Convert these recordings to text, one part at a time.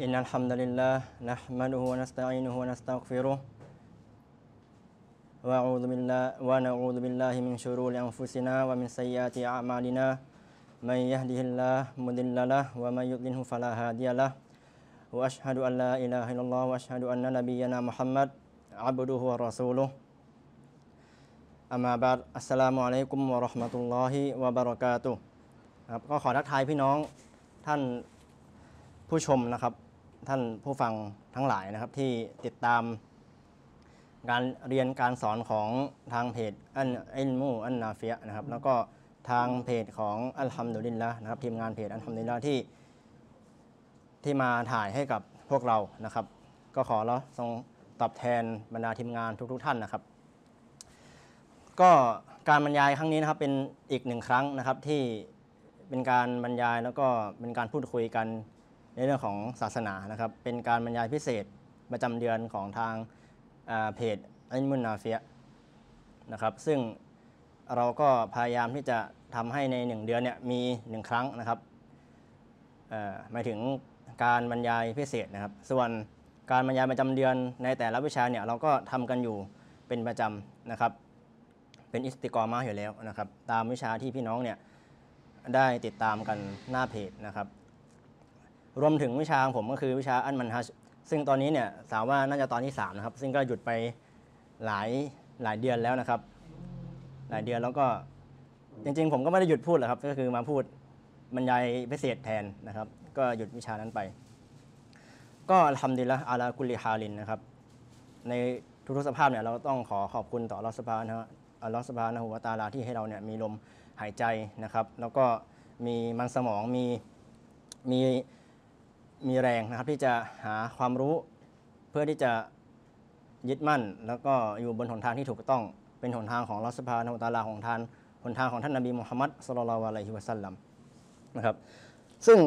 إن الحمد لله نحمده ونستعينه ونستغفره وأعوذ بالله ونعوذ بالله من شرور أنفسنا ومن سيئات أعمالنا من يهده الله مضل له ومن يضلله فلا هادي له وأشهد أن لا إله إلا الله وأشهد أن نبينا محمد عبده ورسوله أما بعد السلام عليكم ورحمة الله وبركاته ก็ขอทักทายพี่น้องท่านผู้ชมนะครับท่านผู้ฟังทั้งหลายนะครับที่ติดตามการเรียนการสอนของทางเพจอันเอ็นมูอันนาเฟียนะครับแล้วก็ทางเพจของอัลฮัมดุลินละนะครับทีมงานเพจอัลฮัมดุลินละที่ ที่มาถ่ายให้กับพวกเรานะครับ ก็ขอแล้วทรงตอบแทนบรรดาทีมงานทุกๆทท่านนะครับ ก็การบรรยายครั้งนี้นะครับ เป็นอีกหนึ่งครั้งนะครับ ที่เป็นการบรรยายแล้วก็เป็นการพูดคุยกันในเรื่องของศาสนานะครับเป็นการบรรยายพิเศษประจำเดือนของทางเพจอันมุนนาเฟียนะครับ ซึ่งเราก็พยายามที่จะทำให้ใน 1 เดือนเนี่ยมี 1 ครั้งนะครับหมายถึงการบรรยายพิเศษนะครับ ส่วนการบรรยายประจำเดือนในแต่ละวิชาเนี่ยเราก็ทำกันอยู่เป็นประจำนะครับ เป็นอิสติกรมาอยู่แล้วนะครับ ตามวิชาที่พี่น้องเนี่ยได้ติดตามกันหน้าเพจนะครับรวมถึงวิชาของผมก็คือวิชาอันมันฮัชซึ่งตอนนี้เนี่ยสาวว่าน่าจะตอนที่3นะครับ ซึ่งก็หยุดไปหลายหลายเดือนแล้วนะครับ หลายเดือนแล้วก็จริงๆ ผมก็ไม่ได้หยุดพูดหรอกครับ ก็คือมาพูดบรรยายพิเศษแทนนะครับ ก็หยุดวิชานั้นไป ก็ทำดีละอาลากุลิฮาลินนะครับ ในทุกๆสภาพเนี่ยเราต้องขอขอบคุณต่อรัสภานะอัลลอฮฺสุบานะฮูวตาลาที่ให้เราเนี่ยมีลมหายใจนะครับ แล้วก็มีมันสมองมีมีมีแรงนะครับ ที่จะหาความรู้เพื่อที่จะยึดมั่น แล้วก็อยู่บนหนทางที่ถูกต้องเป็นหนทาง ของรัสภาธรรมตาลาของทานหนทางของท่านนบีมุฮัมมัดสุลลัลวะลัยฮิวะซัลลัมนะครับซึ่ง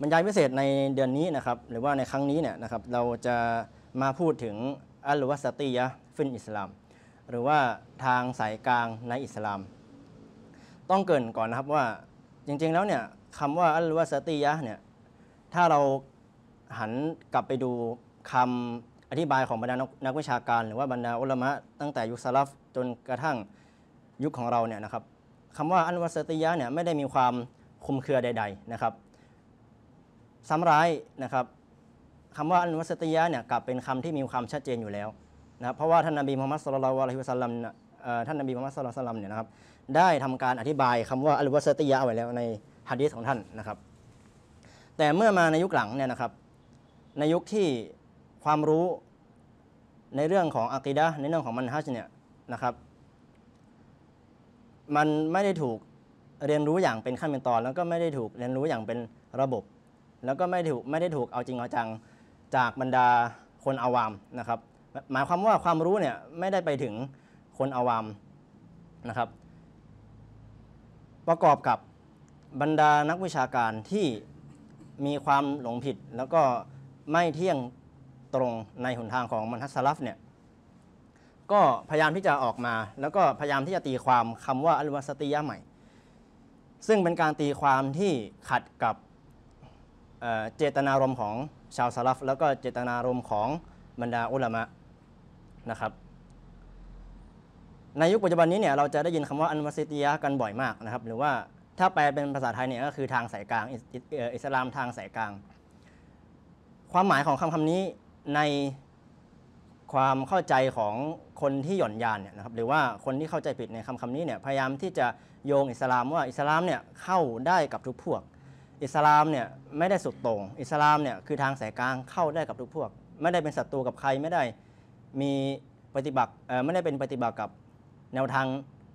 บรรยายพิเศษในเดือนนี้นะครับหรือว่าในครั้งนี้เนี่ยนะครับเราจะมาพูดถึงอัลวัสตียะฟินอิสลาม หรือว่าทางสายกลางในอิสลาม ต้องเกินก่อนนะครับว่าจริงๆแล้วเนี่ยคำว่าอัลวาสติยะเนี่ย ถ้าเราหันกลับไปดูคำอธิบายของบรรดานักวิชาการ หรือว่าบรรดาอุลามะตั้งแต่ยุคสลับจนกระทั่งยุคของเราเนี่ยนะครับคำว่าอันวัสติยะเนี่ยไม่ได้มีความคุมเครือใด ๆนะครับซ้ำร้ายนะครับคำว่า อันวัสติยะเนี่ยกลับเป็นคำที่มีความชัดเจนอยู่แล้วนะครับเพราะว่าท่านนบีมุฮัมมัดสุลลัลวะลัยฮิวะสัลลัมท่านนบีมุฮัมมัดสุลลัลลัมเนี่ยนะครับ ได้ทำการอธิบายคำว่าอัลวัสติยะไว้แล้วในฮะดีษของท่านนะครับแต่เมื่อมาในยุคหลังเนี่ยนะครับ ในยุคที่ความรู้ในเรื่องของอะกิดะในเรื่องของมันฮัชเนี่ยนะครับมันไม่ได้ถูกเรียนรู้อย่างเป็นขั้นเป็นตอน แล้วก็ไม่ได้ถูกเรียนรู้อย่างเป็นระบบ แล้วก็ไม่ถูกไม่ได้ถูกเอาจริงเอาจังจากบรรดาคนอาวามนะครับ หมายความว่าความรู้เนี่ยไม่ได้ไปถึงคนอาวามนะครับประกอบกับบรรดานักวิชาการที่มีความหลงผิด แล้วก็ไม่เที่ยงตรงในหนทางของมันทัสลัฟเนี่ย ก็พยายามที่จะออกมา แล้วก็พยายามที่จะตีความคำว่าอัลวัสติยะใหม่ ซึ่งเป็นการตีความที่ขัดกับเเจตนารมณ์ของชาวสลัฟแล้วก็เจตนารมณ์ของบรรดาอุลามะนะครับ ในยุคปัจจุบันนี้เนี่ย เราจะได้ยินคำว่าอัลวัสติยะกันบ่อยมากนะครับหรือว่าถ้าแปลเป็นภาษาไทยเนี่ยก็คือทางสายกลางอิสลามทางสายกลาง ความหมายของคำคำนี้ในความเข้าใจของคนที่หย่อนยานเนี่ยนะครับหรือว่าคนที่เข้าใจผิดในคำคำนี้เนี่ยพยายามที่จะโยงอิสลามว่าอิสลามเนี่ยเข้าได้กับทุกพวก อิสลามเนี่ยไม่ได้สุดโต่งอิสลามเนี่ยคือทางสายกลางเข้าได้กับทุกพวก ไม่ได้เป็นศัตรูกับใครไม่ได้มีปฏิบัติไม่ได้เป็นปฏิบัติกับแนวทาง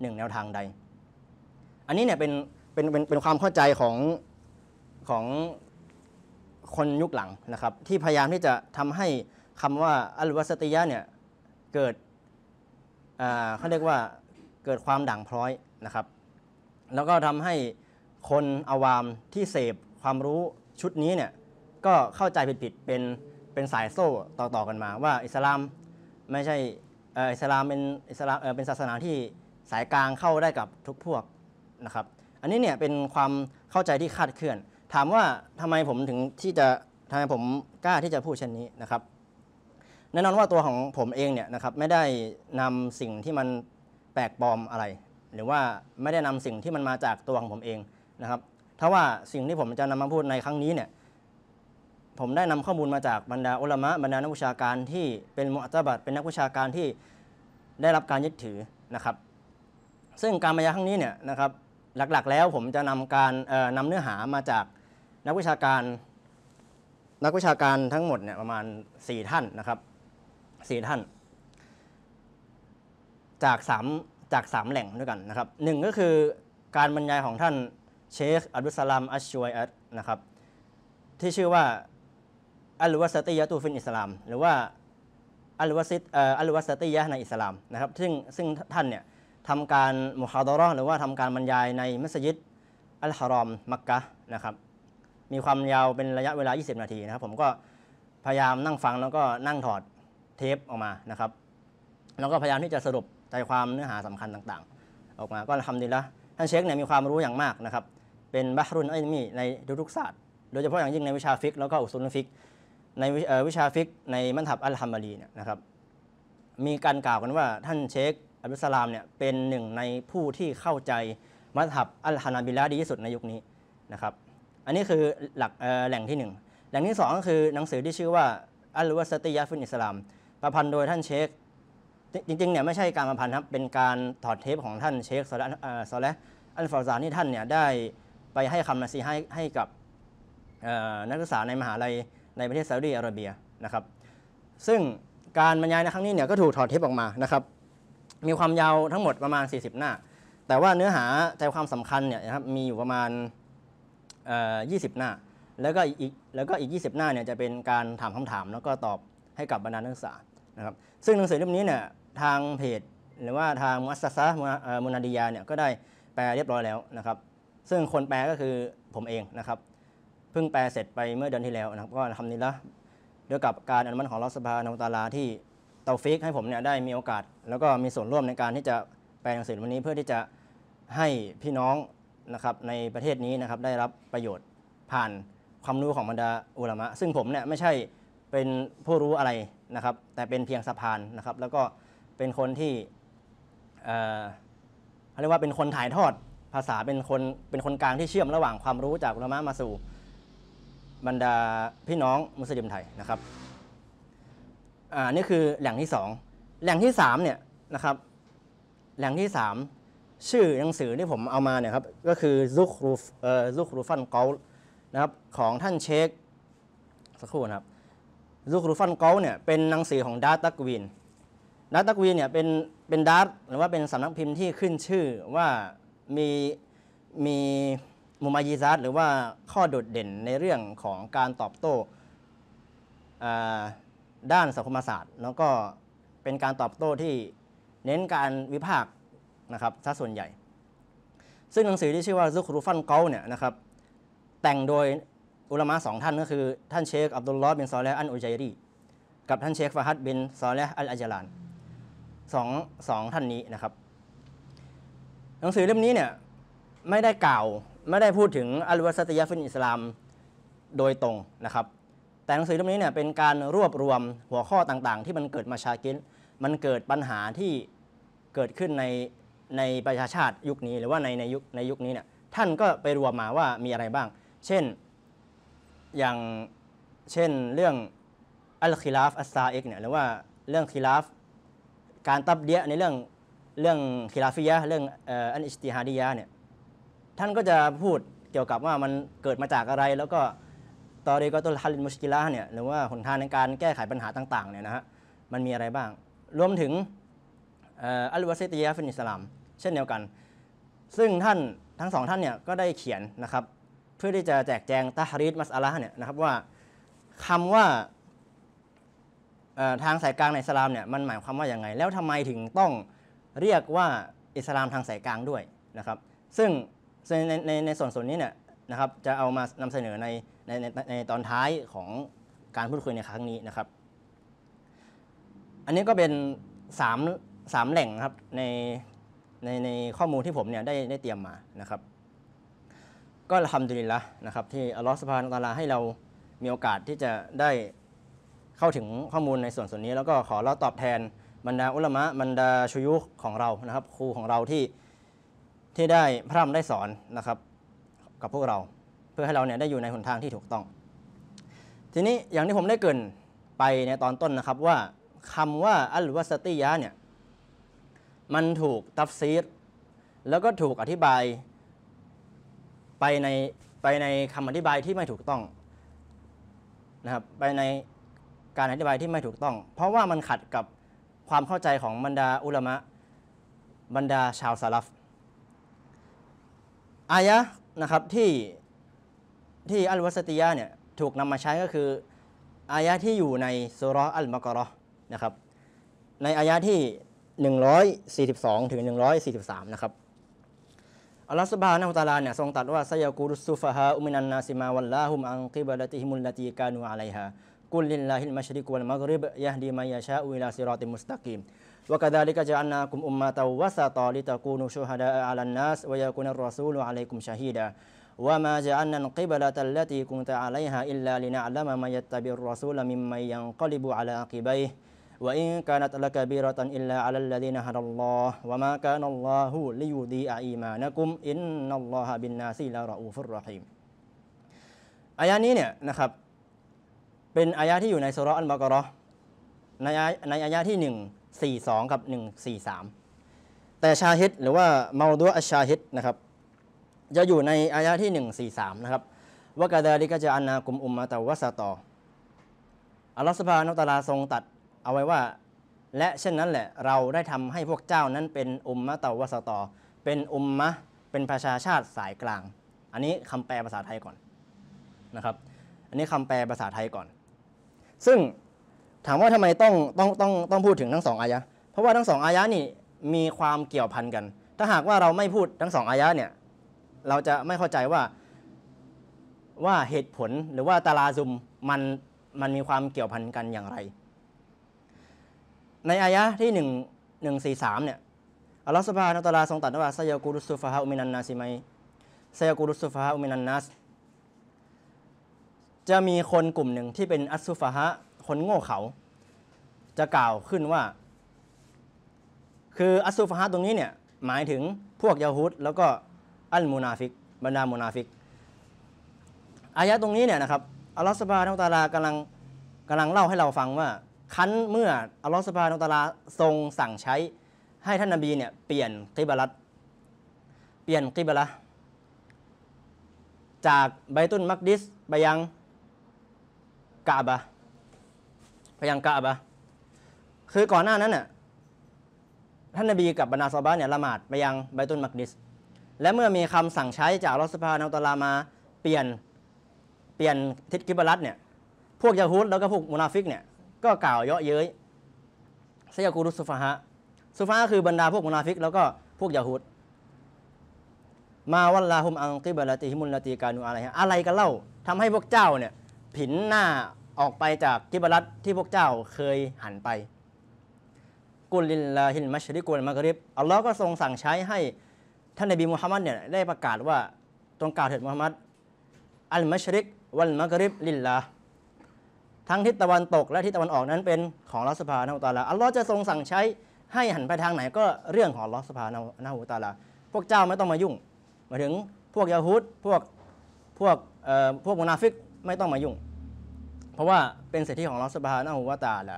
หนึ่งแนวทางใด อันนี้เนี่ยเป็นเป็นเป็นเป็นความเข้าใจของของคนยุคหลังนะครับ ที่พยายามที่จะทำให้คำว่าอัลวัสติยะเนี่ยเกิดเขาเรียกว่าเกิดความด่างพร้อยนะครับ แล้วก็ทำให้คนอาวามที่เสพความรู้ชุดนี้เนี่ยก็เข้าใจผิดๆเป็นเป็นสายโซ่ต่อๆกันมา ว่าอิสลามไม่ใช่อิสลามเป็นอิสลามเป็นศาสนาที่สายกลางเข้าได้กับทุกพวกนะครับอันนี้เนี่ยเป็นความเข้าใจที่คาดเคลื่อน ถามว่าทำไมผมถึงที่จะทำไมผมกล้าที่จะพูดเช่นนี้นะครับ แน่นอนว่าตัวของผมเองเนี่ยนะครับ ไม่ได้นำสิ่งที่มันแปลกปลอมอะไร หรือว่าไม่ได้นำสิ่งที่มันมาจากตัวของผมเองนะครับถ้าว่าสิ่งที่ผมจะนำมาพูดในครั้งนี้เนี่ยผมได้นำข้อมูลมาจากบรรดาอุลมะบรรดา นักวิชาการ ที่เป็นมุอัตบัตเป็นนักวิชาการที่ได้รับการยึดถือนะครับ ซึ่งการบรรยายครั้งนี้เนี่ยนะครับหลัก ๆแล้วผมจะนำการนำเนื้อหามาจากนักวิชาการนักวิชาการทั้งหมดเนี่ยประมาณ 4 ท่านนะครับ4ท่าน จาก3จาก 3 แหล่งด้วยกันนะครับหนึ่งก็คือการบรรยายของท่านเชคอับดุสลามอัชชวยอัตนะครับที่ชื่อว่าอัลวัสติยะตูฟินอิสลาม หรือว่าอัลวัสิตอัลวัสติยะในอิสลามนะครับซึ่งซึ่งท่านเนี่ยทำการมุฮาดรอหรือว่าทำการบรรยายในมัสยิดอัลฮารอม มักกะนะครับมีความยาวเป็นระยะเวลา 20 นาทีนะครับผมก็พยายามนั่งฟังแล้วก็นั่งถอดเทปออกมานะครับแล้วก็พยายามที่จะสรุปใจความเนื้อหาสำคัญต่างๆ ออกมา ก็ทำดีละท่านเชคเนี่ยมีความรู้อย่างมากนะครับเป็นบารุนไอมี ในทุกๆศาสตร์ โดยเฉพาะอย่างยิ่งในวิชาฟิกแล้วก็อุซุนฟิกในวิชาฟิกในมัณฑบอัลฮัมบารีเนี่ยนะครับ มีการกล่าวกันว่าท่านเชคอับดุลสลามเนี่ยเป็นหนึ่งในผู้ที่เข้าใจมัธยับอัลฮานาบิลาดีที่สุดในยุคนี้นะครับ อันนี้คือหลักแหล่งที่1แหล่งที่2ก็คือหนังสือที่ชื่อว่าอัลวัสติยาฟุนอิสลาม ประพันธ์โดยท่านเชค จริงๆเนี่ยไม่ใช่การประพันธ์ครับ เป็นการถอดเทปของท่านเชคซลซอลอันฟาซานที่ท่านเนี่ยได้ไปให้คำนาซีให้ให้กับ นักศึกษาในมหาลัยในประเทศซาอุดีอาระเบียนะครับ ซึ่งการบรรยายในครั้งนี้เนี่ยก็ถูกถอดเทปออกมานะครับมีความยาวทั้งหมดประมาณ 40 หน้า แต่ว่าเนื้อหาใจความสำคัญเนี่ยนะครับมีอยู่ประมาณยี่สิบหน้า แล้วก็อีกแล้วก็อีก 20 หน้าเนี่ยจะเป็นการถามคำถามแล้วก็ตอบให้กับบรรดานักศึกษานะครับ ซึ่งหนังสือเล่มนี้เนี่ยทางเพจหรือว่าทางมัสซัมุนาดียาเนี่ยก็ได้แปลเรียบร้อยแล้วนะครับ ซึ่งคนแปลก็คือผมเองนะครับเพิ่งแปลเสร็จไปเมื่อเดือนที่แล้วนะครับก็ทำนี้ละด้วยกับการอนุมัติของรัฐสภานาตาลาที่เตาฟิกให้ผมเนี่ยได้มีโอกาสแล้วก็มีส่วนร่วมในการที่จะแปลหนังสือวันนี้เพื่อที่จะให้พี่น้องนะครับในประเทศนี้นะครับ ได้รับประโยชน์ผ่านความรู้ของบรรดาอุลามะซึ่งผมเนี่ยไม่ใช่เป็นผู้รู้อะไรนะครับ แต่เป็นเพียงสะพานนะครับ แล้วก็เป็นคนที่เขาเรียกว่าเป็นคนถ่ายทอดภาษาเป็นคนเป็นคนกลางที่เชื่อมระหว่างความรู้จากอุลามะมาสู่บรรดาพี่น้องมุสลิมไทยนะครับอ่านี่คือแหล่งที่2แหล่งที่3เนี่ยนะครับแหล่งที่ 3 ชื่อหนังสือที่ผมเอามาเนี่ยครับก็คือซุกรูเอ่อซุกรูฟันเกลนะครับของท่านเชคสักครู่นะครับซุกรูฟันเกลเนี่ยเป็นหนังสือของดาร์ตักวินดาร์ตักวินเนี่ยเป็นเป็นดาร์หรือว่าเป็นสำนักพิมพ์ที่ขึ้นชื่อว่ามีมีมุมายิซั์หรือว่าข้อโดดเด่นในเรื่องของการตอบโต้ด้านสังคมศาสตร์แล้วก็เป็นการตอบโต้ที่เน้นการวิพากษ์นะครับซะส่วนใหญ่ ซึ่งหนังสือที่ชื่อว่าซุครูฟันเกาเนี่ยนะครับแต่งโดยอุลามะสองท่านก็คือ ท่านเชคอับดุลลอฮ์เบนซอเลหอันอุจัยรีกับท่านเชคฟาฮัดเบนซอเลหอัลอาจลานสองสองท่านนี้นะครับ หนังสือเล่มนี้เนี่ยไม่ได้กล่าวไม่ได้พูดถึงอัลวาสติยาฟินอิสลามโดยตรงนะครับ แต่หนังสือเล่มนี้เนี่ยเป็นการรวบรวมหัวข้อต่างๆ ที่มันเกิดมาชากินมันเกิดปัญหาที่เกิดขึ้นในในประชาชาติยุคนี้หรือว่าในในยุคในยุคนี้เนี่ยท่านก็ไปรวมมาว่ามีอะไรบ้าง เช่นอย่างเช่นเรื่องอัลคิลาฟอัสซาเอกเนี่ยหรือว่าเรื่องคิลาฟการตับเดียในเรื่องเรื่องคิลาฟิยะเรื่องอันอิสติฮาดียะเนี่ยท่านก็จะพูดเกี่ยวกับว่ามันเกิดมาจากอะไรแล้วก็ตอรีกอตุลฮัลินมุชกิลาเนี่ยหรือว่าหนทางในการแก้ไขปัญหาต่างๆเนี่ยนะฮะมันมีอะไรบ้างรวมถึงอัลวาซิตียาฟินิสลาม เช่นเดียวกัน ซึ่งท่านทั้งสองท่านเนี่ยก็ได้เขียนนะครับ เพื่อที่จะแจกแจงตาฮาริดมัสอาลาเนี่ยนะครับว่าคำว่า ทางสายกลางในอิสลามเนี่ยมันหมายความว่าอย่างไง แล้วทำไมถึงต้องเรียกว่าอิสลามทางสายกลางด้วยนะครับ ซึ่งในในในส่วนส่วนนี้เนี่ยนะครับ จะเอามานำเสนอในในในในตอนท้ายของการพูดคุยในครั้งนี้นะครับอันนี้ก็เป็น3 3แหล่งครับในใน ในข้อมูลที่ผมเนี่ยได้ ได้เตรียมมานะครับ ก็ทำดุลิละนะครับที่อัลลอฮฺสุบฮานุตาลาให้เรามีโอกาสที่จะได้เข้าถึงข้อมูลในส่วน ส่วนนี้แล้วก็ขอเราตอบแทนบรรดาอุลมะบรรดาชุยุของเรานะครับ ครูของเราที่ที่ได้พร่ำได้สอนนะครับ กับพวกเรา เพื่อให้เราเนี่ยได้อยู่ในหนทางที่ถูกต้อง ทีนี้อย่างที่ผมได้เกินไปในตอนต้นนะครับว่าคำว่าอัลวัสติยะเนี่ย มันถูกตัฟซีดแล้วก็ถูกอธิบายไปในไปในคำอธิบายที่ไม่ถูกต้อง นะครับไปในการอธิบายที่ไม่ถูกต้อง เพราะว่ามันขัดกับความเข้าใจของบรรดาอุลามะ บรรดาชาวซาลฟอายะนะครับที่ที่อัลวัสติยะเนี่ยถูกนำมาใช้ก็คือ อายะที่อยู่ในสุรอัลมักรอนะครับในอายะที่142ถึง143นะครับอัลลอฮฺสุบฮานะฮุตาลาเนี่ยทรงตรัสว่าไซยากูรุสุฟะฮาอุมินันนาซิมาวัลลาฮุมอังกิบะลติฮิมุลลตีกานูอะลัยฮากุลลิลลาฮิลมัชริกวัลมักริบยะฮดีมายะชาอุอิลาซิรอติมุสตะกีม وكذلك جعلناكم أمة وسطا لتكونوا شهداء على الناس ويكون الرسول عليكم شهيدا وما جعلنا القبلة التي كنت عليها إلا لنعلم من يتبع الرسول ممن ينقلب على عقبيه وإن كانت لكبيرة إلا على الذين ه ล ى ا ل น ه وما كان الله ليضيع إيمانكم إن الله بالناس لرؤوف رحيم อายะนี้เนี่ยนะครับ เป็นอายะที่อยู่ในสุรอันบากรอในในอายะที่ 142กับ 143 แต่ชาฮิดหรือว่าเมาดัวอัชชาฮิดนะครับ จะอยู่ในอายะที่ 143นะครับว่ากาดาลิกะจะอานากุมอุมมาตะวัสตออัลลอฮฺสุบฮานุตะลาทรงตัดเอาไว้ว่าและเช่นนั้นแหละ เราได้ทำให้พวกเจ้านั้นเป็นอุมมะตาวสตอเป็นอุมมะเป็นประชาชาติสายกลาง อันนี้คำแปลภาษาไทยก่อนนะครับ อันนี้คำแปลภาษาไทยก่อน ซึ่งถามว่าทำไมต้องต้องต้องต้องพูดถึงทั้งสองอายะเพราะว่าทั้งสองอายะนี่มีความเกี่ยวพันกัน ถ้าหากว่าเราไม่พูดทั้งสองอายะเนี่ยเราจะไม่เข้าใจว่าว่าเหตุผลหรือว่าตาลาซุมมันมันมีความเกี่ยวพันกันอย่างไรในอายะที่หนึ่งหนึ่งสี่สามเนี่ยอัลลอฮฺสุบฮานาตาลาทรงตรัสว่าไซยากูรุสุฟฮาอุมินันนาสิไมไซยากูรุสุฟฮาอุมินันนัสจะมีคนกลุ่มหนึ่งที่เป็นอัสซุฟฮะคนโง่เขา จะกล่าวขึ้นว่า คืออัสซุฟฮะตรงนี้เนี่ยหมายถึงพวกยาฮูดแล้วก็อัลมูนาฟิกบรรดามูนาฟิก อายะตรงนี้เนี่ยนะครับอัลลอฮฺสุบฮานาตาลากำลังกำลังเล่าให้เราฟังว่าคั้นเมื่ออัลลอฮฺสุบฮานุตาลาทรงสั่งใช้ให้ท่านนบีเนี่ยเปลี่ยนกิบลัตเปลี่ยนกิบลัตจากไบตุนมักดิสไปยังกาบะไปยังกาบะคือก่อนหน้านั้นน่ะท่านนบีกับบรรดาซอบาเนี่ยละหมาดไปยังไบตุนมักดิส และเมื่อมีคำสั่งใช้จากออัลลฮฺสุภานุตลามาเปลี่ยนเปลี่ยนทิศกิบลัตเนี่ยพวกยาฮูดแล้วก็พวกมุนาฟิกเนี่ยก็กล่าวเยาะเย้ยเซยกูรุสุฟฮะสุฟฮะคือบรรดาพวกมุนาฟิก แล้วก็พวกยาฮูดมาวัลลาฮุมอังกิบลาติฮิมุลลาตีกานูอะไรฮะอะไรกันเล่าทำให้พวกเจ้าเนี่ย ผินหน้าออกไปจากกิบลัตที่พวกเจ้าเคยหันไปกุลินลาฮินมัชริกุลมักริบอัลลอฮ์ก็ทรงสั่งใช้ให้ท่านนบีมุฮัมมัดเนี่ยได้ประกาศว่า ตรงกล่าวเถิดมุฮัมมัดอัลมัชริก วัลมักริบ ลิลลาทั้งทิศตะวันตกและทิศตะวันออกนั้นเป็นของลอสภานาอุตาลา อัลลอฮ์จะทรงสั่งใช้ให้หันไปทางไหนก็เรื่องของลอสภานาอุตาลา พวกเจ้าไม่ต้องมายุ่งมาถึงพวกยาฮูดพวกพวกพวกมุนาฟิกไม่ต้องมายุ่ง เพราะว่าเป็นสิทธิของลอสภานาอุตาลา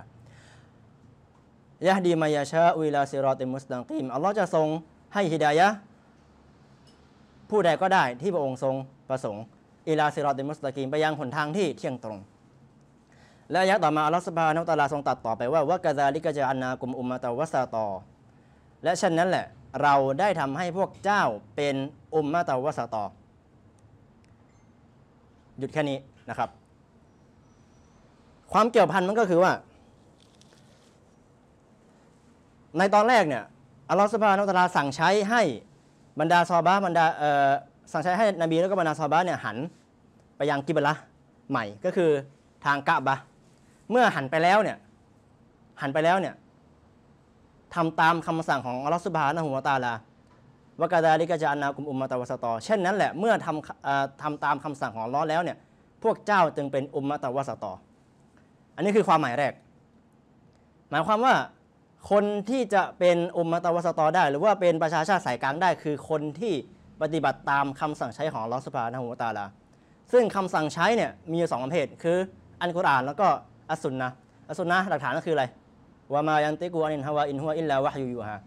ยะดีมายาชาอุลาซิรอติมุสตังกิมอัลลอฮ์จะทรงให้ฮิดายะผู้ใดก็ได้ที่พระองค์ทรงประสงค์อิลาซิรอติมุสตังกีมไปยังหนทางที่เที่ยงตรงและอายะต่อมาอัลลอฮฺสุบฮานะตะลาทรงตัดต่อไปว่าวกะซาลิกะจาอันนากุมอุมมะตะวัสตอและเช่นนั้นแหละเราได้ทำให้พวกเจ้าเป็นอุมมะตะวัสตอหยุดแค่นี้นะครับ ความเกี่ยวพันมันก็คือว่า ในตอนแรกเนี่ยอัลลอฮฺสุบฮานะตะลาสั่งใช้ให้บรรดาซอบาบรรดาสั่งใช้ให้นบีแล้วก็บรรดาซอบาเนี่ยหัน ไปยังกิบละใหม่ก็คือทางกะบะเมื่อหันไปแล้วเนี่ย หันไปแล้วเนี่ยทำตามคำสั่งของอัลลอฮฺสุบฮานะฮุวาตาลาวกาดาลิกาจานากุมอุมมาตาวสตอเช่นนั้นแหละ เมื่อทำทำตามคำสั่งของอัลลอฮ์แล้วเนี่ย พวกเจ้าจึงเป็นอุมมาตาวสตอ อันนี้คือความหมายแรก หมายความว่า คนที่จะเป็น อุมมาตาวสตอได้ หรือว่าเป็นประชาชาติสายกลางได้ คือคนที่ปฏิบัติตามคำสั่งใช้ของลอสฮานะฮูตาลา ซึ่งคำสั่งใช้เนี่ย มีสองประเภท คือ อันกุรอานแล้วก็อัสุนนะอัสุนนะหลักฐานก็คืออะไรวามายันติกูอินฮาวาอินฮัวอินลาวะยูยูฮะ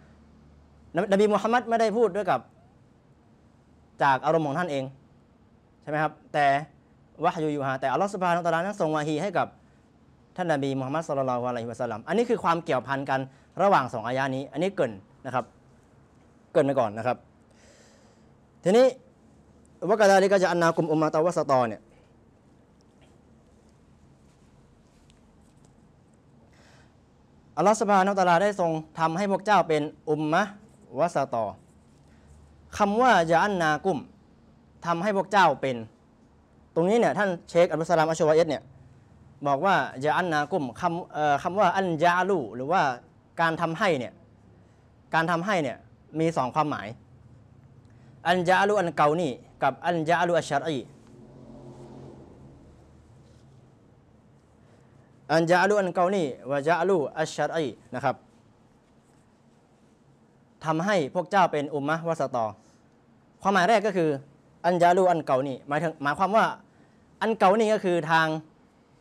นบีมุฮัมมัดไม่ได้พูดด้วยกับ จากอารมณ์ของท่านเอง ใช่ไหมครับ แต่วะยูยูฮะแต่อัลลอฮฺสุบฮานลตะลา นั้นทรงวาฮีให้กับ ท่านนบีมุฮัมมัดสุลลัลวะลัยฮิวะสัลลัม อันนี้คือความเกี่ยวพันกันระหว่างสองอายานี้ อันนี้เกินนะครับ เกินไปก่อนนะครับ ทีนี้วกาดาลิกาจะอนนากุมอุมาตาวสตอเนี่ยอัลลอฮฺสุบฮานาตาลาได้ทรงทำให้พวกเจ้าเป็นอุมมะวะสตอคำว่ายาอันนากุมทำให้พวกเจ้าเป็น ตรงนี้เนี่ยท่านเชคอับดุลสลามอัชวะเอตเนี่ยบอกว่ายาอันนากุมคำคำว่าอันยาลูหรือว่าการทำให้เนี่ยการทำให้เนี่ยมีสองความหมาย อันยาลูอันเกานี่กับอันยาลูอัชชารีอันอาลูอันเกานี่วายัลูอัชชดไอนะครับทำให้พวกเจ้าเป็นอุมมะวัสตอความหมายแรกก็คือ อันอาลูอันเกานี่หมายถึงหมายความว่าอันเกานี่ก็คือทาง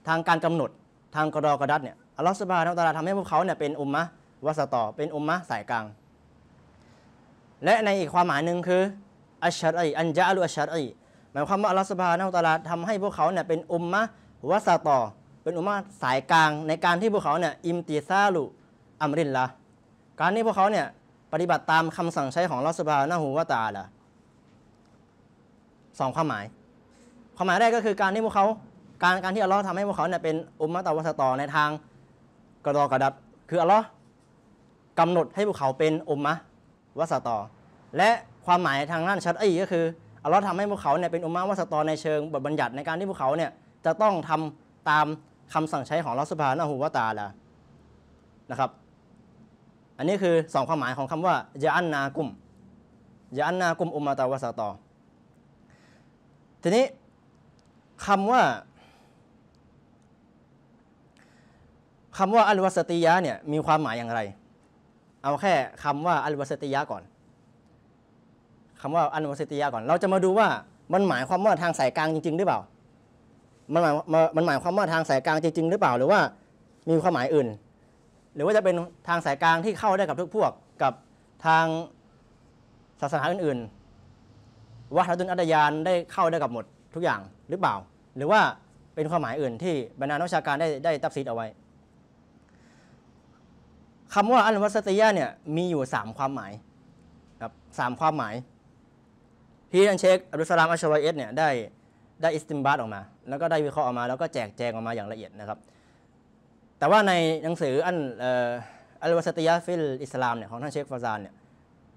ทางการกำหนดทางกรดอกระดัตเนี่ยอัลลอฮฺสุบฮานะตะลาทำให้พวกเขาเนี่ยเป็นอุมมะวัสตอเป็นอุมมะสายกลาง และในอีกความหมายหนึ่งคืออัชชดไออันอาลูอัชชดไอหมายความว่าอัลลอฮฺสุบฮานะตะลาทำให้พวกเขาเนี่ยเป็นอุมมะวัสตอเป็นอุมาสายกลางในการที่พวกเขาเนี่ยอิมติซาลุอัมรินละการที่พวกเขาเนี่ยปฏิบัติตามคำสั่งใช้ของลอสบาหน้าหูวาตาละสองความหมาย ความหมายแรกก็คือการที่พวกเขา การการที่อัลลอฮ์ทำให้พวกเขาเนี่ยเป็นอุมาตาวัสตอในทางกระดอกระดับ คืออัลลอฮ์กำหนดให้พวกเขาเป็น อุมาวัสตอและความหมายทางด้านชัดอีก็คืออัลลอฮ์ทำให้พวกเขาเนี่ยเป็นอุมาวัสตอในเชิงบทบัญญัติในการที่พวกเขาเนี่ยจะต้องทำตามคำสั่งใช้ของลฐสภานาหูวตาละนะครับ อันนี้คือสองความหมายของคำว่า ยะอันนากุมยะอันนากุม อุมาตาวาสตอทีนี้คำว่าคำว่าอัลวัสติยะเนี่ยมีความหมายอย่างไร เอาแค่คำว่าอัลวัสติยะ ก่อนคำว่าอัลวัสติยะ ก่อน เราจะมาดูว่ามันหมายความว่าทางสายกลางจริงๆหรือเปล่ามันหมายมันหมายความว่าทางสายกลางจริงๆ หรือเปล่าหรือว่ามีความหมายอื่น หรือว่าจะเป็นทางสายกลางที่เข้าได้กับทุกพวกกับทางศาสนาอื่นๆวัฒนธรรมอัตยานได้เข้าได้กับหมดทุกอย่างหรือเปล่า หรือว่าเป็นความหมายอื่นที่บรรณานิชาการได้ได้ตับซีดเอาไว้คำว่าอัลวัสติยะเนี่ยมีอยู่ 3 ความหมายครับสความหมายที่อันเชคอับดุลสลามอัชวยเอสเนี่ยได้ได้อิสติมบัตออกมา แล้วก็ได้วิเคราะห์ออกมา แล้วก็แจกแจงออกมาอย่างละเอียดนะครับแต่ว่าในหนังสืออันอัลวาสติยาฟิลอิสลามเนี่ยของท่านเชคฟาซานเนี่ย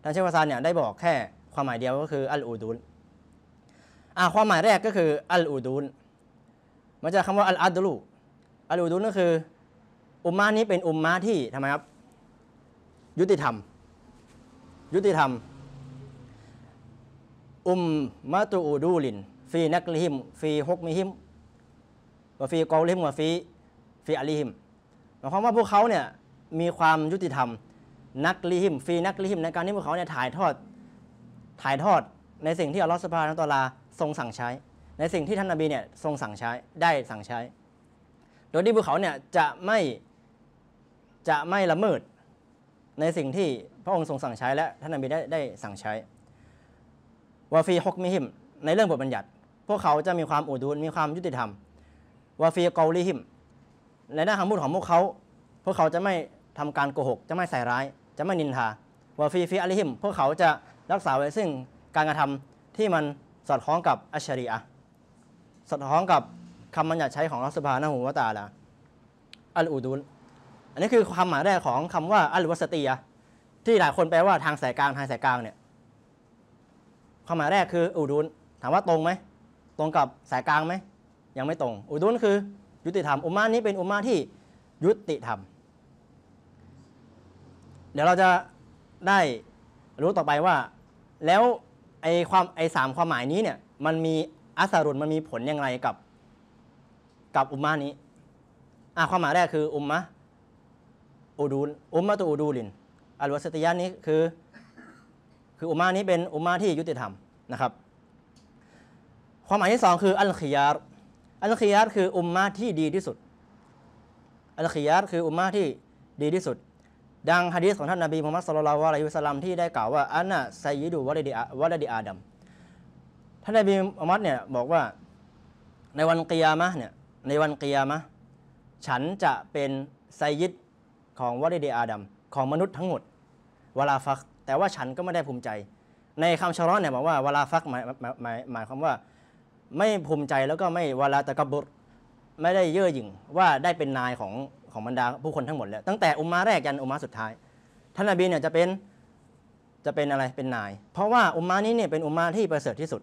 ท่านเชคฟาซานเนี่ยได้บอกแค่ความหมายเดียวก็คืออัลอูดูลอ่าความหมายแรกก็คืออัลอูดูลมาจากคาว่าอัลอัดลูอัลอูดูลก็คืออุมมานี้เป็นอุมมาที่ทำไมครับยุติธรรม ยุติธรรม อุมมาตูอูดูลินฟีนักลิฮิมฟีฮกมิฮิมว่าฟีกอลิฮิมว่าฟีฟีอาลีฮิมหมายความว่าพวกเขาเนี่ยมีความยุติธรรม นักลิฮิม ฟีนักลิฮิมในการที่พวกเขาเนี่ยถ่ายทอดถ่ายทอดในสิ่งที่อัลลอฮฺสุบฮานะตะลาทรงสั่งใช้ ในสิ่งที่ท่านนบีเนี่ยทรงสั่งใช้ได้สั่งใช้ โดยที่พวกเขาเนี่ยจะไม่จะไม่ละเมิดในสิ่งที่พระองค์ทรงสั่งใช้และท่านนบีได้ได้สั่งใช้ว่าฟีฮกมิฮิม ในเรื่องบทบัญญัติพวกเขาจะมีความอุดมมีความยุติธรรมวาฟีกอลิฮิมและหน้าคำพูดของพวกเขา พวกเขาจะไม่ทำการโกหก จะไม่ใส่ร้าย จะไม่นินทาวาฟีฟีอัลิฮิมพวกเขาจะรักษาไว้ซึ่งการกระทำที่มันสอดคล้องกับอัชรีอะสอดคล้องกับคำบัญญัติใช้ของรัสภานะหูวตาละอัลอูดุลอันนี้คือความหมายแรกของคำว่าอัลวัสตีอะที่หลายคนแปลว่าทางสายกลางทางสายกลางเนี่ยความหมายแรกคืออูดุลถามว่าตรงไหมตรงกับสายกลางไหมยังไม่ตรง อุดุนคือยุติธรรมอุมานี้เป็นอุมาที่ยุติธรรม เดี๋ยวเราจะได้รู้ต่อไปว่าแล้วไอความไอสามความหมายนี้เนี่ย มันมีอัสรุนมันมีผลอย่างไรกับ กับอุมานี้อ่ะความหมายแรกคืออุมมะอุดุนอุมมะตัวอุดูลินอัลวสติยานี้คือ คืออุมานี้เป็นอุมาที่ยุติธรรมนะครับความหมายที่สองคืออัลกิยาร์อัลกิยาร์คืออุมมาที่ดีที่สุด อัลกิยาร์คืออุมมาที่ดีที่สุด ดังฮะดีษของท่านนบีมุฮัมมัดสุลลัลวะลัยฮิสลามที่ได้กล่าวว่าอันนะไซยิดูวะลดีวะลดีอาดัม ท่านนบีมุฮัมมัดเนี่ยบอกว่าในวันกิยามะเนี่ยในวันกิยามะฉันจะเป็นไซยิดของวะลดีอาดัมของมนุษย์ทั้งหมดเวลาฟัก แต่ว่าฉันก็ไม่ได้ภูมิใจ ในคำชะร้อนเนี่ยบอกว่าเวลาฟักหมายหมายหมายความว่าไม่ภูมิใจแล้วก็ไม่วาลาตะกบดไม่ได้เย่อหยิ่ง ว่าได้เป็นนายของของบรรดาผู้คนทั้งหมดแล้วตั้งแต่อุมาแรกยันอุมาสุดท้ายท่านนบีเนี่ยจะเป็นจะเป็นอะไรเป็นนาย เพราะว่าอุมานี้เนี่ยเป็นอุมาที่ประเสริฐที่สุด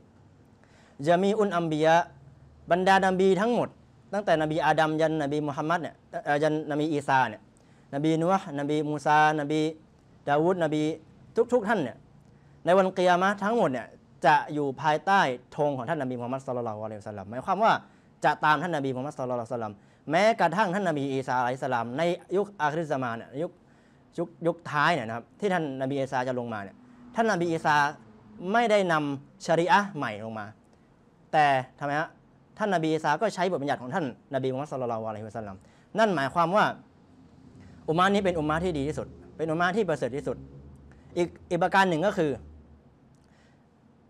จะมีอุนอัมบียบรรดานบีทั้งหมดตั้งแต่นบีอาดัมยันนบีมุฮัมมัดเนี่ยยันนบีอีซาเนี่ยนบีนัวนบีมูซา นบีดาวุฒนบี ทุก ๆ ท่านเนี่ยในวันเกียรมาทั้งหมดเนี่ยจะอยู่ภายใต้ธงของท่านนบีมูฮัมมัดสุลลัลวะลัสลัมหมายความว่าจะตามท่านนบีมูฮัมมัดสุลลัลสลามแม้กระทั่งท่านนบีอีสาอะลัยฮิสลาม ในยุคอาคริสมาเนี่ยยุคยุคยุคท้ายเนี่ยนะครับที่ท่านนบีอีสาจะลงมาเนี่ยท่านนบีอีสาไม่ได้นำชริอะห์ใหม่ลงมา แต่ทำไมฮะท่านนบีอีสาก็ใช้บทบัญญัติของท่านนบีมูฮัมมัดสุลลัลวะลัสลัมนั่นหมายความว่าอุมมานี้เป็นอุมมาที่ดีที่สุด เป็นอุมมาที่ประเสริฐที่สุด อีกอีกประการหนึ่งก็คือ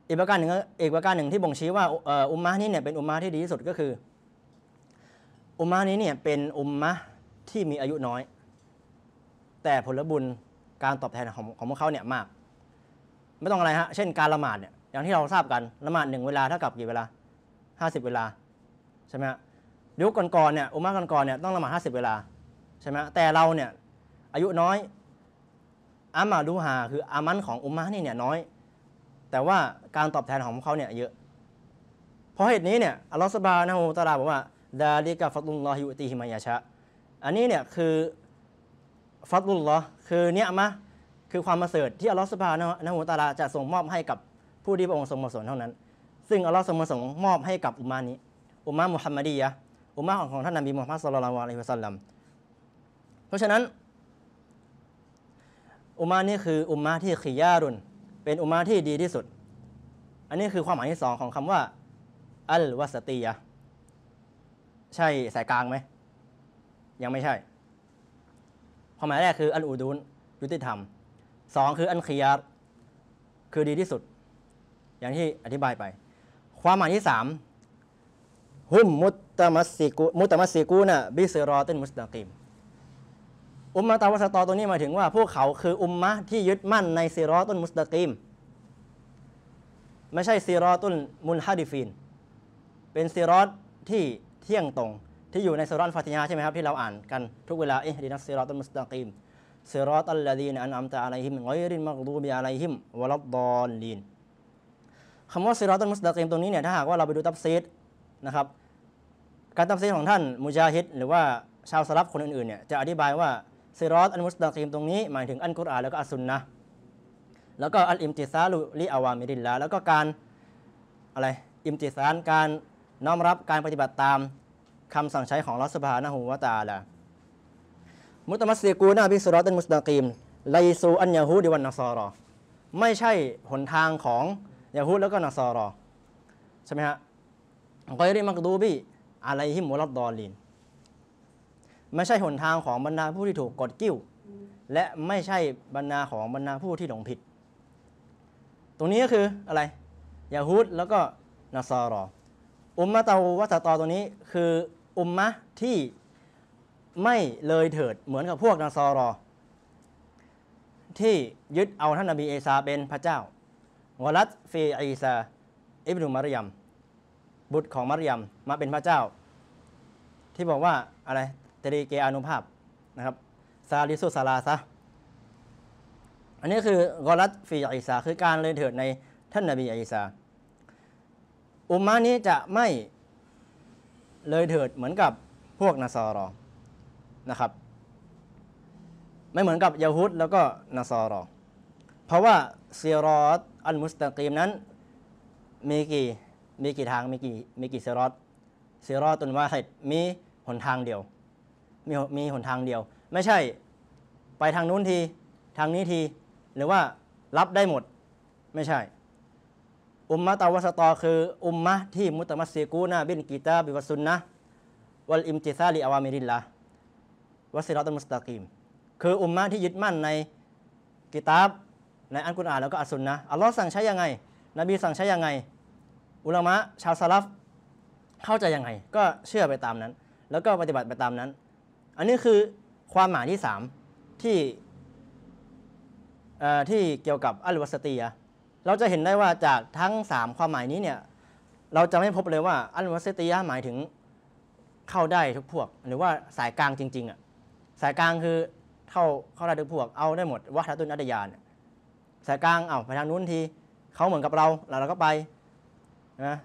อีกประการหนึ่งอีกประการหนึ่งที่บ่งชี้ว่าอุมมะนี้เนี่ยเป็นอุมมะที่ดีที่สุดก็คือ อุมมะนี้เนี่ยเป็นอุมมะที่มีอายุน้อย แต่ผลบุญการตอบแทนของของพวกเขาเนี่ยมาก ไม่ต้องอะไรฮะเช่นการละหมาดเนี่ยอย่างที่เราทราบกันละหมาดหนึ่งเวลาเท่ากับกี่เวลา 50 เวลาใช่ไหมฮะยุคก่อนๆเนี่ยอุมมะก่อนๆเนี่ยต้องละหมาด50เวลาใช่ไหมแต่เราเนี่ยอายุน้อยอามาดูฮาคืออามันของอุมมะนี่เนี่ยน้อยแต่ว่าการตอบแทนของพวกเขาเนี่ยเยอะ เพราะเหตุนี้เนี่ย อัลลอฮฺสุบานะฮูตาลา บอกว่าดาลิกาฟัตุลลอฮิวตีฮิมายาชะ อันนี้เนี่ยคือฟัตุลลอฮ์คือเนี่ยมะ คือความมาเสริฐที่อัลลอฮฺสุบานะฮูตาลา จะส่งมอบให้กับผู้ที่พระองค์ทรงมรสง์เท่านั้น ซึ่งอัลลอฮฺทรงมระสง์มอบให้กับ อุมานี้อุมามุฮัมมัดียะอุมาของของท่านนบีมุฮัมมัดสุลลัลลอฮอะลัยฮิวะสัลลัม เพราะฉะนั้น อุมานี่คืออุมาที่ขียารุนเป็นอุมาที่ดีที่สุด อันนี้คือความหมายที่สองของคำว่า อัลวัสตียะใช่ สายกลางไหม ยังไม่ใช่ ความหมายแรกคืออัลอูดูนยุติธรรม สองคืออันคียรคือดีที่สุด อย่างที่อธิบายไป ความหมายที่สามหุมมุตตมัสซิกู มุตตมัสซิกูนะบิซรอตินมุสตะกิมอุมมาตาวสตอตัวนี้หมายถึงว่าพวกเขาคืออุมมะที่ยึดมั่นในซีรอตุนมุสตะกีม ไม่ใช่ซีรอตุนมุลฮัดิฟินเป็นซีรอตที่เที่ยงตรงที่อยู่ในซีรอนฟาติยาใช่ไหมครับที่เราอ่านกันทุกเวลาเอ๊ะดีนัซีรอตุนมุสตะกีมซีรอตัลลดีนอันอัมตะอะลัยฮิมไงรินมักดูบิอะลัยฮิมวะลัดดอนลีนคำว่าซีรอตุนมุสตะกีมตรงนี้เนี่ยถ้าหากว่าเราไปดูตับซีดนะครับ การตับซีดของท่านมุจาฮิดหรือว่าชาวสลับคนอื่นๆเนี่ยจะอธิบายว่าซีรอสอันมุสตาคีมตรงนี้หมายถึงอันกุรอานแล้วก็อัสุนนะแล้วก็อัลอิมติซาลุลิอาวามิรินละแล้วก็การอะไรอิมติซานการน้อมรับการปฏิบัติตามคำสั่งใช้ของลอสภานะฮูวาตาละมุตมัสซีกูนาบิสรอตันมุสตากีมไลซูอันยาฮูดิวันนซอรอไม่ใช่หนทางของยาฮูแล้วก็นซอรอใช่ไหมฮะกอยริมักดูบีอะไรที่มุลัดดอลินไม่ใช่หนทางของบรรดาผู้ที่ถูกกดกิ้ว และไม่ใช่บรรดาของบรรดาผู้ที่หลงผิด ตรงนี้ก็คืออะไรยาฮูดแล้วก็นาซารอ อุมมะตาวัตตอตัวนี้คืออุมมะที่ไม่เลยเถิดเหมือนกับพวกนาซารอ ที่ยึดเอาท่านนบีเอซาเป็นพระเจ้าวลัตฟีอีซาอิบนุมารยมบุตรของมารยมมาเป็นพระเจ้า ที่บอกว่าอะไรตรีเกอานุภาพนะครับซาลิสุสาลาซะอันนี้คือกอรัตฟีอิสาคือการเลยเถิดในท่านนบีอิสาอุมมานี้จะไม่เลยเถิดเหมือนกับพวกนาซอรอนะครับ ไม่เหมือนกับยาฮุดแล้วก็นาซอรอ เพราะว่าเซียรอตอันมุสตะกีมนั้น มีกี่มีกี่ทางมีกี่มีกี่เซีรอตเซีรอตุนวาฮิดมีหนทางเดียวมีมีหนทางเดียว ไม่ใช่ไปทางนู้นทีทางนี้ที หรือว่ารับได้หมดไม่ใช่ อุมมะตาวัสตอคืออุมมะที่มุตมัสซีกูนาบินกีตาบิวสุนนะวลอิมติซาลีอาวามิริลละวัสิรอตมุสตะกิมคืออุมมะที่ยึดมั่นในกิตาบในอันกุณอานแล้วก็อัสุนนะอัลลอฮ์สั่งใช้ยังไงนบีสั่งใช้ยังไง อุลามะชาวซาลฟเข้าใจยังไง ก็เชื่อไปตามนั้น แล้วก็ปฏิบัติไปตามนั้นอันนี้คือความหมายที่สามที่ที่เกี่ยวกับอัลวัสตียเราจะเห็นได้ว่าจากทั้งสามความหมายนี้เนี่ยเราจะไม่พบเลยว่า อัลวัสตียหมายถึงเข้าได้ทุกพวกหรือว่าสายกลางจริงๆอ่ะสายกลางคือเข้าเข้าได้ทุกพวกเอาได้หมดวัฏตุนอัตยานสายกลางเอาไปทางนู้นทีเขาเหมือนกับเราเราเราก็ไปนะ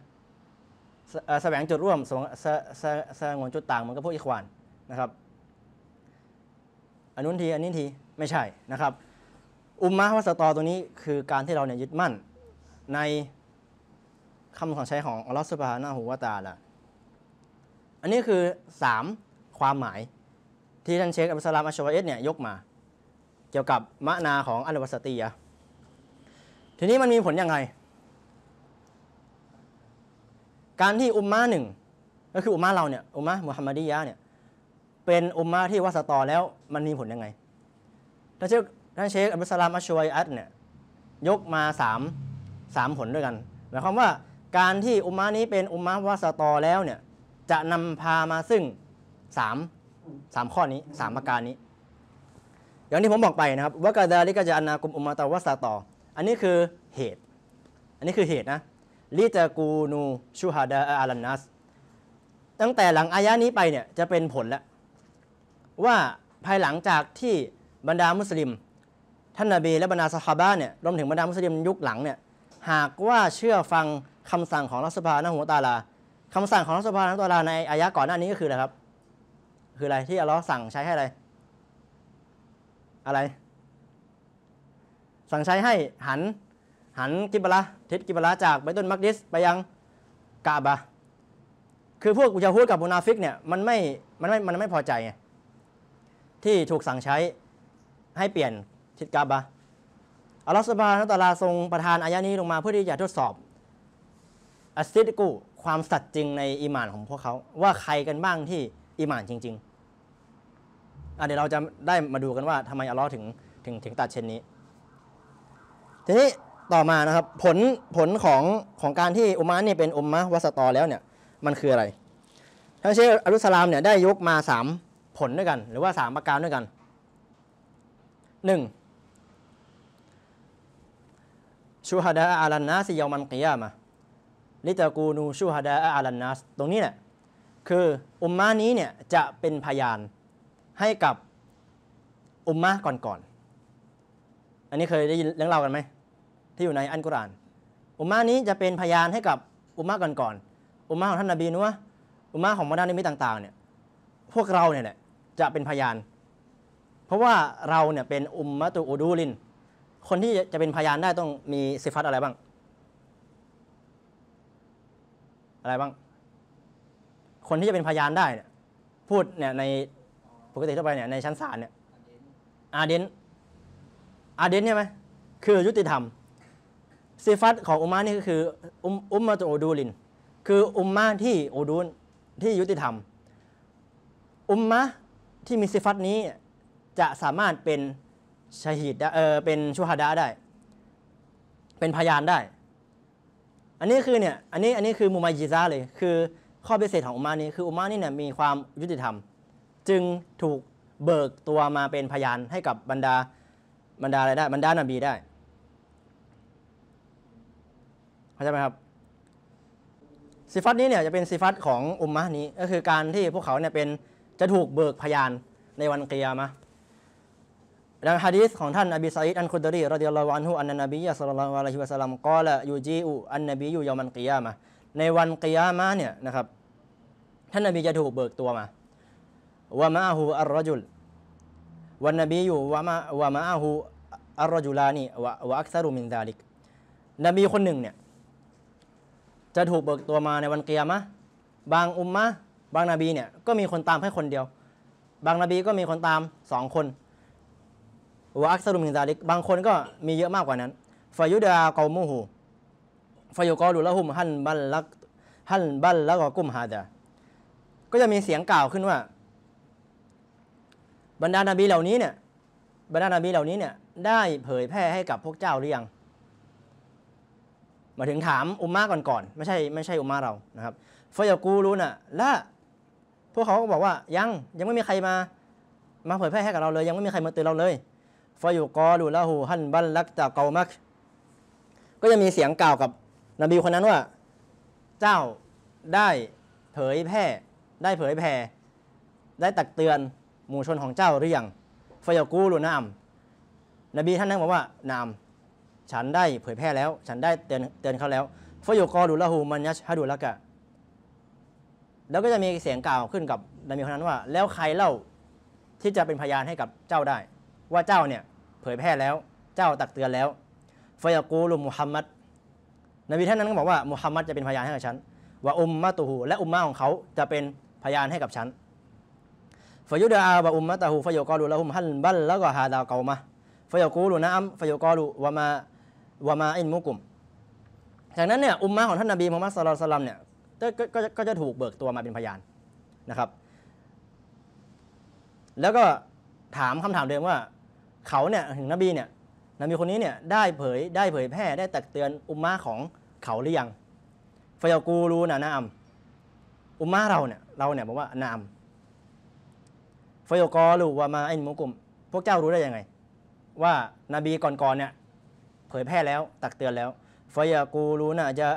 แสวงจุดร่วมสงวนจุดต่างเหมือนกับพวกอิควานนะครับอันนู้นทีอันนี้ทีไม่ใช่นะครับ อุมมะวัสตอตัวนี้คือการที่เราเนี่ยยึดมั่น ในคำของใช้ของ อัลลอฮฺสุบฮานะฮูวาตาละอันนี้คือ3ความหมายที่ท่านเชคอับสลามอัชวาเอสเนี่ยยกมา เกี่ยวกับ มะนาของอัลวัสตียะทีนี้มันมีผลยังไง การที่อุมมะหนึ่งก็คืออุมมะเราเนี่ยอุมมะมุฮัมมัดียะเนี่ยเป็นอุมมาที่วาสตอแล้ว มันมีผลยังไง ท่านเชคท่านเชคอับดุลสลามอัชวยอัตเนี่ยยกมา3 3ผลด้วยกันหมายความว่าการที่อุมมานี้เป็นอุมมาวาสตอแล้วเนี่ยจะนำพามาซึ่ง3 3ข้อนี้3ประการนี้ อย่างที่ผมบอกไปนะครับว่ากาดาลิกาจานากุมอุมมาตาวาสตออันนี้คือเหตุ อันนี้คือเหตุนะลิจากูนูชูฮาดาอาลันนัสตั้งแต่หลังอายะนี้ไปเนี่ยจะเป็นผลแล้วว่าภายหลังจากที่บรรดามุสลิม ท่านนาบีและบรรดาสฮาบะเนี่ยรวมถึงบรรดามุสลิมยุคหลังเนี่ย หากว่าเชื่อฟังคำสั่งของรัสภาหน้าหัวตาลา คำสั่งของรัสภานาหัวตาลาในอายะก่อนหน้านี้ก็คืออะไรครับ คืออะไรที่อัลลอฮ์สั่งใช้ให้อะไร อะไร สั่งใช้ให้หัน หันกิบละทิศกิบละจากไปต้นมักดิสไปยังกาบะคือพวกอุจะฮูดกับมุนาฟิกเนี่ยมันไม่มันไม่มันไม่พอใจไงที่ถูกสั่งใช้ให้เปลี่ยนชิดกาบะอัลลอฮฺสุบานุตาลาทรงประทานอายะนี้ลงมาเพื่อที่จะทดสอบ อัสซิดกุความสัตย์จริงในอิมานของพวกเขา ว่าใครกันบ้างที่อิมานจริงๆเดี๋ยวเราจะได้มาดูกันว่าทำไมอัลลอฮ์ถึงถึงถึงตัดเช่นนี้ ทีนี้ต่อมานะครับผลผลของของการที่อุมานเนี่ยเป็นอุมมะวัสตอแล้วเนี่ย มันคืออะไรท่านเชฟอัลุสลามเนี่ยได้ยกมาสามลด้วยกันหรือว่า3ประการด้วยกัน 1. ชูฮาดาอาลันนาสิยามันกิยามะลิตากูนูชูฮาดาอาลันนาสตรงนี้เนี่ยคืออุมมานี้เนี่ยจะเป็นพยานให้กับอุมมาก่อนก่อนอันนี้เคยได้ยินเรื่องเล่ากันไหมที่อยู่ในอันกุรานอุมมานี้จะเป็นพยานให้กับอุมมาก่อนก่อนอุมมาของท่านนบีนัวอุมมาของมรดานิมิตต่างๆเนี่ยพวกเราเนี่ยแหละจะเป็นพยานเพราะว่าเราเนี่ยเป็นอุมมะตุอูดูลิน คนที่จะเป็นพยานได้ต้องมีสิฟัตอะไรบ้าง อะไรบ้าง คนที่จะเป็นพยานได้เนี่ยพูดเนี่ยในปกติทั่วไปเนี่ย ในชั้นศาลเนี่ยอาเดนอาเดนใช่ไหมคือยุติธรรมซีฟัตของอุมมานี่ก็คืออุมอุมมาตุโอดูลิน คืออุมมาที่โอดูลที่ยุติธรรม อุมมะที่มีสิฟัตนี้ จะสามารถเป็นชาฮิดเออเป็นชูฮาดะได้ เป็นพยานได้ อันนี้คือเนี่ยอันนี้อันนี้คือมูมายิซาเลย คือข้อพิเศษของอุมานี้ คืออุมานี่เนี่ยมีความยุติธรรม จึงถูกเบิกตัวมาเป็นพยานให้กับบรรดาบรรดาอะไรได้บรรดานบีได้เข้าใจไหมครับสิฟัตนี้เนี่ยจะเป็นสิฟัตของอุมมะนี้ ก็คือการที่พวกเขาเนี่ยเป็นจะถูกเบิกพยานในวันเกียร์มะดังฮะดีษของท่าน อบีซัยดอันคุดรีรดิยัลลอฮุอันฮุอันนบียะสลลัลลอฮุอะลัยฮิวะสัลลัมกล่าวยูจีอูอันนบียูยามันกียามะในวันกียามะเนี่ยนะครับท่านนบีจะถูกเบิกตัวมา วะมาฮูอัลรจุลวันนบีอยู่วะมาวะมาฮูอัลรจุลานี วะวะอักษารุมินดาลิกนบีคนหนึ่งเนี่ยจะถูกเบิกตัวมาในวันเกียมะบางอุมมะบางนาบีเนี่ยก็มีคนตามแค่คนเดียว บางนาบีก็มีคนตามสองคนวอักซารุมินซาลิกบางคนก็มีเยอะมากกว่านั้นฟายุดากอมูฮูฟายุกอลูละหุมฮันบัลลักฮันบัลลักอกุมฮาดะก็จะมีเสียงกล่าวขึ้นว่า บรรดานาบีเหล่านี้เนี่ย บรรดานาบีเหล่านี้เนี่ย ได้เผยแพร่ให้กับพวกเจ้าหรือยังมาถึงถามอุมมาก่อนๆไม่ใช่ ไม่ใช่อุมมาเรานะครับฟายากูรู้นะละพวกเขาก็บอกว่ายังยังไม่มีใครมา มาเผยแพร่ให้กับเราเลย ยังไม่มีใครมาเตือนเราเลยฟอยู่กอรูละหูฮันบัลลักจากเกามักก็จะมีเสียงกล่าวกับ นบีคนนั้นว่า เจ้าได้เผยแพร่ ได้เผยแพร่ได้ตักเตือน หมู่ชนของเจ้าหรือยังฟอยกูลูนามนบีท่านนั้นบอกว่านาม ฉันได้เผยแพร่แล้ว ฉันได้เตือนเตือนเขาแล้วฟอยกอรูละหูมันยัชฮัดูละกะแล้วก็จะมีเสียงกล่าวขึ้นกับนบีคนนั้นว่าแล้วใครเล่าที่จะเป็นพยานให้กับเจ้าได้ ว่าเจ้าเนี่ยเผยแพร่แล้วเจ้าตักเตือนแล้วฟยากูลุมุฮัมมัดนบีท่านนั้นก็บอกว่ามุฮัมมัด จะเป็นพยานให้กับฉันว่าอุมมะตูฮูและอุมมะของเขาจะเป็นพยานให้กับฉันฟยุดอาบะอุมมะตูฮูฟยกอลูละหุมฮันบัลแล้วก็ฮาดาเกามาฟยกูลูนะอัมฟยกอลูวามาวามาอินมุกุมจากนั้นเนี่ยอุมมะของท่านนบีมุฮัมมัดสุลลัลลัมเนี่ยก็ก็จะถูกเบิกตัวมาเป็นพยานนะครับ แล้วก็ถามคำถามเดิมว่า เขาเนี่ยถึงนบีเนี่ยนบีคนนี้เนี่ยได้เผยได้เผยแพร่ได้ตักเตือนอุมมาของเขาหรือยังฟยากูรูนะนามอุมมาเราเนี่ยเราเนี่ยบอกว่านามฟยกอรูว่ามาไอ้หมุกุมพวกเจ้ารู้ได้ยังไง ว่านาบีก่อนๆเนี่ยเผยแพร่แล้ว ตักเตือนแล้วฟยากูรูนะจะ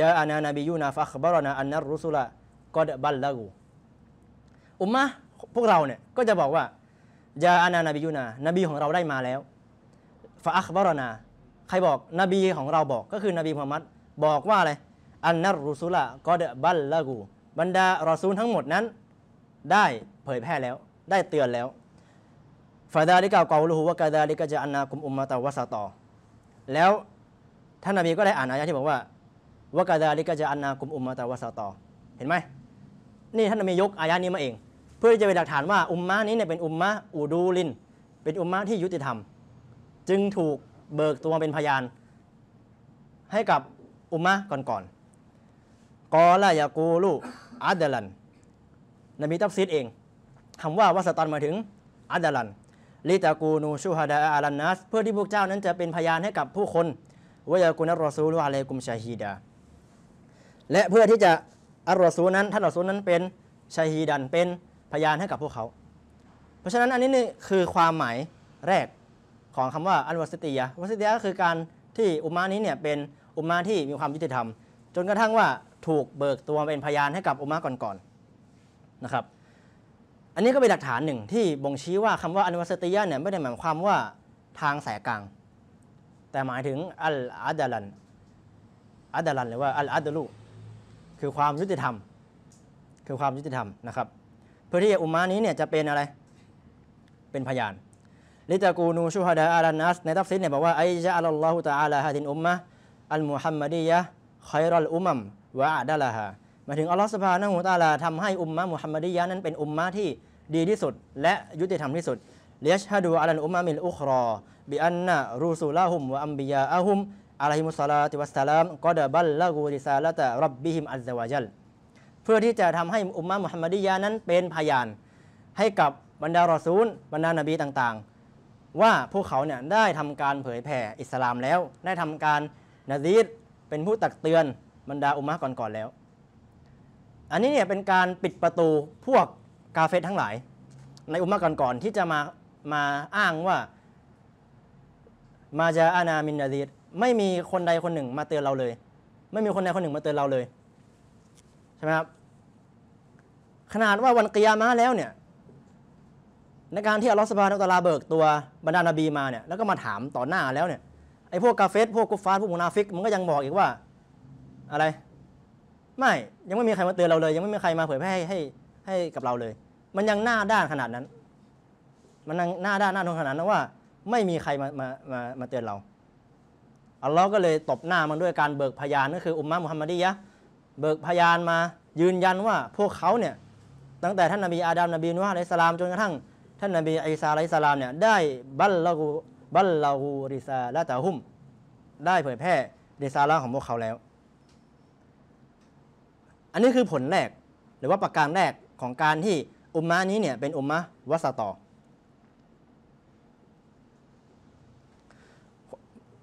ยาอานานาบิยูนาฟักบารนาอันนัรุสุละก็ดบัลละกู อุมมะพวกเราเนี่ยก็จะบอกว่ายาอานานาบิยูนานบีของเราได้มาแล้วฟักบารนาใครบอกนบีของเราบอกก็คือนบีมุฮัมมัดบอกว่าอะไรอันนัรุสุละก็ดบัลละกูบรรดารอซูลทั้งหมดนั้น ได้เผยแพร่แล้วได้เตือนแล้วฟาดาลิกากาลูฮูวากาดาลิกาจะอันนาคุมอุมมาตาวัสตอแล้วท่านนบีก็ได้อ่านอายะที่บอกว่าวกาดาลิกาจะอันนากุมอุมมาตาวาสตอเห็นไหมนี่ท่านมียกอายะนี้มาเอง เพื่อจะเป็นหลักฐานว่าอุมมะนี้เนี่ยเป็นอุมมะอูดูลินเป็นอุมมะที่ยุติธรรม จึงถูกเบิกตัวเป็นพยาน ให้กับอุมมะก่อนก่อนกอลายากูลูอัดเดลันนบีตับซิดเองคำว่าวาสตันมาถึงอัดเดลันลิตากูนูชูฮาดาอาลันนัสเพื่อที่พวกเจ้านั้นจะเป็นพยานให้กับผู้คนวายากูนัรอซูลอะลกุมชาฮีดาและเพื่อที่จะอัลลอซูนั้นท่านอัลลอซูนั้นเป็นชาฮีดันเป็นพยานให้กับพวกเขา เพราะฉะนั้นอันนี้นี่คือความหมายแรกของคำว่าอัลวาสติยะวาสติยะก็คือการที่อุมานี้เนี่ยเป็นอุมาที่มีความยุติธรรม จนกระทั่งว่าถูกเบิกตัวเป็นพยานให้กับอุมาก่อนๆนะครับอันนี้ก็เป็นหลักฐานหนึ่งที่บ่งชี้ว่าคำว่าอัลวาสติยะเนี่ยไม่ได้หมายความว่าทางสายกลางแต่หมายถึงอัลอาดัลันอาดัลันหรือว่าอัลอาดลูคือความยุติธรรม คือความยุติธรรมนะครับ เพื่อที่อุมมานี้เนี่ยจะเป็นอะไร เป็นพยานลิตากูนูชูฮดาอาลานัสในทัฟซิดเนี่ยบอกว่าไอจะอัลลอฮฺตะอาลาฮะดินอุมมะอัลมุฮัมมัดียะคอยรอลอุมัมวะอัดะลาฮะมาถึงอัลลอฮฺสุบฮานะฮูตาลาทำให้ อุมมะมุฮัมมัดียะนั้นเป็นอุมมะที่ ดีที่สุด และยุติธรรม ที่สุดเลียชฮะดูอัลลอุมมะมิลอุครอบิอันนะรูซูลาฮุมวะอัมบิยาอะฮุมอะลัยมุสลาติวัสสลามก็ดบัลละกูริซาละตะรับบิฮิมอัลซาวาจัลเพื่อที่จะทำให้อุมมะมุฮัมมัดียานั้นเป็นพยาน ให้กับบรรดารอซูลบรรดานบีต่างๆ ว่าพวกเขาเนี่ยได้ทำการเผยแผ่อิสลามแล้ว ได้ทำการนาซีดเป็นผู้ตักเตือนบรรดาอุมมะก่อนๆแล้วอันนี้เนี่ยเป็นการปิดประตูพวกกาเฟททั้งหลาย ในอุมมะก่อนๆที่จะมามาอ้างว่ามาจาอานามินนาซีดไม่มีคนใดคนหนึ่งมาเตือนเราเลย ไม่มีคนใดคนหนึ่งมาเตือนเราเลยใช่ไหมครับขนาดว่าวันกิยามะแล้วเนี่ย ในการที่อัลลอฮฺสุบานุตะลาเบิก ตัวบรรดานบีมาเนี่ยแล้วก็มาถามต่อหน้าแล้วเนี่ยไอ้พวกกาเฟสพวกกุฟาร์พวกมุนาฟิกมันก็ยังบอกอีกว่า อะไร ไม่ยังไม่มีใครมาเตือนเราเลยยังไม่มีใครมาเผยแพร่ให้ให้กับเราเลย มันยังหน้าด้านขนาดนั้น มันยังหน้าด้านหน้าทงขนาดนั้นว่า ไม่มีใครมามามามาเตือนเราอัลลอฮ์ก็เลยตบหน้ามันด้วยการเบิกพยานก็คืออุมมะมุฮัมมัดียะเบิกพยานมา ยืนยันว่าพวกเขาเนี่ยตั้งแต่ท่านนบีอาดัมนบีนุฮะไลสลามจนกระทั่ง ท่านนบีไอซาไลสลามเนี่ยได้บัลลาหูบัลลาหูริซาละตาหุมได้เผยแพร่เิซาละของพวกเขาแล้ว อันนี้คือผลแรกหรือว่าประการแรกของการที่อุมมะนี้เนี่ยเป็นอุมมะวัสตอ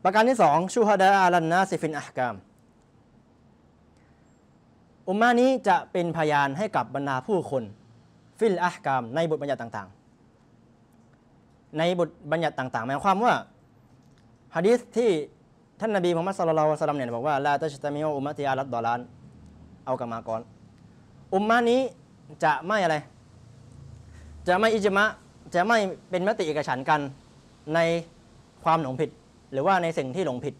ประการที่สองชูฮาดาลันนาซิฟินอักาม อุมมานี้จะเป็นพยานให้กับบรรดาผู้คนฟิลอักามในบทบัญญัติต่างๆ ในบทบัญญัติต่างๆหมายความว่าฮะดีษที่ท่านนบีมุฮัมมัดสุลลัลวะสลลัมเนี่ยบอกว่าลาตัชตามิโออุมะติอาลัดดอลานเอากลับมาก่อน อุมมานี้จะไม่อะไร จะไม่อิจมะ จะไม่เป็นมติเอกฉันกันในความหลงผิดหรือว่าในสิ่งที่หลงผิด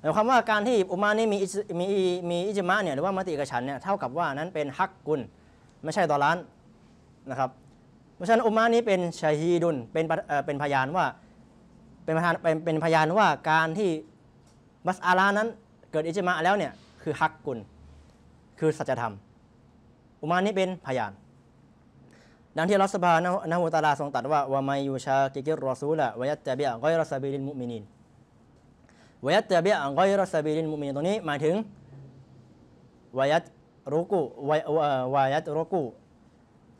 หมายความว่าการที่อุมานี่มีมีมีอิจมะเนี่ยหรือว่ามติกระชันเนี่ยเท่ากับว่านั้นเป็นฮักกุลไม่ใช่ตอร้านนะครับ เพราะฉะนั้นอุมานี้เป็นชาฮีดุลเป็นเป็นพยานว่าเป็นพยานเป็นเป็นพยานว่าการที่มัสอาลานั้นเกิดอิจมะแล้วเนี่ยคือฮักกุลคือสัจธรรม อุมานี้เป็นพยาน ดังที่รัสบานะฮุตาลาทรงตัดว่าวามายูชากิกิรรอซูละวยัตเตเบียกอยรอซาบิลินมุมินินวัตเตเบียอังกอยรสบีลินมุมีตรงนี้หมายถึงวายัตรุกุวายัตรุกุ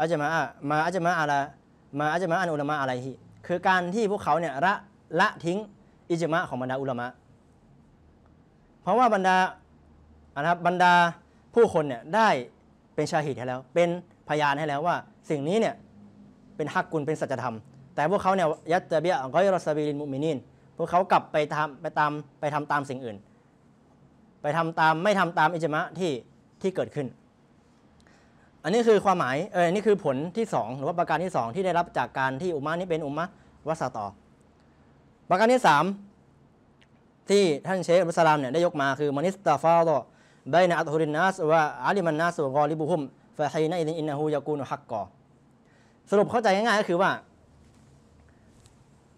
อัจมะมาอัจมาอะไรมาอัจมาอันอุลามะอะไรที่คือการที่พวกเขาเนี่ยละละทิ้งอิจมะของบรรดาอุลามะเพราะว่าบรรดานะครับบรรดาผู้คนเนี่ยได้เป็นชาหิตให้แล้ว เป็นพยานให้แล้วว่าสิ่งนี้เนี่ยเป็นฮักกุลเป็นสัจธรรม แต่พวกเขาเนี่ยยัตเตเบียอังกอยรสบีลินมุมีนินพวกเขากลับไปทำไปตามไปทำตามสิ่งอื่น ไปทำตามไม่ทำตามอิจมะที่ที่เกิดขึ้น อันนี้คือความหมายเออนี่คือผลที่ 2 หรือว่าประการที่ 2 ที่ได้รับจากการที่อุมานี้เป็นอุมะวัสตอประการที่3ที่ท่านเชคอบุสลามเนี่ยได้ยกมาคือมานิสตาฟาโลไบนาอัตฮุรินนัสว่าอาลิมันนัสวกอลิบุฮุมฟะฮีนอินอินนาฮูยากูนฮักกอสรุปเข้าใจง่ายๆก็คือว่า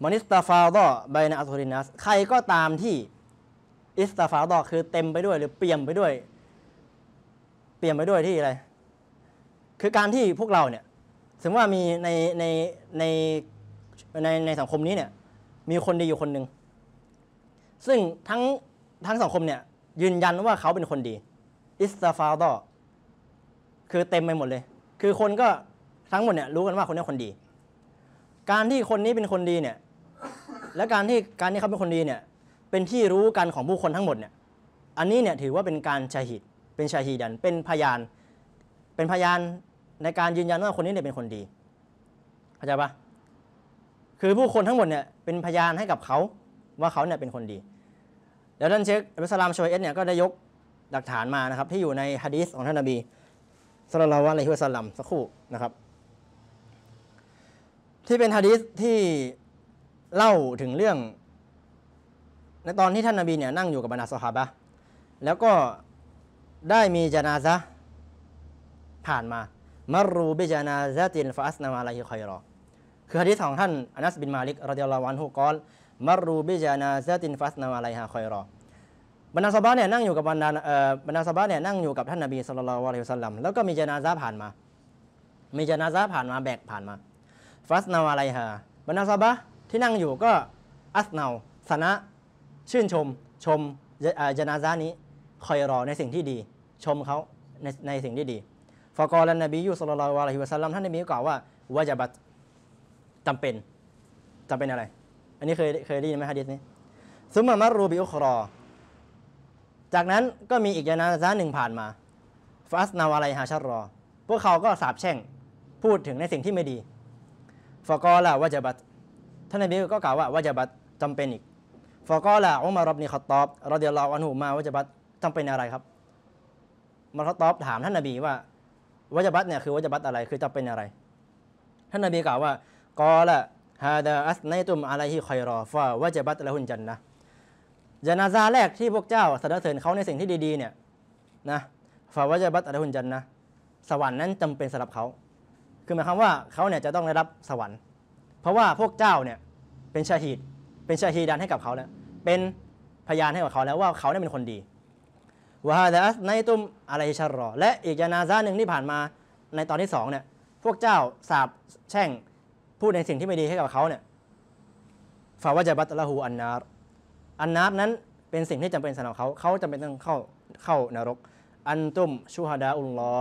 มนิสตาฟาดอไบนาอัตุรินัสใครก็ตามที่อิสตาฟาดอคือเต็มไปด้วยหรือเปี่ยมไปด้วย เปี่ยมไปด้วยที่อะไร คือการที่พวกเราเนี่ย ถึงว่ามีในในในใน ในสังคมนี้เนี่ย มีคนดีอยู่คนหนึ่งซึ่งทั้งทั้งสังคมเนี่ย ยืนยันว่าเขาเป็นคนดี อิสตาฟาดอคือเต็มไปหมดเลย คือคนก็ทั้งหมดเนี่ย รู้กันว่าคนนี้คนดี การที่คนนี้เป็นคนดีเนี่ยและการที่การที่เขาเป็นคนดีเนี่ย เป็นที่รู้กันของผู้คนทั้งหมดเนี่ย อันนี้เนี่ยถือว่าเป็นการชาหิดเป็นชาหิดัน เป็นพยาน เป็นพยานในการยืนยันว่าคนนี้เนี่ยเป็นคนดีเข้าใจปะคือผู้คนทั้งหมดเนี่ย เป็นพยานให้กับเขาว่าเขาเนี่ยเป็นคนดีแล้วท่านเชคอัลสลามชยเอสเนี่ยก็ได้ยกหลักฐานมานะครับที่อยู่ในฮะดีษของท่านนบีสุลต่านละวะลัยฮุสสัลลัมสักครู่นะครับ ที่เป็นฮะดีษที่เล่าถึงเรื่อง ในตอนที่ท่านนาบีเนี่ยนั่งอยู่กับบรรดาสหาบะแล้วก็ได้มีจนาซะผ่านมามารูบิจนาซะตินฟาสนามาลาฮิคอยรอคือฮะดีษของท่านอนัสบินมาลิกรดิยลลวันฮุกอลมารูบิจนาซะตินฟาสนามาลาฮิคอยรอบรรดาสหาบะเนี่ยนั่งอยู่กับบรรดาบรรดาสหาบะเนี่ยนั่งอยู่กับท่านนาบีสุลต่านละวะฮิสลลัมแล้วก็มีจนาซะผ่านมา มีจนาซะผ่านมาแบกผ่านมาฟาสนามาลาฮิบรรดาสหาบะที่นั่งอยู่ก็อัสนาสนะ ชื่นชม ชมยานาซานี้ คอยรอในสิ่งที่ดี ชมเขาในในสิ่งที่ดีฟกอลันนบียูสุลลัลวะลฮิวะซัลลัมท่านนบีกล่าวว่าวาจบัตจำเป็นจำเป็นอะไร อันนี้เคยเคยได้ยินไหมฮะดิษนี้ซุมมามารูบิอุครอจากนั้นก็มีอีกยานาซาหนึ่งผ่านมาฟาสนาวอะไรฮาชร์รอพวกเขาก็สาบแช่งพูดถึงในสิ่งที่ไม่ดีฟกอลนวาจะบัตท่านนบีก็กล่าวว่าวาจบัตจำเป็นอีกฟอกอละอุมารับนีขตอบเราเดียวเราอันหูมาวาจบัตจำเป็นอะไรครับมาขตอบถามท่านนบีว่าวาจบัตเนี่ยคือวาจบัตอะไรคือจำเป็นอะไร ท่านนบีกล่าวว่ากอละฮาดาอัสไนตุมอะไรที่คอยรอฟาวาจบัตละหุนจันนะยานาซาแรกที่พวกเจ้าสนัเสริญเขาในสิ่งที่ดี ๆ เนี่ยนะฟาวาจบัตละหุนจันนะสวรรค์นั้นจำเป็นสำหรับเขา คือหมายความว่าเขาเนี่ยจะต้องได้รับสวรรค์ราะว่าพวกเจ้าเนี่ยเป็นชาฮีดเป็นชาฮีดันให้กับเขาแล้วเป็นพยานให้กับเขาแล้วว่าเขาเนี่ยเป็นคนดีว่ฮาดะในตุมอะไรชะรอและอีกยานาซาหนึ่งที่ผ่านมาในตอนที่สองเนี่ยพวกเจ้าสาบแช่งพูดในสิ่งที่ไม่ดีให้กับเขาเนี่ยฟาวะจับัตละหูอันนารอันนารนั้นเป็นสิ่งที่จำเป็นสำหรับเขาเขาจำเป็นต้องเข้าเข้านรก อันตุมชูฮาดาอุลลอ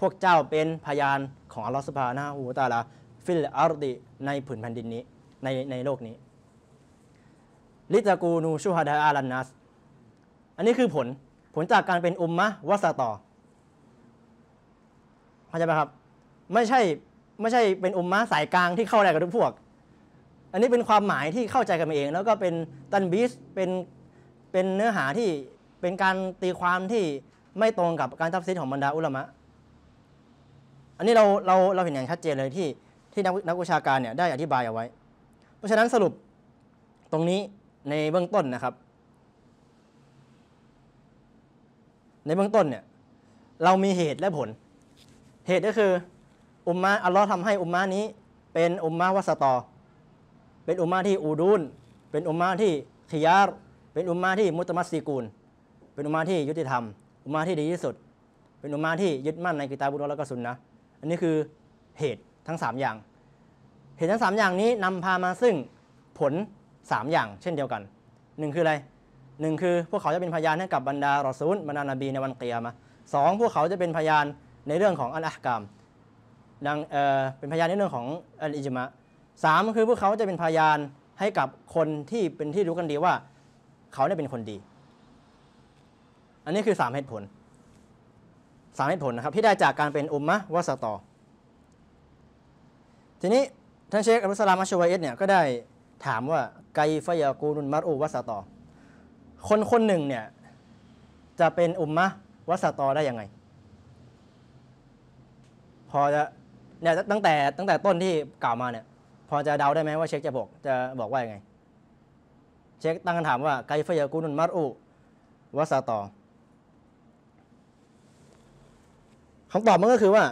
พวกเจ้าเป็นพยานของอัลลอฮฺสุบฮานะฮูตาลาฟิลอาร์ดีในผืนแผ่นดินนี้ในในโลกนี้ลิตากูนูชูฮาดาอาลันนัสอันนี้คือผล ผลจากการเป็นอุมมะวสตอเข้าใจไหมครับไม่ใช่ไม่ใช่เป็นอุมมะสายกลางที่เข้าได้กับทุกพวก อันนี้เป็นความหมายที่เข้าใจกันเอง แล้วก็เป็นตันบีสเป็นเป็นเนื้อหาที่เป็นการตีความที่ไม่ตรงกับการทับซิดของบรรดาอุลมะอันนี้เราเราเราเห็นอย่างชัดเจนเลยที่ที่นักวิชาการเนี่ยได้อธิบายเอาไว้ เพราะฉะนั้นสรุปตรงนี้ในเบื้องต้นนะครับ ในเบื้องต้นเนี่ย เรามีเหตุและผล เหตุก็คือ อุมมาอัลลอฮ์ทำให้อุมมานี้ เป็นอุมมาวัสตอ เป็นอุมมาที่อูดูนเป็นอุมมาที่ขิยารเป็นอุมมาที่มุตมัสซีกูลเป็นอุมมาที่ยุติธรรม อุมมาที่ดีที่สุด เป็นอุมมาที่ยึดมั่นในกิตาบุตรและก็สุนนะอันนี้คือเหตุทั้ง 3 อย่าง เหตุทั้ง 3 อย่างนี้นำพามาซึ่งผล 3 อย่างเช่นเดียวกัน1คืออะไร1 คือพวกเขาจะเป็นพยานให้กับบรรดารอซูลบรรดานาบีในวันเกียร์มาสองพวกเขาจะเป็นพยานในเรื่องของอัลอัฮกามดังเเป็นพยานในเรื่องของอัลอิจมะสามคือพวกเขาจะเป็นพยานให้กับคนที่เป็นที่รู้กันดีว่าเขาได้เป็นคนดี อันนี้คือ3เหตุผล3เหตุผลนะครับที่ได้จากการเป็นอุมมะวะสตอทีนี้ท่านเชคอับดุลสลามอัชวัยเอสเนี่ยก็ได้ถามว่าไกฟยากูนุนมารุูวัสตอคนคนหนึ่งเนี่ยจะเป็นอุมมะวัสตอได้ยังไง พอจะเนี่ยตั้งแต่ตั้งแต่ต้นที่กล่าวมาเนี่ย พอจะเดาได้ไหมว่าเชคจะบอกจะบอกว่ายังไง เชคตั้งคำถามว่าไกฟยากูนุนมารุูวัสตอคำตอบมันก็คือว่า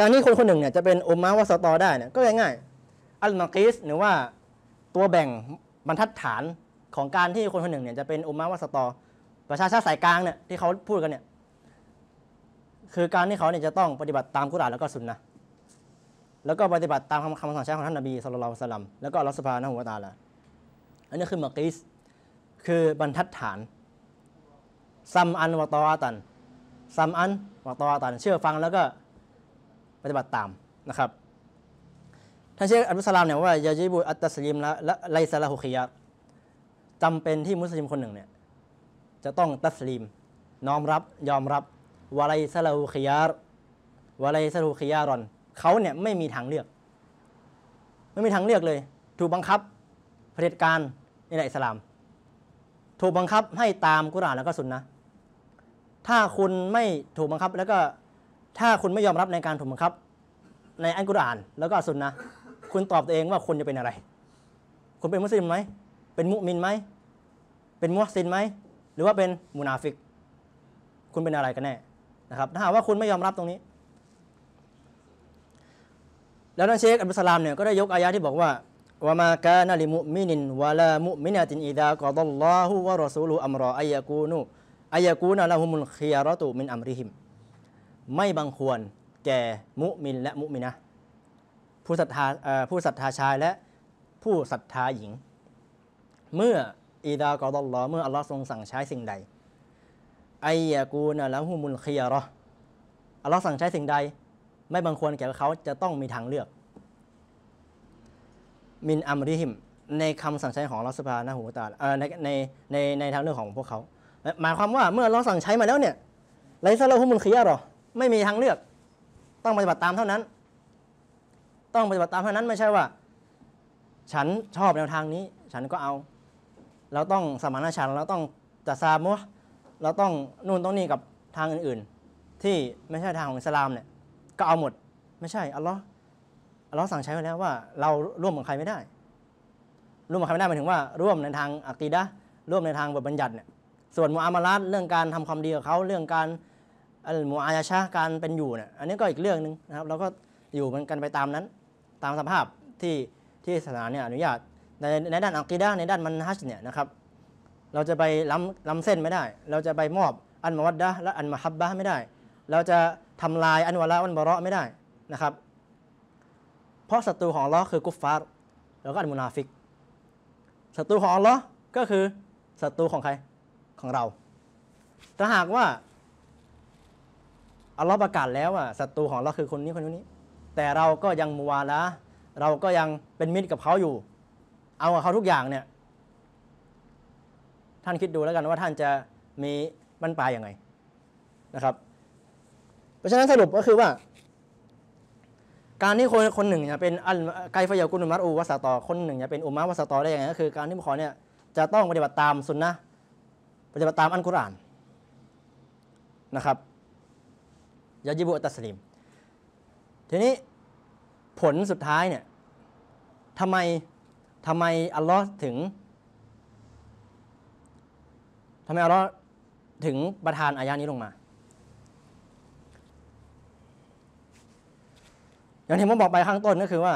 การที่คนคนหนึ่งเนี่ยจะเป็นอุมมาวาสตอได้เนี่ยก็ง่ายๆ อัลมากิสหรือว่าตัวแบ่งบรรทัดฐานของการที่คนคนหนึ่งเนี่ยจะเป็นอุมมาวาสตอประชาชาติสายกลางเนี่ยที่เขาพูดกันเนี่ยคือการที่เขาเนี่ยจะต้องปฏิบัติตามกุรอานแล้วก็สุนนะแล้วก็ปฏิบัติตามคำคำสั่งใช้ของท่านนบีสุลต่านสลัมแล้วก็รัสลาหนสานะวตาละอันนี้คือมากิสคือบรรทัดฐาน ซัมอันวะตออาตันซัมอันวะตออาตันเชื่อฟังแล้วก็ปฏิบัติตามนะครับท่านเชคอับดุลสลามเนี่ยว่ายาจิบุอัตสลิมละละไลซาลาฮุคิยะจำเป็นที่มุสลิมคนหนึ่งเนี่ย จะต้องตัสลิมน้อมรับยอมรับวาไลซาลาฮุคิยะวาไลซาลาฮุคิยะรอนเขาเนี่ยไม่มีทางเลือก ไม่มีทางเลือกเลย ถูกบังคับเผด็จการในอิสลาม ถูกบังคับให้ตามกุรานแล้วก็สุนนะ ถ้าคุณไม่ถูกบังคับแล้วก็ถ้าคุณไม่ยอมรับในการถูกบังคับ ในอันกุรอานแล้วก็สุนนะคุณตอบตัวเองว่าคุณจะเป็นอะไร คุณเป็นมุสลิมไหมเป็นมุมินไหมเป็นมุสลิมไหมหรือว่าเป็นมุนาฟิก คุณเป็นอะไรกันแน่นะครับ ถ้าหากว่าคุณไม่ยอมรับตรงนี้ แล้วั่นเชคอับดุลสลามเนี่ยก็ได้ยกอายะที่บอกว่าวามากานาลิมุมินินวะลามุมินะตินอิดากอดัลลอฮุวะรอซูลุอัมรออายะกูนุอายะกูนะละฮุมุลคิยารตุมินอัมริฮิมไม่บังควรแก่มุมินและมุมินะผู้ศรัทธาผู้ศรัทธาชายและผู้ศรัทธาหญิง เมื่ออีดากอดอลลอเมื่ออัลลอฮ์ทรงสั่งใช้สิ่งใดไอยากูนะละหุมุลเคียรออัลลอฮ์สั่งใช้สิ่งใด ไม่บังควรแก่เขาจะต้องมีทางเลือก มินอัมริหิมในคำสั่งใช้ของลอสภานะหูตาในในในในทางเลือกของพวกเขา หมายความว่า เมื่อเราสั่งใช้มาแล้วเนี่ยไรซาลาหุมุลเคียรอไม่มีทางเลือก ต้องปฏิบัติตามเท่านั้น ต้องปฏิบัติตามเท่านั้นไม่ใช่ว่า ฉันชอบแนวทางนี้ ฉันก็เอาเราต้องสมานฉันเราต้องจัดซามุเราต้องนู่นต้องนี่กับทางอื่น ๆ ที่ไม่ใช่ทางของอิสลามเนี่ย ก็เอาหมด ไม่ใช่อัลลอฮ์อัลลอฮ์สั่งใช้ไว้แล้วว่าเราร่วมกับใครไม่ได้ ร่วมกับใครไม่ได้หมายถึงว่า ร่วมในทางอักีดะร่วมในทางบทบัญญัติเนี่ย ส่วนมุอามาลัดเรื่องการทำความดีกับเขาเรื่องการอัมูอาญาชาการเป็นอยู่เนี่ยอันนี้ก็อีกเรื่องหนึ่งนะครับเราก็อยู่มันกันไปตามนั้น ตามสภาพที่ที่ศาสนาเนี่ยอนุญาตในในด้านอักีดาในด้านมันฮัชเนี่ยนะครับ เราจะไปล้ำล้ำเส้นไม่ได้ เราจะไปมอบอันมาวัดดะและอันมาฮับบะไม่ได้ เราจะทำลายอันวะละอันบาระไม่ได้นะครับ เพราะศัตรูของเรลอคือกุฟฟาร์แล้วก็อันมุนาฟิกศัตรูของเรลอก็คือศัตรูของใครของเรา ถ้าหากว่าอัลลอฮ์ประกาศแล้วอ่ะศัตรูของเราคือคนนี้คนนี้แต่เราก็ยังมัวละเราก็ยังเป็นมิตรกับเขาอยู่ เอากับเขาทุกอย่างเนี่ย ท่านคิดดูแล้วกันว่าท่านจะมีมันปลายยังไงนะครับ เพราะฉะนั้นสรุปก็คือว่า การที่คนคนหนึ่งเนี่ยเป็นอันไกฟยากุนมัตอูวัสตอคนหนึ่งเนี่ยเป็นอุมาวัสตอได้ยังไงก็คือการที่มุขอเนี่ยจะต้องปฏิบัติตามสุนนะปฏิบัติตามอันกุรอานนะครับยาจิบุตัสลิมทีนี้ผลสุดท้ายเนี่ยทำไมทำไมอัลลอฮ์ถึงทำไมอัลลอฮ์ถึงประทานอายานี้ลงมา อย่างที่ผมบอกไปข้างต้นก็คือว่า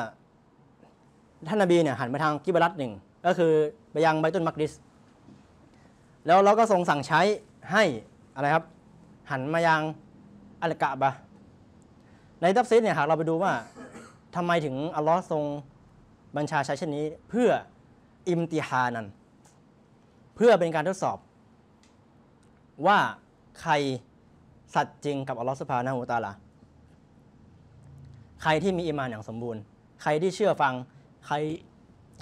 ท่านนบีเนี่ยหันไปทางกิบรัตหนึ่ง ก็คือไปยังไบตุนมักดิส แล้วเราก็ทรงสั่งใช้ให้อะไรครับ หันมายังอัลกะบะในตัฟซีดเนี่ยหากเราไปดูว่าทำไมถึงอัลลอฮ์ทรงบัญชาใช้เช่นนี้เพื่ออิมติฮานันเพื่อเป็นการทดสอบ ว่าใครสัตย์จริงกับอัลลอฮ์สุภาณหูตาลาใครที่มีอิมานอย่างสมบูรณ์ ใครที่เชื่อฟัง ใคร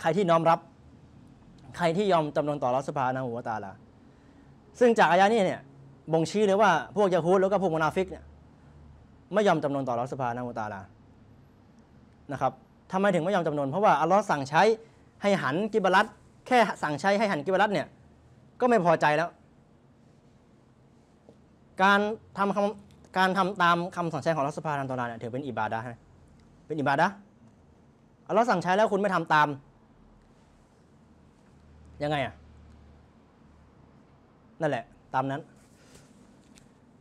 ใครที่น้อมรับ ใครที่ยอมจำนนต่อรัสภานะหัวตาละซึ่งจากอายะนี้เนี่ย บ่งชี้เลยว่าพวกยาฮูดแล้วก็พวกมนาฟิกเนี่ยไม่ยอมจำนนต่อรัฐสภานาอุตาลานะครับทำไมถึงไม่ยอมจำนนเพราะว่าอัลลอฮ์สั่งใช้ให้หันกิบรัตแค่สั่งใช้ให้หันกิบรัตเนี่ยก็ไม่พอใจแล้ว การทำคำการทำตามคำสั่งใช้ของรัฐสภานาอุตาลาเนี่ยถือเป็นอิบาดะเป็นอิบาดะอัลลอฮ์สั่งใช้แล้วคุณไม่ทำตามยังไงอ่ะนั่นแหละ ตามนั้น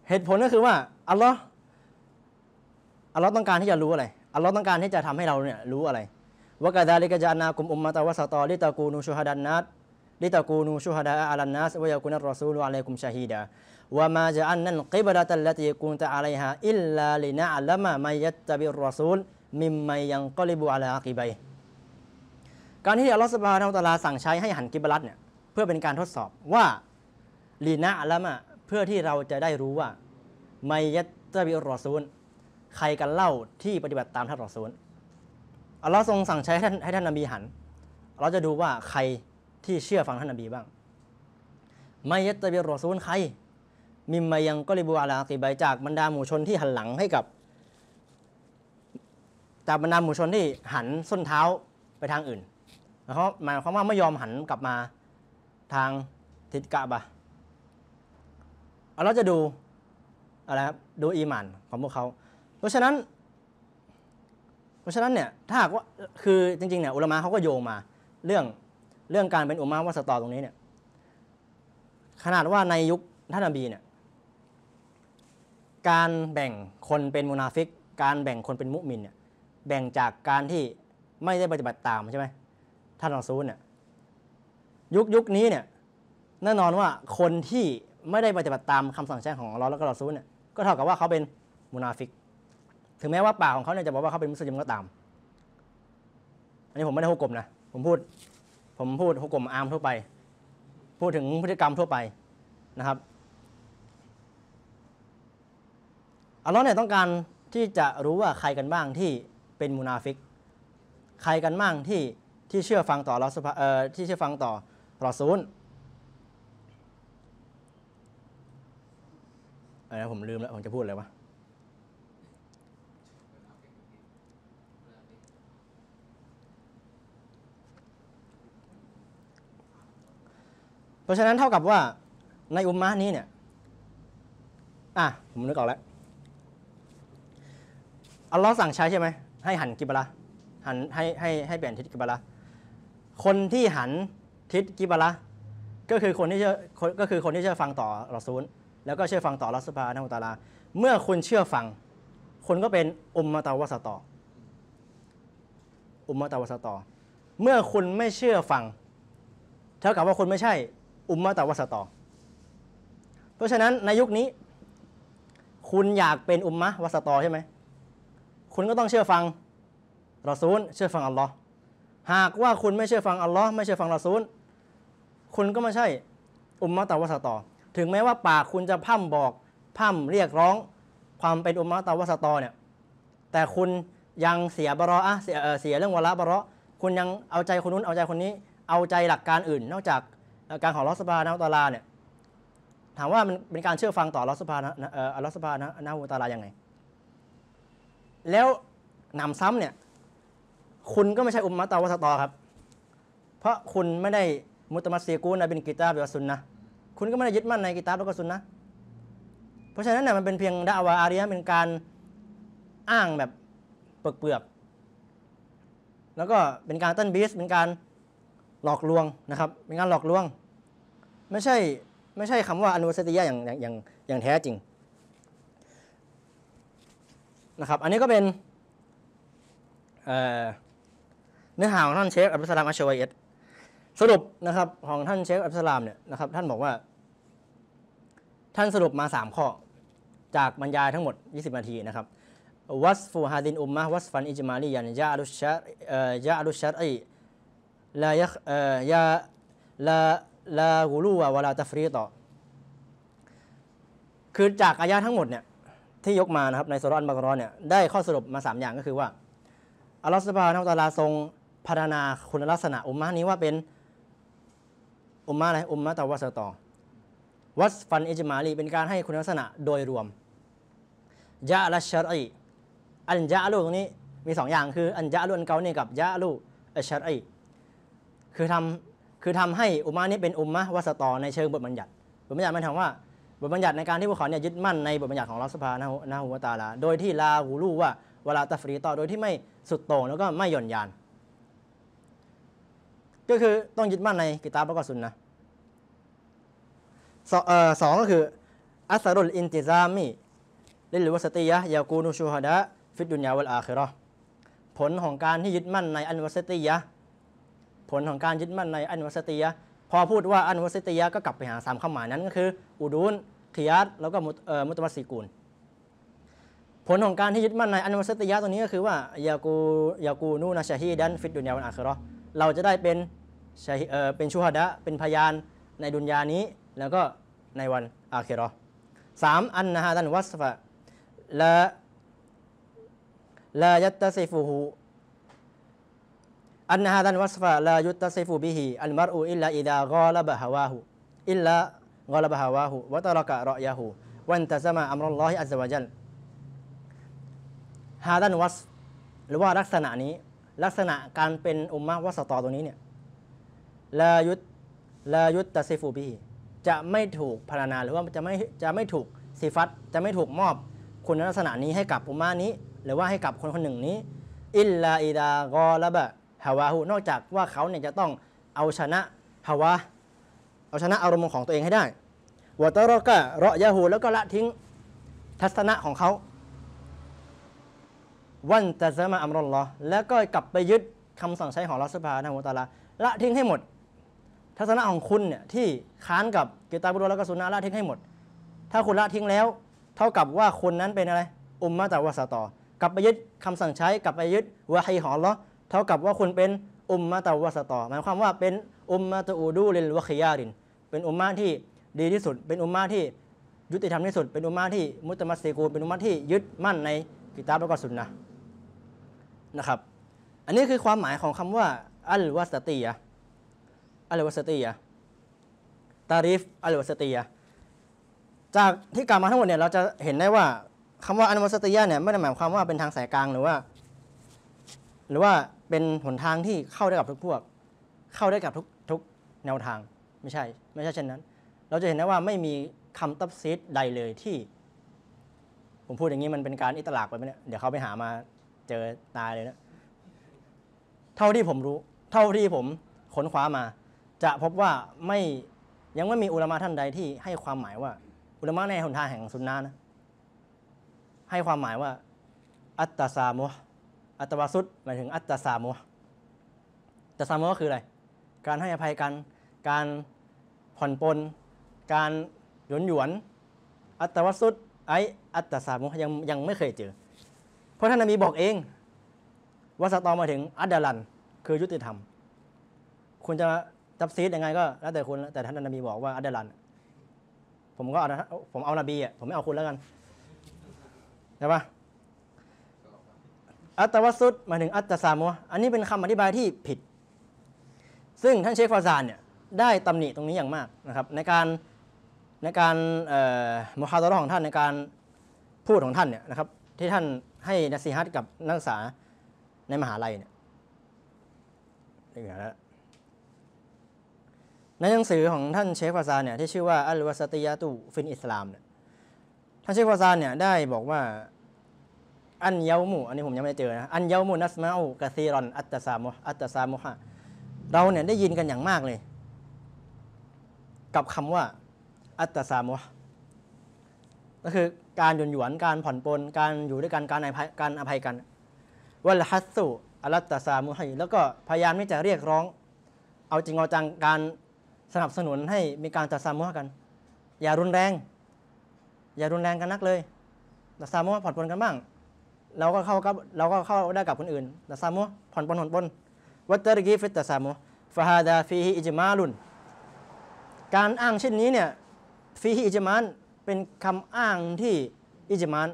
เหตุผลก็คือว่าอัลลอฮ์อัลลอฮ์ต้องการที่จะรู้อะไรอัลลอฮ์ต้องการที่จะทำให้เราเนี่ยรู้อะไรวกาดาลิกจานากุมอุมมาตะวัสตอลิตากูนูชูฮดันนัสลิตากูนูชูฮดาอัลันนัสวยากุนัรรอซูลุอะลัยกุมชาฮีดะ วะมาจะอันนั้นกิบดะตัลลตีกุนตะอะลัยฮาอิลลาลินะอัลลมะมายัตตะบิรรอซูล มิมมายังกอลิบุอะลาอากิบัยการที่อัลลอฮฺสุบฮานาอัลตาลาสั่งใช้ให้หันกิบลัตเนี่ยเพื่อเป็นการทดสอบว่าลีนะอัลลมะ เพื่อที่เราจะได้รู้ว่า ไมยัตตะบิรรอซูลใครกันเล่าที่ปฏิบัติตามท่านรอซูลอัลลอฮ์ทรงสั่งใช้ให้ท่านให้ท่านนบีหัน เราจะดูว่าใครที่เชื่อฟังท่านนบีบ้าง ไม่ยัตเบียรอซูลใคร มิมมายังก็ริบูอาลาติบายจากบรรดาหมู่ชนที่หันหลังให้กับจากบรรดาหมู่ชนที่หันส้นเท้าไปทางอื่นเคราบหมายความว่าไม่ยอมหันกลับมาทางทิศกะบะเราจะดูอะไรครับดูอีหมันของพวกเขาเพราะฉะนั้น เพราะฉะนั้นเนี่ย ถ้าหากว่า คือ จริงๆเนี่ย อุลมะเขาก็โยงมาเรื่อง เรื่องการเป็นอุมมะวัสตอตรงนี้เนี่ย ขนาดว่าในยุคท่านอบีเนี่ย การแบ่งคนเป็นมุนาฟิก การแบ่งคนเป็นมุมินเนี่ย แบ่งจากการที่ไม่ได้ปฏิบัติตามใช่ไหมท่านัลซูลเนี่ย ยุคยุคนี้เนี่ย แน่นอนว่าคนที่ไม่ได้ปฏิบัติตามคำสั่งแจ้งของอัลลอฮ์แล้วก็ัลซูลเนี่ย ก็เท่ากับว่าเขาเป็นมุนาฟิกถึงแม้ว่าปากของเขาเนี่ยจะบอกว่าเขาเป็นมุสลิมก็ตาม อันนี้ผมไม่ได้ฮุกกลมนะ ผมพูด ผมพูดฮุกกลมอามทั่วไป พูดถึงพฤติกรรมทั่วไปนะครับอัลลอฮ์เนี่ยต้องการที่จะรู้ว่าใครกันบ้างที่เป็นมุนาฟิก ใครกันบ้างที่ที่เชื่อฟังต่อเราเอ่อที่เชื่อฟังต่อรอซูลอะไรผมลืมแล้วผมจะพูดอะไรวะเพราะฉะนั้นเท่ากับว่าในอุมมะนี้เนี่ย อ่ะ ผมนึกออกแล้วอัลลอฮ์สั่งใช้ใช่ไหม ให้ หันกิบละหันให้ให้ให้เปลี่ยนทิศกิบละคนที่หันทิศกิบละก็คือคนที่เชื่อก็คือคนที่เชื่อฟังต่อรอซูลแล้วก็เชื่อฟังต่อรัสภานะอุตาลา เมื่อคุณเชื่อฟังคุณก็เป็นอุมมาตาวสตอ อุมมาตาวสตอ เมื่อคุณไม่เชื่อฟัง เท่ากับว่าคุณไม่ใช่อุมมาตะวัสตอ เพราะฉะนั้นในยุคนี้ คุณอยากเป็นอุมมะวัสตอใช่ไหม คุณก็ต้องเชื่อฟัง รอซูลเชื่อฟังอัลลอฮ์หากว่าคุณไม่เชื่อฟังอัลลอฮ์ไม่เชื่อฟังรอซูลคุณก็ไม่ใช่อุมมะตะวัสตอถึงแม้ว่าปากคุณจะพ่ำบอกพ่ำเรียกร้องความเป็นอุมมะตะวัสตอเนี่ยแต่คุณยังเสียบรออะเสียเสียเรื่องวาระบรอคุณยังเอาใจคนนู้นเอาใจคนนี้เอาใจหลักการอื่นนอกจากการของรัฐสภานาวตาลาเนี่ยถามว่ามันเป็นการเชื่อฟังต่อรัฐสภานะรัฐสภานะนาวตาลายังไงแล้วนำซ้ำเนี่ยคุณก็ไม่ใช่อุมมะตาวัสตอครับ เพราะคุณไม่ได้มุตมัสซีกูนะเป็นกีตาร์เบ็นสุนนะคุณก็ไม่ได้ยึดมั่นในกีตาร์บลวกสุนนะเพราะฉะนั้นเนี่ยมันเป็นเพียงดาวาอารียะเป็นการอ้างแบบเปลือกๆแล้วก็เป็นการต้นบีสเป็นการหลอกลวงนะครับเป็นการหลอกลวงไม่ใช่ไม่ใช่คำว่าอนุสติยะอย่างอย่างอย่างแท้จริงนะครับอันนี้ก็เป็นเนื้อหาของท่านเชคอับดุลสลามอัชชัยเอดสรุปนะครับของท่านเชคอับดุลสลามเนี่ยนะครับ ท่านบอกว่าท่านสรุปมา3ข้อ จากบรรยายทั้งหมด 20นาทีนะครับวัสฟูฮาดินอุมมะวัสฟันอิจมาลียันยาอุชชะยาอุชชะอยลายะยาลาลาหูลูวะวลาตฟรีต่อ คือจากอายะทั้งหมดเนี่ยที่ยกมานะครับในสุรอนบางรอนเนี่ยได้ข้อสรุปมา 3 อย่างก็คือว่า อัลลอฮฺสุบฮานาตาลาทรงพัฒนาคุณลักษณะอุมมะนี้ว่าเป็นอุมมะอะไรอุมมะตะวัสตอวัสฟันอิจมาลีเป็นการให้คุณลักษณะโดยรวมยะละชรอีอันยะลูตรงนี้มี2อย่างคืออันยะลูอันเกาเนี่ยกับยะลูอัชรอีคือทำคือทำให้อุมานี้เป็นอุมมะวัสตอในเชิงบท บัญญัติ บท บัญญัติมันถามว่าบท บัญญัติในการที่พวกเขาเนี่ยยึดมั่นในบทบัญญัติของรัฐสภานาหัวตาลาโดยที่ลาหูลู่ว่าเวลาตัฟรีต่อโดยที่ไม่สุดโต่งแล้วก็ไม่หย่อนยาน ก็คือต้องยึดมั่นในกิตาบะกสุนนะสองก็คือ อัสรุลอินติซามีลิลวัสติยะยากูนุชูฮดะฟิดดุนยาวลอาคิรอผลของการที่ยึดมั่นในอันวัสติยะผลของการยึดมั่นในอันวัสติยะพอพูดว่าอันวัสติยะก็กลับไปหาสามคำหมายนั้นก็คืออุดูนขียัตแล้วก็มุตวัสสีกูลผลของการที่ยึดมั่นในอันวัสติยะตัวนี้ก็คือว่ายากูยากูนูนาชาฮีดันฟิดดุนยาวันอาคราเราจะได้เป็นเป็นชูฮดะเป็นพยานในดุนยานี้แล้วก็ในวันอาเคราสามอันนะฮะดันวัสฟะละและยัตตสิฟูฮูอันฮาดันวัสฟะลายุตซิฟูบิฮีอัลมารูอิลลาอิดะกอลบะฮาวาหูอิลลากอลบะฮาวาหูวะตะรกะรอยาหูวันตะสมาอัมรุลลอฮิอัลซวะจัลฮาดันวัสหรือว่าลักษณะนี้ลักษณะการเป็นอุมมะวัสตอตรงนี้เนี่ยลายุตลายุตตะซฟูบิฮีจะไม่ถูกพรรณนาหรือว่าจะไม่จะไม่ถูกสิฟัตจะไม่ถูกมอบ คุณลักษณะนี้ให้กับอุมมะนี้ หรือว่าให้กับคนคนหนึ่งนี้อิลลาอิดะกอลบะฮาวาหูนอกจากว่าเขาเนี่ยจะต้องเอาชนะฮาวาเอาชนะอารมณ์ของตัวเองให้ได้วตรก็เราะยะหูแล้วก็ละทิ้งทัศนะของเขา วันตะซะมาอัมรอลอแล้วก็กลับไปยึดคำสั่งใช้ของรัสภานะฮุตาลาละทิ้งให้หมด ทัศนะของคุณเนี่ยที่ค้านกับกิตาบุรุแล้วก็สุนาละทิ้งให้หมด ถ้าคุณละทิ้งแล้ว เท่ากับว่าคุณนั้นเป็นอะไรอุมมาตะวาสตอกลับไปยึดคำสั่งใช้กลับไปยึดวะฮีของอัลลอฮ์เท่ากับว่าคุณเป็นอุมมาตะวัสตอหมายความว่าเป็นอุมมาตะอูดูลินวะคิยาริน เป็นอุมมาที่ดีที่สุด เป็นอุมมาที่ยุติธรรมที่สุด เป็นอุมมาที่มุตมัสซีกูเป็นอุมมาที่ยึดมั่นในกิตาบและก็สุนนะนะครับ อันนี้คือความหมายของคำว่าอัลวัสตียะอัลวัสตียะตาริฟอัลวัสตียะจากที่กล่าวมาทั้งหมดเนี่ยเราจะเห็นได้ว่าคำว่าอัลวัสตียะเนี่ยไม่ได้หมายความว่าเป็นทางสายกลางหรือว่า หรือว่าเป็นหนทางที่เข้าได้กับทุกพวก เข้าได้กับทุกทุกแนวทางไม่ใช่ ไม่ใช่เช่นนั้น เราจะเห็นได้ว่าไม่มีคำตับซีดใดเลยที่ ผมพูดอย่างนี้มันเป็นการอิตลากไปไหมเนี่ยเดี๋ยวเขาไปหามาเจอตายเลยนะเท่าที่ผมรู้ เท่าที่ผมค้นคว้ามา จะพบว่าไม่ยังไม่มีอุลมะท่านใดที่ให้ความหมายว่า อุลมะในหนทางแห่งสุนนะนะให้ความหมายว่า อัตตาสามุอัตวาสุดหมายถึงอัตสามวอัตสามัวก็คืออะไร การให้อภัยกัน การผ่อนปลนการหยวนหยวน อัตวาสุดไออัตสามวะยังยังไม่เคยเจอ เพราะท่านนบีบอกเองว่าสตอมาถึงอัดลันคือยุติธรรม คุณจะจับซีดยังไงก็แล้วแต่คุณ แต่ท่านนบีบอกว่าอัดลัน ผมก็เอาผมเอานบีอ่ะ ผมไม่เอาคุณแล้วกันใช่ปะอัตวัสุดหมายถึงอัตสามัวอันนี้เป็นคำอธิบายที่ผิด ซึ่งท่านเชคฟาซานเนี่ยได้ตำหนิตรงนี้อย่างมากนะครับ ในการในการมุฮาตรของท่านในการพูดของท่านเนี่ยนะครับที่ท่านให้นัศึฮัากับนักศึกษาในมหาลัยเนี่ยนี่นะในหนังสือของท่านเชคฟาซานเนี่ยที่ชื่อว่าอัลวาสติยาตุฟินอิสลามเนี่ยท่านเชคฟาซานเนี่ยได้บอกว่าอันเยาหมู่อันนี้ผมยังไม่เจอนะอันเยาหมู่นัสมาอุกะซีรอนอัตตสามอัตตสามฮะเราเนี่ยได้ยินกันอย่างมากเลย กับคำว่า อัตตสามะก็คือการหยุนหยวนการผ่อนปลนการอยู่ด้วยกันการอภัยการอภัยกัน วัลฮัสสุอัลตสามุหัแล้วก็พยายามไม่จะเรียกร้อง เอาจริงเอาจัง การสนับสนุนให้มีการตัดสามุฮกัน อย่ารุนแรง อย่ารุนแรงกันนักเลยตัดสามุฮผ่อนปลนกันบ้างเราก็เข้ากับเราก็เข้าได้กับคนอื่นแต่ซามัวผ่อนปนผ่อนปนวัตเตอร์กีฟิตซามัวฟาฮาดาฟีฮิอิจมาลุนการอ้างเช่นนี้เนี่ยฟีฮิอิจมานเป็นคำอ้างที่อิจมาน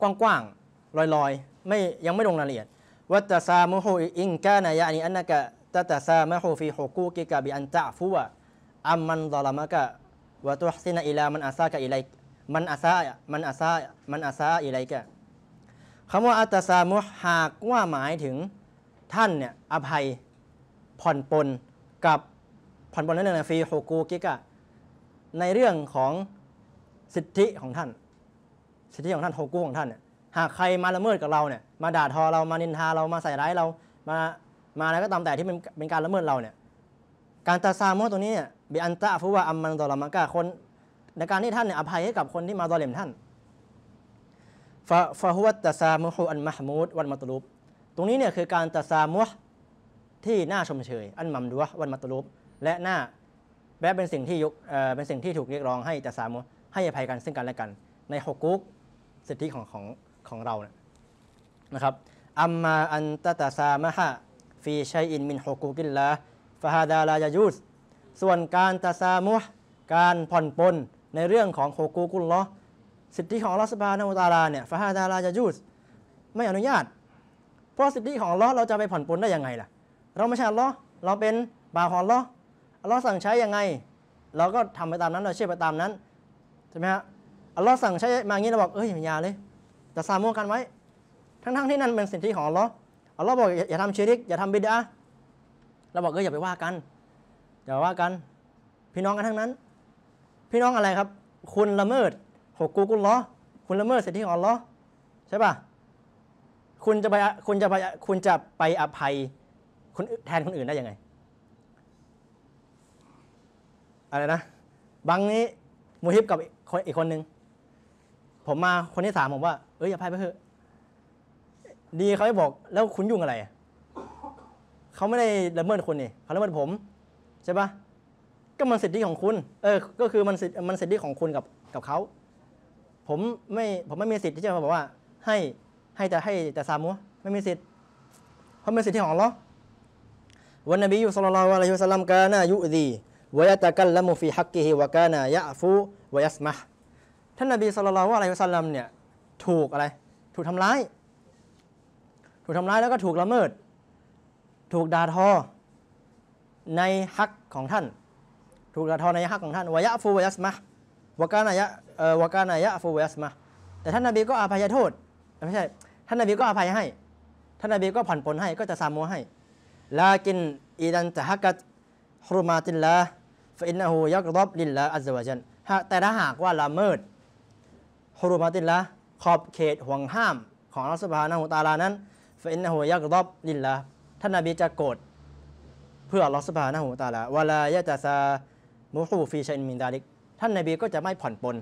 กว้างๆลอยๆไม่ยังไม่ลงรายละเอียด วัตซามุโฮอิงกานายะนีอันนันกะตตซามะโฮฟีฮฮกูกิกะบิอันตะฟูวะอัมมันดอลามะกะวะตุฮซินะอิลามันอาซากะอิไลมันอาซามันอาซามันอาซาอิไลกะคำว่าอัตสามุหากว่าหมายถึงท่านเนี่ยอภัยผ่อนปลนกับผ่อนปลนในเรื่องฟีโฮกูกิกะในเรื่องของสิทธิของท่าน สิทธิของท่านโฮกูของท่านเนี่ยหากใครมาละเมิดกับเราเนี่ยมาด่าทอเรามานินทาเรามาใส่ร้ายเรามามาแล้วก็ตามแต่ที่เป็นเป็นการละเมิดเราเนี่ยการตาซามตัวนี้เนี่ยบิอันตะฟุวะอัมมันตอลามะกะคน ในการที่ท่านเนี่ยอภัยให้กับคนที่มาตอเลมท่านฟะฟะฮุวตตาซามุฮุอันมหมูดวันมัตลุบตรงนี้เนี่ยคือการตะซามุฮที่น่าชมเชยอันมัมดัววันมัตลุบและหน้าแบบเป็นสิ่งที่ยกเป็นสิ่งที่ถูกเรียกร้องให้ตะซามุฮให้อภัยกันซึ่งกันและกันในฮกุกสิทธิของของของเราเนี่ยนะครับ อัมมาอันตะตะซามะฮะฟีชัยอินมินฮกุกิลละฟะฮาดาลายายูสส่วนการตะซามุฮการผ่อนปลนในเรื่องของฮกุกุลลอสิทธิของลอสบานอุตาราเนี่ยฟาฮาดาลาจะยูสไม่อนุญาต เพราะสิทธิของลอเราจะไปผ่อนปลนได้ยังไงล่ะ เราไม่ใช่ลอเราเป็นบาวของลอลอสั่งใช้ยังไง เราก็ทำไปตามนั้นเราเชื่อไปตามนั้นใช่ไหมฮะอัลลอฮ์สั่งใช้มางี้เราบอกเอ้ยอย่าเลยจะสามัวกันไว้ ทั้งๆที่นั่นเป็นสิทธิของอัลลอฮ์อัลลอฮ์บอก อย่าทำชีริกอย่าทำบิดาเราบอกเอ้ยอย่าไปว่ากันอย่าว่ากันพี่น้องกันทั้งนั้น พี่น้องอะไรครับ คุณละเมิดหกกูกุลล้อคุณละเมิดสิทธิของอัลลอฮ์ใช่ป่ะคุณจะไปคุณจะไปคุณจะไปอภัยคนแทนคนอื่นได้ยังไง อะไรนะบางนี้มูฮิบกับอีกคนนึงผมมาคนที่สามผมว่า เอออย่าพายไปเถอะ ดีเขาไม่บอกแล้วคุณยุ่งอะไรเขาไม่ได้ละเมิดคุณนี่เขาละเมิดผม ใช่ปะก็มันสิทธิของคุณ เออก็คือมันมันสิทธิของคุณกับ กับเขาผมไม่ผมไม่มีสิทธิ์ที่จะมาบอกว่า ให้ให้แต่ให้แต่ซามัวไม่มีสิทธิ์เพราะมีสิทธิ์อง่ของอราวันนบีอยู่สุลลัลวะลัยฮิวสัลลัมกานายุดีวยะตะกัลละมุฟีฮักกิฮิวะกานายะฟูวยะสมะท่านนบีสุลลัลวะลัยฮิวสัลลัมเนี่ย ถูกอะไร ถูกทำร้าย ถูกทำร้ายแล้วก็ถูกละเมิด ถูกด่าทอ ในฮักของท่าน ถูกด่าทอในฮักของท่านวยะฟูวยะสมะวกานายะเออวกานายะฟูเวสมาแต่ท่านนบีก็อภัยโทษไม่ใช่ท่านนบีก็อภัยให้ ท่านนบีก็ผ่อนปลนให้ก็จะซามัวให้ลากินอีดันจะฮักกัตฮุรมาตินละฟอินนะฮูยักรอบลินละอัจวะจันแต่ถ้าหากว่าละเมิดฮุรมาตินละขอบเขตห่วงห้าม ของรัสภานะฮูตาลานั้นฟอินนะฮูยักรอบลินละท่านนบีจะโกรธเพื่อรัสภานะฮูตาลาวลาจะจะซามุฮูฟีชัยมินดาลิกท่านนบีก็จะไม่ผ่อนปลน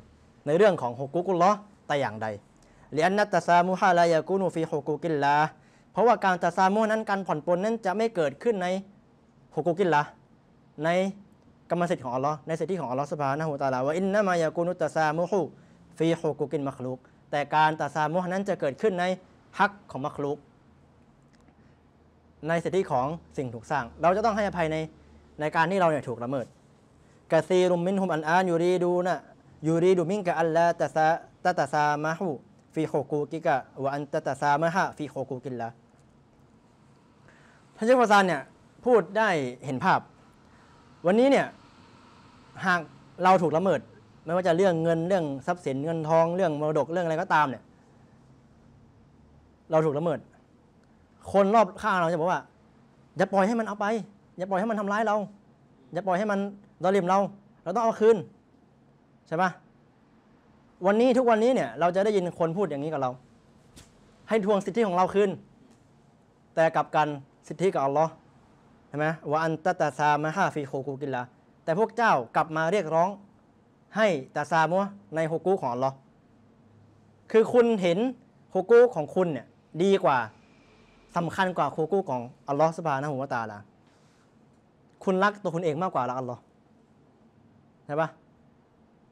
ในเรื่องของฮุกุกุลลอแต่อย่างใดเลียนนัตซามุฮาลายากูนูฟีฮุกุกิลลาเพราะว่าการตัซามุนั้นการผ่อนปลนนั้นจะไม่เกิดขึ้นในฮุกุกิลละในกรรมสิทธิ์ของอัลลอฮ์ในสิทธิของอัลลอฮ์สุบฮานะฮูตาลา ว่าอินนามายากูนุตัซามุฮูฟีฮุกุกินมักลุก แต่การตัซามุนั้นจะเกิดขึ้นในฮักของมักลุก ในสิทธิของสิ่งถูกสร้าง เราจะต้องให้อภัยในในการที่เราเนี่ยถูกละเมิดกะซีรุมมินฮุมอันอานยูรีดูนะยูรีดูมิงกะอัลลาตะซาตะตะซามะฮูฟีโคกูกิกะวะอันตะตะซามะฮะฟีโคกูกินละท่านเชคฟาซานเนี่ยพูดได้เห็นภาพ วันนี้เนี่ย หากเราถูกละเมิดไม่ว่าจะเรื่องเงินเรื่องทรัพย์สินเงินทองเรื่องมรดกเรื่องอะไรก็ตามเนี่ย เราถูกละเมิด คนรอบข้างเราจะบอกว่าอย่าปล่อยให้มันเอาไป อย่าปล่อยให้มันทำร้ายเราอย่าปล่อยให้มันดอลิมเรา เราต้องเอาคืนใช่ไหมวันนี้ทุกวันนี้เนี่ย เราจะได้ยินคนพูดอย่างนี้กับเรา ให้ทวงสิทธิของเราคืนแต่กลับกันสิทธิกับอัลลอฮ์ใช่ไหมว่าอันตะตาซามาฮาฟีโคกูกินละแต่พวกเจ้ากลับมาเรียกร้อง ให้ตาซามัวในโฮกูของอัลลอฮ์คือคุณเห็นโฮกูของคุณเนี่ย ดีกว่า สำคัญกว่าโฮกูของอัลลอฮ์สุบานะหูวตาละคุณรักตัวคุณเองมากกว่ารักอัลลอฮ์ใช่ปะ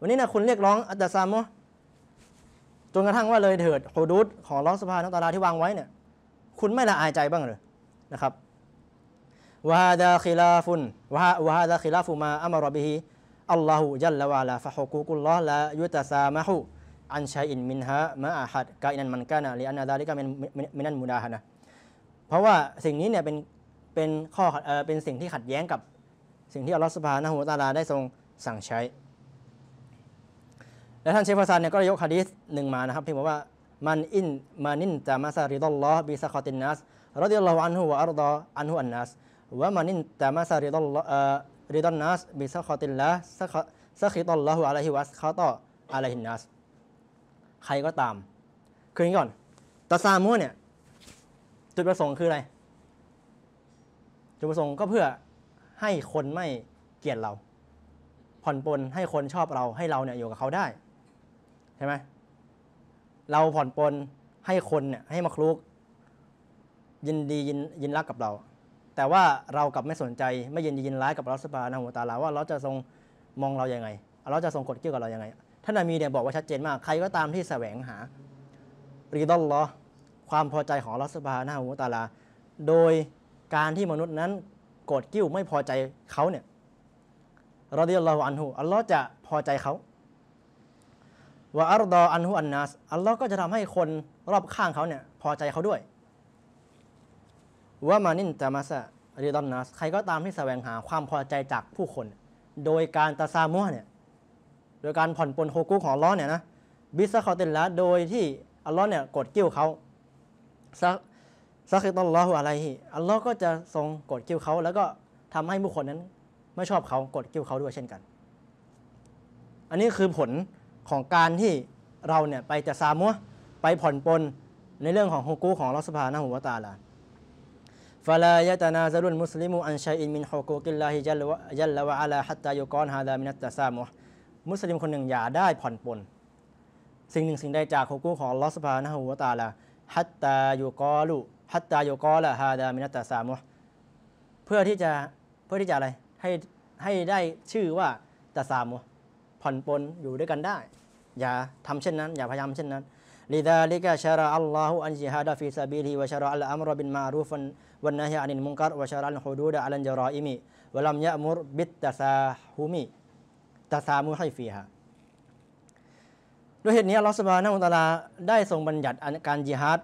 วันนี้นะคุณเรียกร้องอัตซามมจนกระทั่งว่า เลยเถิดโคดูด ของล้องสภาทองตาลาที่วางไว้เนี่ยคุณไม่ละอายใจบ้างหรือนะครับวาดาคิลาฟุน วาวาดาคิลาฟุมาอัมรบิฮิอัลลอฮฺยัลลวาลาฟะฮุกุกุลลอฮ์ละยุตซามะฮุ อันชัยอินมินฮะมะอาฮัดกาอินันมันกานะลีอันนาดาลิกามินมินันมุดาฮนะเพราะว่าสิ่งนี้เนี่ยเป็นเป็นข้อเป็นสิ่งที่ขัดแย้งกับ สิ่งที่อัลลอฮฺสุบฮานะฮูตาลาได้ทรงสั่งใช้ และท่านเชฟฟาซันเนี่ยก็ยกฮะดีษหนึ่งมานะครับที่บอกว่ามันอินมานินตามาซาริดอลลอฮ์บิสคอตินนัสรดิลลอฮ์อันฮุวะอัรดออันฮุอันนัสว่ามานินตามาซาริดอลลอฮ์ริดอนนัสบิสคอตินละสาคิตอลลอฮ์อะลัยฮิวัสคาตออะลัยฮินนัสใครก็ตามคือนี้ก่อนตาซามุเนี่ยจุดประสงค์คืออะไร จุดประสงค์ก็เพื่อให้คนไม่เกลียดเราผ่อนปลนให้คนชอบเราให้เราเนี่ยอยู่กับเขาได้ ใช่ไหมเราผ่อนปลนให้คนเนี่ยให้มาคลุก ยินดียินยินรักกับเรา แต่ว่าเรากลับไม่สนใจไม่ยินดียินร้ายกับเราสบานะหัวตาลาว่าเราจะทรงมองเราอย่างไง เราจะทรงกดเกี่ยวกับเราอย่างไงท่านอามีเนี่ยบอกว่าชัดเจนมากใครก็ตามที่แสวงหารีดอลลอความพอใจของรัสบาหน้าหูตาลาโดยการที่มนุษย์นั้นโกรธกิ้วไม่พอใจเขาเนี่ยรอดิยัลลอฮุอันฮุอัลลอฮ์จะพอใจเขา ว่าอัลดออันฮุอันนัสอัลลอฮ์ก็จะทำให้คนรอบข้างเขาเนี่ย พอใจเขาด้วย ว่ามานินตามาสะรีดอนนัสใครก็ตามที่แสวงหาความพอใจจากผู้คน โดยการตาซามัวเนี่ย โดยการผ่อนปลนโฮกุของอัลลอฮ์เนี่ยนะ บิสาคอตินละโดยที่อัลลอฮ์เนี่ยกดกิ้วเขาซักซักคือตอนลอฮุอะไรอัลลอฮ์ก็จะทรงกดกิ้วเขาแล้วก็ทำให้ผู้คนนั้นไม่ชอบเขากดกิ้วเขาด้วยเช่นกัน อันนี้คือผลของการที่เราเนี่ยไปจะซามัวไปผ่อนปลนในเรื่องของฮุกูของลอสภาหนาหัวตาลาฟาลายะตานาซาลุนมุสลิมูอันชัยอินมินฮุกูกิลลาฮิจัลวะจลวะอัลาฮัตตายุกอนฮาดามินัตตาซามัวมุสลิมคนหนึ่งอย่าได้ผ่อนปลนสิ่งหนึ่งสิ่งใดจากฮุกูของลอสภาหนาหัวตาลา ฮัตตายุกอลุฮัตตายุกอละฮาดามินัตตาซามัวเพื่อที่จะ เพื่อที่จะอะไรให้ให้ได้ชื่อว่าตะสามผ่อนปลนอยู่ด้วยกันได้ อย่าทำเช่นนั้น อย่าพยายามเช่นนั้นลิดาลิกะชาระอัลลอฮุอันจิฮาดะฟิซาบิลีวะชาระอัลอัมรบิน มารูฟัน วันนะฮะอันินมุงกัรวะชาระอัลฮุดูดะอัลันจรออิมิวะลัมยะมุรบิตตะซาฮุมิตะซามุให้ฟีฮะด้วยเหตุนี้อัลลอฮฺสุบานะมุตาลาได้ทรงบัญญัติการจิฮาด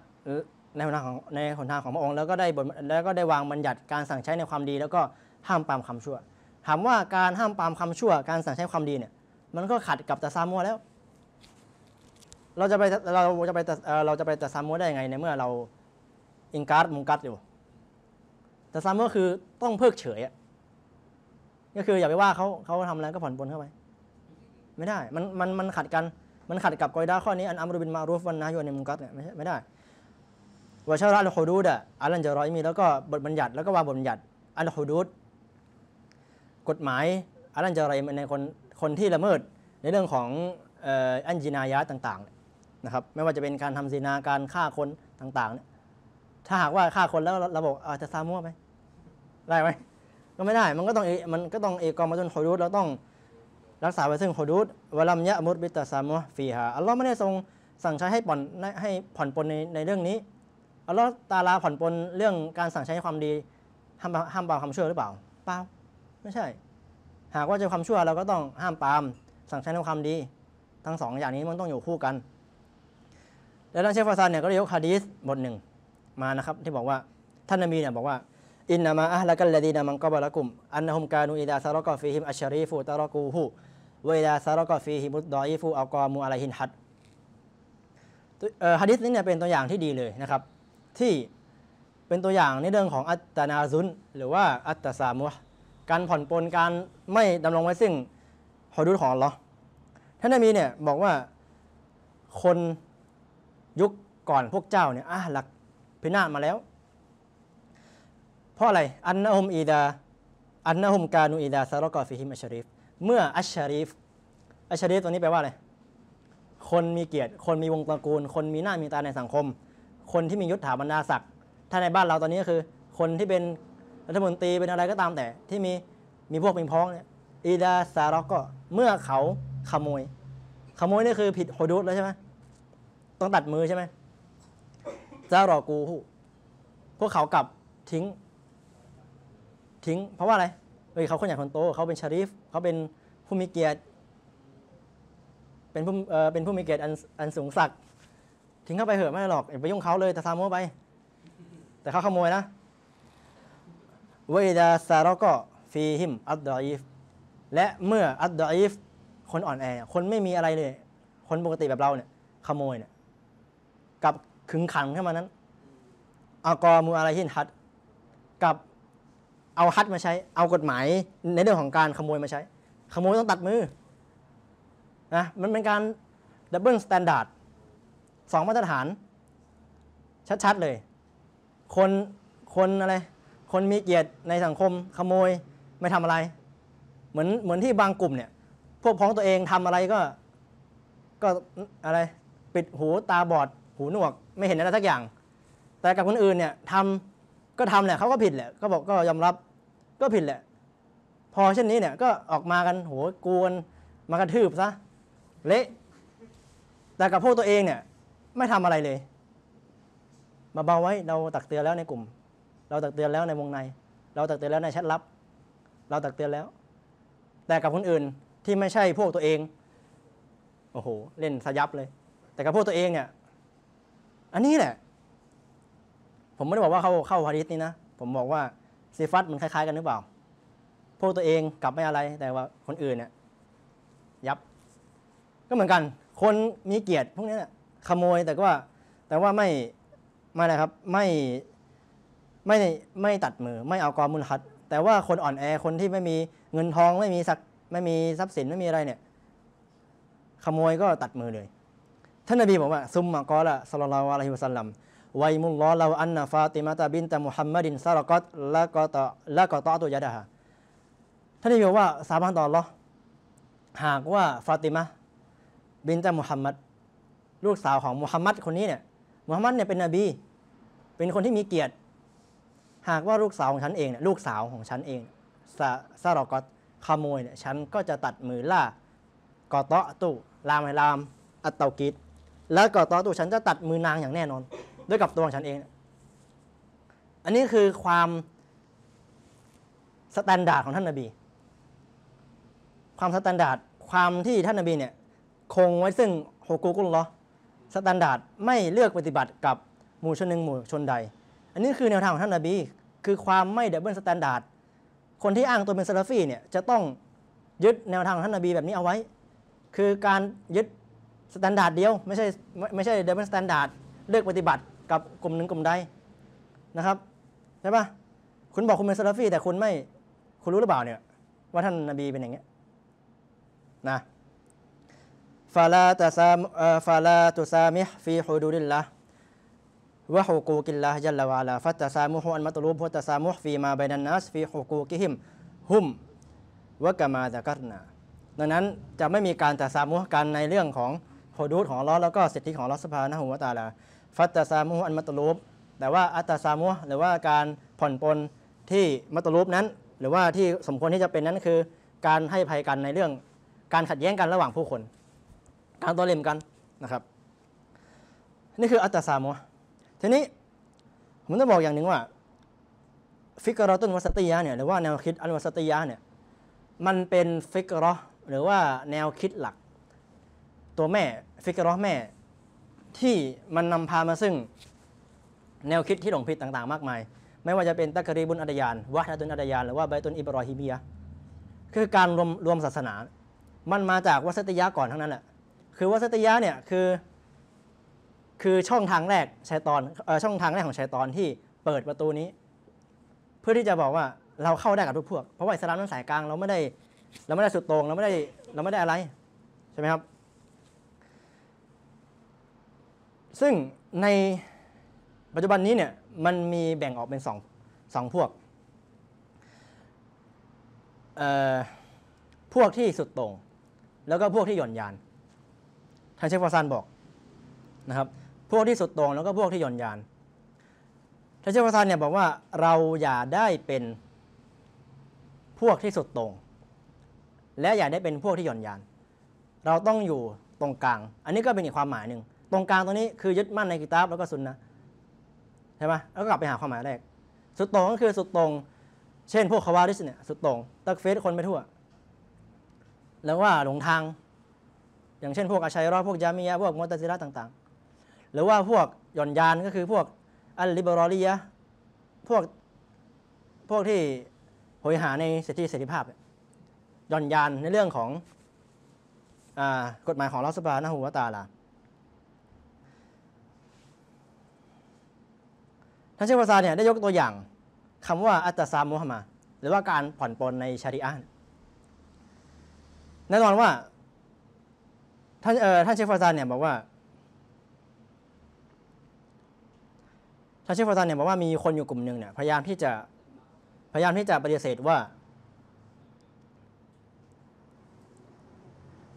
ในหนทางของในหนทางของพระองค์แล้วก็ได้แล้วก็ได้วางบัญญัติการสั่งใช้ในความดีแล้วก็ห้ามปามคำชั่ว ถามว่าการห้ามปามคำชั่ว การสั่งใช้ความดีเนี่ย มันก็ขัดกับตัซามัวแล้ว เราจะไปเราจะไปเราจะไปตัซามัวได้ไงในเมื่อเราอิงการ์ดมุงกัดอยู่ตัซามัวคือต้องเพิกเฉยอะก็คือ อย่าไปว่าเขาเขาทำอะไรก็ผ่อนปลนเข้าไปไม่ได้ มันมันมันขัดกัน มันขัดกับกอยดาข้อนี้อันอัมรุบินมารูฟวันนาโยในมุงกัดเนี่ยไม่ได้วชาระอัลโคดูดะอัลลันจะรอยมีแล้วก็บทบัญญัติแล้วก็วาบทบัญญัติ อัลโคดูดกฎหมายอารันจารในคนคนที่ละเมิดในเรื่องของอันจินายะต่าง ๆนะครับ ไม่ว่าจะเป็นการทำศีนาการฆ่าคนต่างๆเนี่ยถ้าหากว่าฆ่าคนแล้วเราบอกอาจะซามั่วไหมได้ไหมก็ไม่ได้มันก็ต้องมันก็ต้องเอกมาจนโคดูดเราต้องรักษาไว้ซึ่งโคดูดเวลามยะมุดบิตาซามัวฟีฮา อัลลอฮ์ไม่ได้ทรงสั่งใช้ให้ผ่อนให้ผ่อนปลนในในเรื่องนี้อัลลอฮ์ตาลาผ่อนปลนเรื่องการสั่งใช้ความดีห้ามห้ามบ่าวคำชื่อหรือเปล่าเปล่าไม่ใช่ หากว่าจะความชั่วเราก็ต้องห้ามปาม สั่งใช้ในความดี ทั้งสองอย่างนี้มันต้องอยู่คู่กัน แล้วท่านเชฟฟาซันเนี่ยก็ได้ยกฮะดีสบทหนึ่งมานะครับที่บอกว่าท่านนบีเนี่ยบอกว่าอินนามะอัลกัลลดีนามังกบละกุม อันนฮุมกานูอิดาซารกอฟีฮิมอัชรีฟูตารกูฮูเวดาซารกอฟีฮิมุดดออีฟูอัลกอมูอะลัฮินฮัดฮะดีษนี้เนี่ยเป็นตัวอย่างที่ดีเลยนะครับ ที่เป็นตัวอย่างในเรื่องของอัตนาซุน หรือว่าอัตตาซามุการผ่อนปลนการไม่ดำรงไว้ ซึ่งฮอดูดของเราท่านนบีเนี่ยบอกว่าคนยุคก่อนพวกเจ้า เนี่ยอ่ะหลักพินาศมาแล้ว เพราะอะไร อันนะฮุมอีดา อันนะฮุมกานูอีดาซารอกอฟิฮิมอัชริฟ เมื่ออัชริฟอัชริฟตัวนี้แปลว่าอะไรคนมีเกียรติ คนมีวงตระกูล คนมีหน้ามีตาในสังคม คนที่มียศถาบรรดาศักดิ์ถ้าในบ้านเราตอนนี้ก็คือ คนที่เป็นรัฐมนตรีเป็นอะไรก็ตามแต่ที่มีมีพวกเป็นพ้องเนี่ย อีดาซารอกก็เมื่อเขาขโมย ขโมยนี่คือผิดโฮดุสแล้วใช่ไหมต้องตัดมือใช่ไหมซารอกูพวกเขากลับทิ้ง ทิ้ง เพราะว่าอะไรเฮ้ยเขาคนใหญ่คนโตเขาเป็นชาริฟเขาเป็นผู้มีเกียรติ เป็นผู้เออเป็นผู้มีเกียรติอันอันสูงสักทิ้งเข้าไปเหอะไม่หรอกอย่าไปยุ่งเขาเลยแต่ทาม่มไป แต่เขาขโมยนะเวดาซารก็ฟีหิมอัดดอีฟและเมื่ออัดดอีฟคนอ่อนแอ คนไม่มีอะไรเลย คนปกติแบบเราเนี่ยขโมยเนี่ยกับขึงขังขึ้นมานั้น อากอมูอะไรที่ฮัด กับเอาฮัดมาใช้ เอากฎหมายในเรื่องของการขโมยมาใช้ ขโมยต้องตัดมือนะมันเป็นการดับเบิลสแตนดาร์ดสองมาตรฐาน ชัดๆเลย คนคนอะไรคนมีเกียรติในสังคมขโมย ไม่ทำอะไร เหมือนเหมือนที่บางกลุ่มเนี่ย พวกพ้องตัวเองทำอะไรก็ ก็อะไร ปิดหูตาบอด หูหนวก ไม่เห็นอะไรสักอย่าง แต่กับคนอื่นเนี่ยทำก็ทำแหละเขาก็ผิดแหละก็บอกก็ยอมรับ ก็ผิดแหละ พอเช่นนี้เนี่ย ก็ออกมากันโหกวนมากระทืบซะเละ แต่กับพวกตัวเองเนี่ย ไม่ทำอะไรเลย มาเบาไว้เราตักเตือนแล้วในกลุ่มเราตักเตือนแล้วในวงในเราตักเตือนแล้วในแชทลับ เราตักเตือนแล้ว แต่กับคนอื่นที่ไม่ใช่พวกตัวเองโอ้โหเล่นสยับเลย แต่กับพวกตัวเอง เนี่ย อันนี้แหละ ผมไม่ได้บอกว่าเขาเข้าฮาริสนี่นะผมบอกว่าซีฟัตมันคล้าย ๆกันหรือเปล่า พวกตัวเองกลับไม่อะไร แต่ว่า คนอื่นเนี่ย ยับ ก็เหมือนกัน คนมีเกียรติพวกนี้เนี่ยขโมยแต่ว่า แต่ว่าไม่ไม่อะไรครับ ไม่ไม่ไม่ตัดมือ ไม่เอากอมุลฮัด แต่ว่าคนอ่อนแอคนที่ไม่มีเงินทองไม่มีสักไม่มีทรัพย์สินไม่มีอะไรเนี่ยขโมยก็ตัดมือเลย ท่านนบีบอกว่าซุมมะกอละสลลาละลาฮิวะสัลลัมไวมุลลอเราอันนาฟาติมาตาบินตะมุฮัมมัดินซาลกัตละกอตละกอตอตัวยะดะฮะท่านนบีบอกว่าสาบานต่อหรอหากว่าฟาติมาบินตะมุฮัมมัดลูกสาวของมุฮัมมัดคนนี้เนี่ยมุฮัมมัดเนี่ยเป็น นบีเป็นคนที่มีเกียรติหากว่าลูกสาวของฉันเองเนี่ยลูกสาวของฉันเองซารอกอตขโมยเนี่ยฉันก็จะตัดมือล่า กอตะตุลามห้ลาม อัตเตากิด แล้วกอตะตุฉันจะตัดมือนางอย่างแน่นอน ด้วยกับตัวของฉันเองอันนี้คือความสแตนดาร์ดของท่านนบี ความสแตนดาร์ดความที่ท่านนบีเนี่ยคงไว้ซึ่งโฮกูกุลรอสแตนดาร์ดไม่เลือกปฏิบัติกับหมู่ชนหนึ่งหมู่ชนใดันนี้คือแนวทางของท่านนบีคือความไม่ดับเบิลสแตนดาร์ดคนที่อ้างตัวเป็นซาลาฟีเนี่ยจะต้องยึดแนวทางของท่านนบีแบบนี้เอาไว้ คือการยึดสแตนดาร์ดเดียวไม่ใช่ไม่ใช่ดับเบิลสแตนดาร์ดเลือกปฏิบัติกับกลุ่มหนึ่งกลุ่มใดนะครับใช่ปะคุณบอกคุณเป็นซาลาฟีแต่คุณไม่คุณรู้หรือเปล่าเนี่ยว่าท่านนบีเป็นอย่างเงี้ยนะฟาลาตุซามฟาลาตุซามิฮฟีฮูดูดิลละวะฮุกูกิลลาฮ์จัลลาวะลาฟัตตาซามุฮุอันมัตลูบฟัตตาซามุฮฟีมาไบนันนัสฟีฮุกูกิฮิมฮุมวะกามาตะกัตนา ดังนั้น จะไม่มีการตะซามุฮกันในเรื่องของโุดูดของลอแล้วก็สิทธิของลอสภานะหูวะตาลาฟัตตาซามุฮุอันมัตลูบแต่ว่าอัตตาซามุฮหรือว่าการผ่อนปลนที่มัตลูบนั้น หรือว่าที่สมควรที่จะเป็นนั้นคือ การให้ภัยกันในเรื่อง การขัดแย้งกันระหว่างผู้คนการตัวเลมกันนะครับนี่คืออัตตาซามุฮทีนี้ผมต้องบอกอย่างหนึ่งว่า ฟิกรอตุนวัสติยะเนี่ยหรือว่าแนวคิดอันวัสติยะเนี่ยมันเป็นฟิกรอหรือว่าแนวคิดหลัก ตัวแม่ฟิกรอแม่ ที่มันนำพามาซึ่งแนวคิดที่หลงผิดต่างๆมากมาย ไม่ว่าจะเป็นตะกรีบุญอัตยานวัฒนตุนอัตยานหรือว่าไบตุนอิบรอฮิเีย คือการรวมรวมศาสนา มันมาจากวัสติยะก่อนทั้งนั้นแหละคือวัสติยะเนี่ยคือคือช่องทางแรกชายตอนช่องทางแรกของชายตอนที่เปิดประตูนี้ เพื่อที่จะบอกว่าเราเข้าได้กับทุกพวกเพราะว่าอิสลามนั้นสายกลางเราไม่ได้เราไม่ได้สุดตรงเราไม่ได้เราไม่ได้อะไรใช่ไหมครับ ซึ่งในปัจจุบันนี้เนี่ยมันมีแบ่งออกเป็นสองสองพวกพวกที่สุดตรง แล้วก็พวกที่หย่อนยานท่านเชฟฟอร์ซันบอกนะครับพวกที่สุดตรงแล้วก็พวกที่หย่อนยาน่านเจ้าประธานเนี่ยบอกว่าเราอย่าได้เป็นพวกที่สุดตรง และอย่าได้เป็นพวกที่หย่อนยาน เราต้องอยู่ตรงกลาง อันนี้ก็เป็นอีกความหมายหนึ่ง ตรงกลางตรงนี้คือยึดมั่นในกิตาบแล้วก็ซุนนะใช่ไหม แล้วก็กลับไปหาความหมายแรก สุดตรงก็คือสุดตรง เช่นพวกคาวาริสเนี่ย สุดตรงตักเฟสคนไปทั่ว แล้วว่าหลงทาง อย่างเช่นพวกอาชัยรอดพวกยามียะพวกมอตซิระต่างๆหรือว่าพวกหย่อนยานก็คือพวกอัลลิเบอรอลียะพวกพวกที่โหยหาในสิทธิเสรีภาพ หย่อนยานในเรื่องของอกฎหมายของรัสบาลนะฮูวตาลาท่านเชฟวาซาเนี่ยได้ยกตัวอย่างคำว่าอัตซามมฮัมมาหรือว่าการผ่อนปลนในชาริอันแน่นอนว่า ท่านเออท่านเชฟฟาซาเนี่ยบอกว่าชาเชฟฟอร์ตันเนี่ยบอกว่ามีคนอยู่กลุ่มหนึ่งเนี่ยพยายามที่จะพยายามที่จะปฏิเสธว่า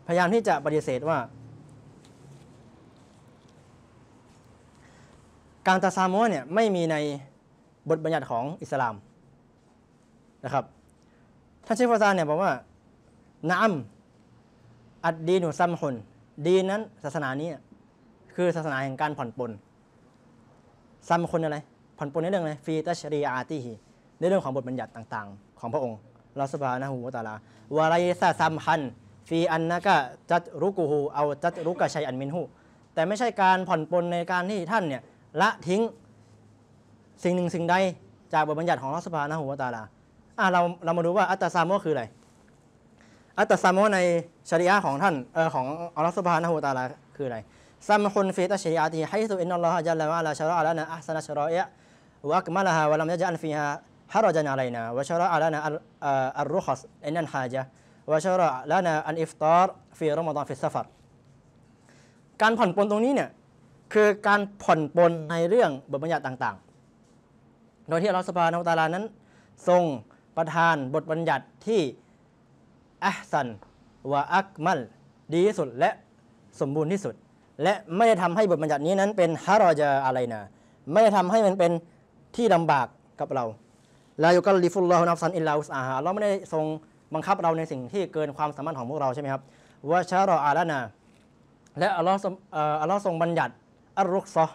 พยายามที่จะปฏิเสธว่า การตาซามัวเนี่ยไม่มีในบทบัญญัติของอิสลามนะครับท่านเชฟฟอร์ตันเนี่ยบอกว่าน้ำอัดดีนุซัมฮุนดีนั้นศาสนานี้คือศาสนาแห่งการผ่อนปลนซัมคนอะไร ผ่อนปลนในเรื่องอะไรฟีตัชรีอาติฮีในเรื่องของบทบัญญัติต่าง ๆ ของพระองค์ลอสบานะฮูตาลาวาไรซาซัมฮันฟีอันนะก็จัดรุกูฮูเอาจัดรุกะชัยอันมินฮูแต่ไม่ใช่การผ่อนปลนในการที่ท่านเนี่ยละทิ้งสิ่งหนึ่งสิ่งใดจากบทบัญญัติของลอสบานะฮูตาลาอ่ะเราเรามาดูว่าอัตตาซามโมคืออะไร อัตตาซามโมในชริยะของท่านเออของอัลลอฮฺสุบฮานะฮูตาลาคืออะไรซัมคุนฟีตัชริอาตีให้ทุกอินนัลลอฮฺจัลลวะลาชารออะลานะอัลสันะชะรออะวักมะลาฮะวะลัมยะจันฟีฮาฮารจันอะลันาวะชารออะลานะอัลรุคัสอินนันฮาจาวะชารออะลานะอันอิฟตาร์ฟีรอมฎอนฟิสซะฟร์การผ่อนปลนตรงนี้เนี่ยคือการผ่อนปลนในเรื่องบทบัญญัติต่างๆ โดยที่อัลลอฮฺสุบฮานาตาลานั้น ทรงประทานบทบัญญัติที่อัลสันวะอักมัลดีที่สุด และสมบูรณ์ที่สุดและไม่ได้ทำให้บทบัญญัตินี้นั้นเป็นฮารอจาอะไรนะไม่ได้ทำให้มันเป็นที่ลำบากกับเราลายุกัลลิฟุลลอฮุนับซันอิลลาอุสอาฮเราไม่ได้ทรงบังคับเราในสิ่งที่เกินความสามารถของพวกเราใช่ไหมครับวะชารออาลานาและอัลลอฮ์อัลลอฮ์ทรงบัญญัติอัลรุกซอ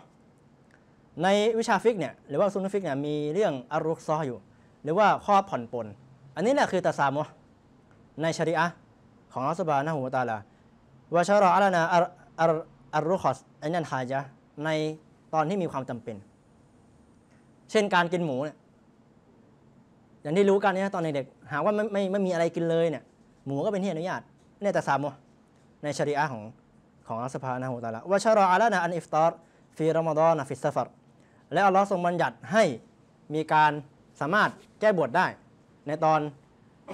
ในวิชาฟิกเนี่ยหรือว่าซุนฟิกเนี่ยมีเรื่องอัลรุกซออยู่หรือว่าข้อผ่อนปลนอันนี้แหละคือตาซามะในชริอะของอัลสบานะฮูวตาลาวะชารออาลานาอัลอารุคอสอนันทายะในตอนที่มีความจำเป็น เช่นการกินหมูเนี่ยอย่างที่รู้กันเนี่ยตอนเด็กๆหาว่าไม่ไม่ไม่มีอะไรกินเลยเนี่ย หมูก็เป็นที่อนุญาตเนี่ยแต่สามอในชริอะของของอัสภานะฮูตาละว่าชรออาละนะอันอิฟตอร์ฟีรอมฎอนฟิสซฟัรและอัลลอฮ์ทรงบัญญัติให้มีการสามารถแก้บวชได้ในตอน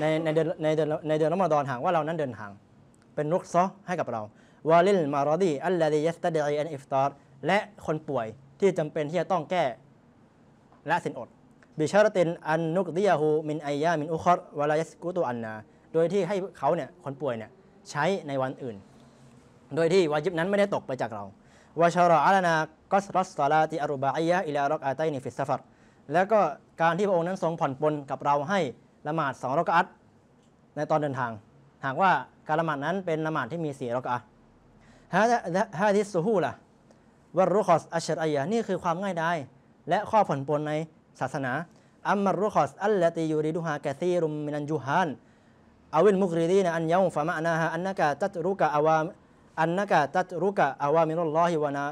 ในในเดือนในเดือนในเดือนรอมฎอนหากว่าเรานั้นเดินทางเป็นรุกซอให้กับเราวาลิลมารอดี อัลลาดียัสตเดอีอันอิฟตาร์ และคนป่วยที่จำเป็นที่จะต้องแก้และสินอด บิชารตินอันนุกดิยาฮูมินไอยามินอุคอร์วาลายัสกุตุอันนา โดยที่ให้เขาเนี่ย คนป่วยเนี่ยใช้ในวันอื่น โดยที่วาจิบนั้นไม่ได้ตกไปจากเราวาชารออาลนา กัสรัสซาลาติอารุบะอียะอิลารอกอาตัยนิฟิสาฟัดแล้วก็การที่พระองค์นั้นทรงผ่อนปลนกับเราให้ละหมาดสองรอกอัตในตอนเดินทาง หากว่าการละหมาดนั้นเป็นละหมาดที่มีสี่รอกอัตฮะฮะดิสูฮูล่ะวารุคอสอัชรอยะนี่คือความง่ายดายและข้อผลปนในศาสนา อัมมารุคอสอัลเลติยูริดูฮากะซีรุมมินันจูฮานอาวินมุกรีดีนะ อันยาวฟะมะนาฮะอันนักะตัตรุกะอวามอันนักะตัตรุกะอวามินุลลอฮิวะนา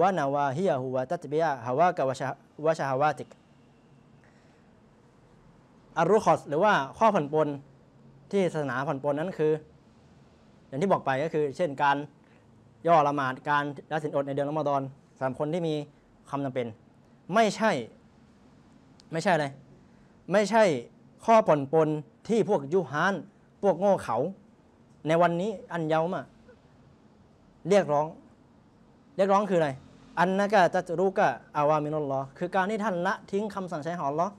วะนาวาฮิยะฮุวะตัตบิยะฮาวากะวะชะฮาวาติกอารุคอสหรือว่าข้อผ่อนปลนที่ศาสนาผ่อนปลนนั้นคือ อย่างที่บอกไปก็คือ เช่นการย่อละหมาดการละสินอดในเดือนละมดอนสำมคนที่มีคำาจำเป็น ไม่ใช่ ไม่ใช่อะไรไม่ใช่ข้อผ่อนปนที่พวกยุฮาน พวกโง่เขา ในวันนี้อันเยาวมาเรียกร้อง เรียกร้องคืออะไรอันนันก็จะรู้ก็อาวามินอลลอคือการที่ท่านละทิ้งคำสั่งใช้หอลลอ์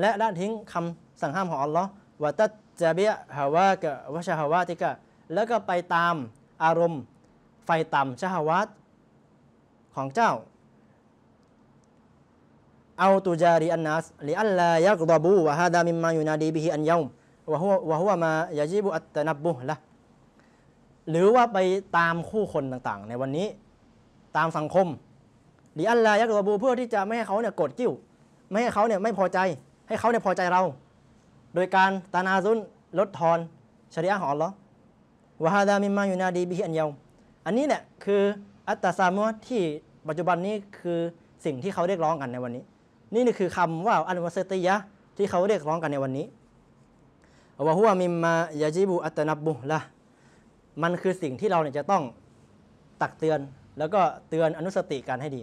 และละทิ้งคำสั่งห้ามหอลลอวะตัะเบียฮาวะกะวะชะฮาวะติกะแล้วก็ไปตามอารมณ์ไฟต่ำชาฮวัตของเจ้า เอาตุจารีอันนัสลิอัลลายักดบู วะฮาดามิมมายูนาดีบิฮิอันยอม วะฮุวะฮุวะมายาจิบุอัตนับบุละหรือว่าไปตามคู่คนต่างๆ ในวันนี้ตามสังคมลิอัลลายักดบู เพื่อที่จะไม่ให้เขาเนี่ยกดกิ้วไม่ให้เขาเนี่ยไม่พอใจให้เขาเนี่ยพอใจเรา โดยการตานาซุนลดทอนชริอะห์ของอัลลอฮ์วะฮาดามิมมายูนาดีบิฮิ อันยอมอันนี้เนี่ยคืออัตตาสามุที่ปัจจุบันนี้คือสิ่งที่เขาเรียกร้องกันในวันนี้ นี่นี่คือคำว่าอันวัสติยะที่เขาเรียกร้องกันในวันนี้วะฮุวามิมมายาจิบุอัตนับบุละมันคือสิ่งที่เราเนี่ยจะต้องตักเตือนแล้วก็เตือนอนุสติกันให้ดี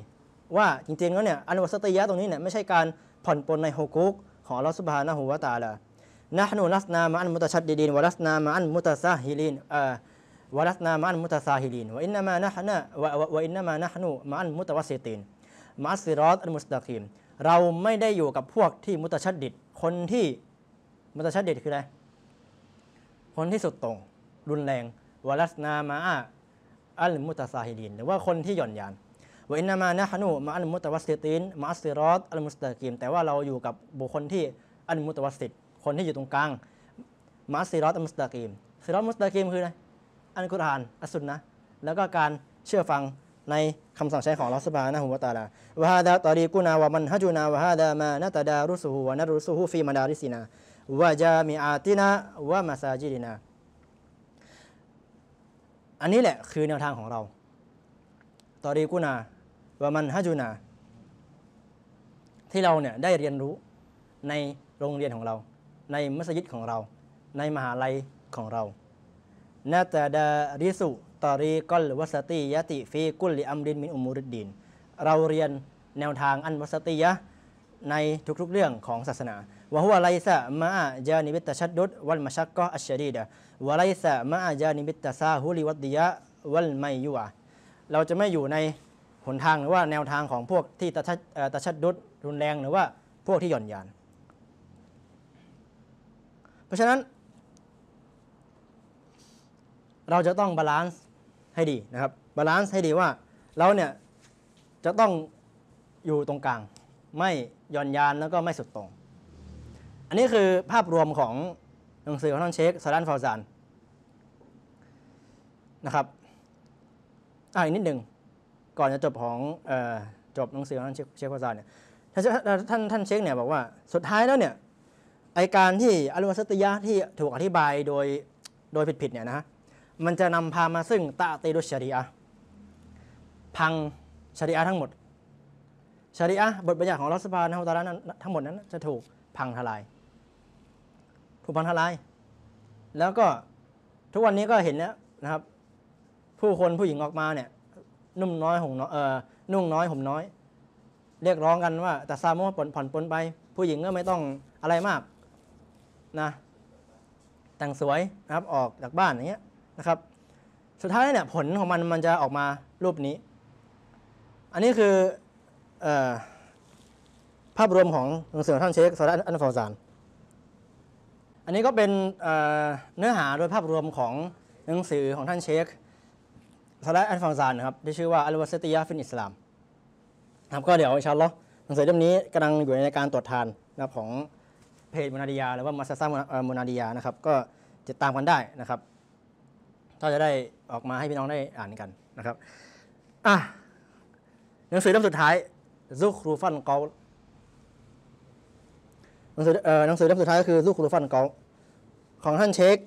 ว่าจริงๆแล้วเนี่ยอันวัสติยะตรงนี้เนี่ยไม่ใช่การผ่อนปลนในโฮกุก ของลอสุบฮานะหูวตาละนะฮนุลัสนามะอันมุตชัดดีดินวะลัสนามะอันมุตซาฮิลินเอ่อวลัสนามานมุตซาฮิลินวอินนามานะฮนะวอินนามานะฮนูมานมุตวัสิตินมัสซิรอตอัลมุสตะคิมเราไม่ได้อยู่กับพวกที่มุตชัดดิดคนที่มุตชัดดิดคืออะไร คนที่สุดตรง รุนแรงวลัสนามาอัลมุตซาฮิลินหรือว่าคนที่หย่อนยานวอินนามานะฮนูมาอันมุตวัสิตินมัสซิรอตอัลมุสตะคิมแต่ว่าเราอยู่กับบุคคลที่อันมุตวัสิตคนที่อยู่ตรงกลางมัสซิรอตอัลมุสตะคิมซิรอตมุสตะคิมคืออะไรอันกุรอานอัสุนนะแล้วก็การเชื่อฟังในคำสั่งใช้ของลอสบานะฮุวาตาลาวะฮาดาตอรีกุนาวะมันฮะจุนาวะฮาดามานาตาดารุสุฮูวะนารุสุฮูฟีมาดาริสินาวะจามิอาตินาวะมาซาจิดินาอันนี้แหละคือแนวทางของเราตอรีกุนาวะมันฮะจุนาที่เราเนี่ยได้เรียนรู้ในโรงเรียนของเรา ในมัสยิดของเรา ในมหาลัยของเรานาตาดาริสุตอรีกอลวัสติยติฟีกุลิอัมรินมินอุมูริดินเราเรียนแนวทางอันวัสติยะในทุกๆเรื่องของศาสนาวะฮุวะไลซะมะอาจานิบิตชัดดุดวัลมชักกออัชชรีดะวะไลซะมะอาจานิบิตซาฮุลิวัตติยะวัลไมยุวะเราจะไม่อยู่ในหนทางหรือว่าแนวทางของพวกที่ตะชัดตะชัดดุดรุนแรงหรือว่าพวกที่หย่อนยาน เพราะฉะนั้นเราจะต้องบาลานซ์ให้ดีนะครับ บาลานซ์ให้ดีว่าเรา เนี่ย จะต้องอยู่ตรงกลาง ไม่ย่อนยานแล้วก็ไม่สุดตรง อันนี้คือภาพรวมของหนังสือของท่านเชคซารันฟาวซานนะครับ อ่าอีกนิดหนึ่งก่อนจะจบของจบหนังสือของท่านเชคฟาวซานเนี่ยท่านท่านเชคเนี่ยบอกว่าสุดท้ายแล้วเนี่ยไอการที่อรุณสัติยะที่ถูกอธิบายโดยโดยผิดๆเนี่ยนะมันจะนำพามาซึ่งตะตีดุชริอะพังชริอะทั้งหมดชริอะบทบัญญัติของรัฐสภาในั้ตานั้นทั้งหมดนั้นจะถูกพังทลาย ถูกพังทลาย แล้วก็ทุกวันนี้ก็เห็นแล้วนะครับ ผู้คนผู้หญิงออกมาเนี่ย นุ่มน้อยห่มน้อยเออนุ่งน้อยห่มน้อย เรียกร้องกันว่าแต่ซาโมผ่อนผ่อนปลนไป ผู้หญิงก็ไม่ต้องอะไรมากนะ แต่งสวยนะครับออกจากบ้านอย่างเงี้ยนะครับ สุดท้ายเนี่ยผลของมันมันจะออกมารูปนี้ อันนี้คืออภาพรวมของหนังสือท่านเชคสาระอันฟอร์ซาน อันนี้ก็เป็นเนื้อหาโดยภาพรวมของหนังสือของท่านเชคสาระอันฟอร์ซานนะครับ ที่ชื่อว่าอัลวาสติยาฟินอิสลาม ครับก็เดี๋ยวชาร์ลหนังสือเล่มนี้กำลังอยู่ในการตรวจทานนะครับของเพจมูนาดิยาหรือว่ามาซาซามูนาดิยานะครับก็จะตามกันได้นะครับก็จะได้ออกมาให้พี่น้องได้อ่านกันนะครับอ่ะหนังสือเล่มสุดท้ายซุครูฟันเกาหนังสือเอ่อหนังสือเล่มสุดท้ายก็คือซุครูฟันเกาของท่านเชค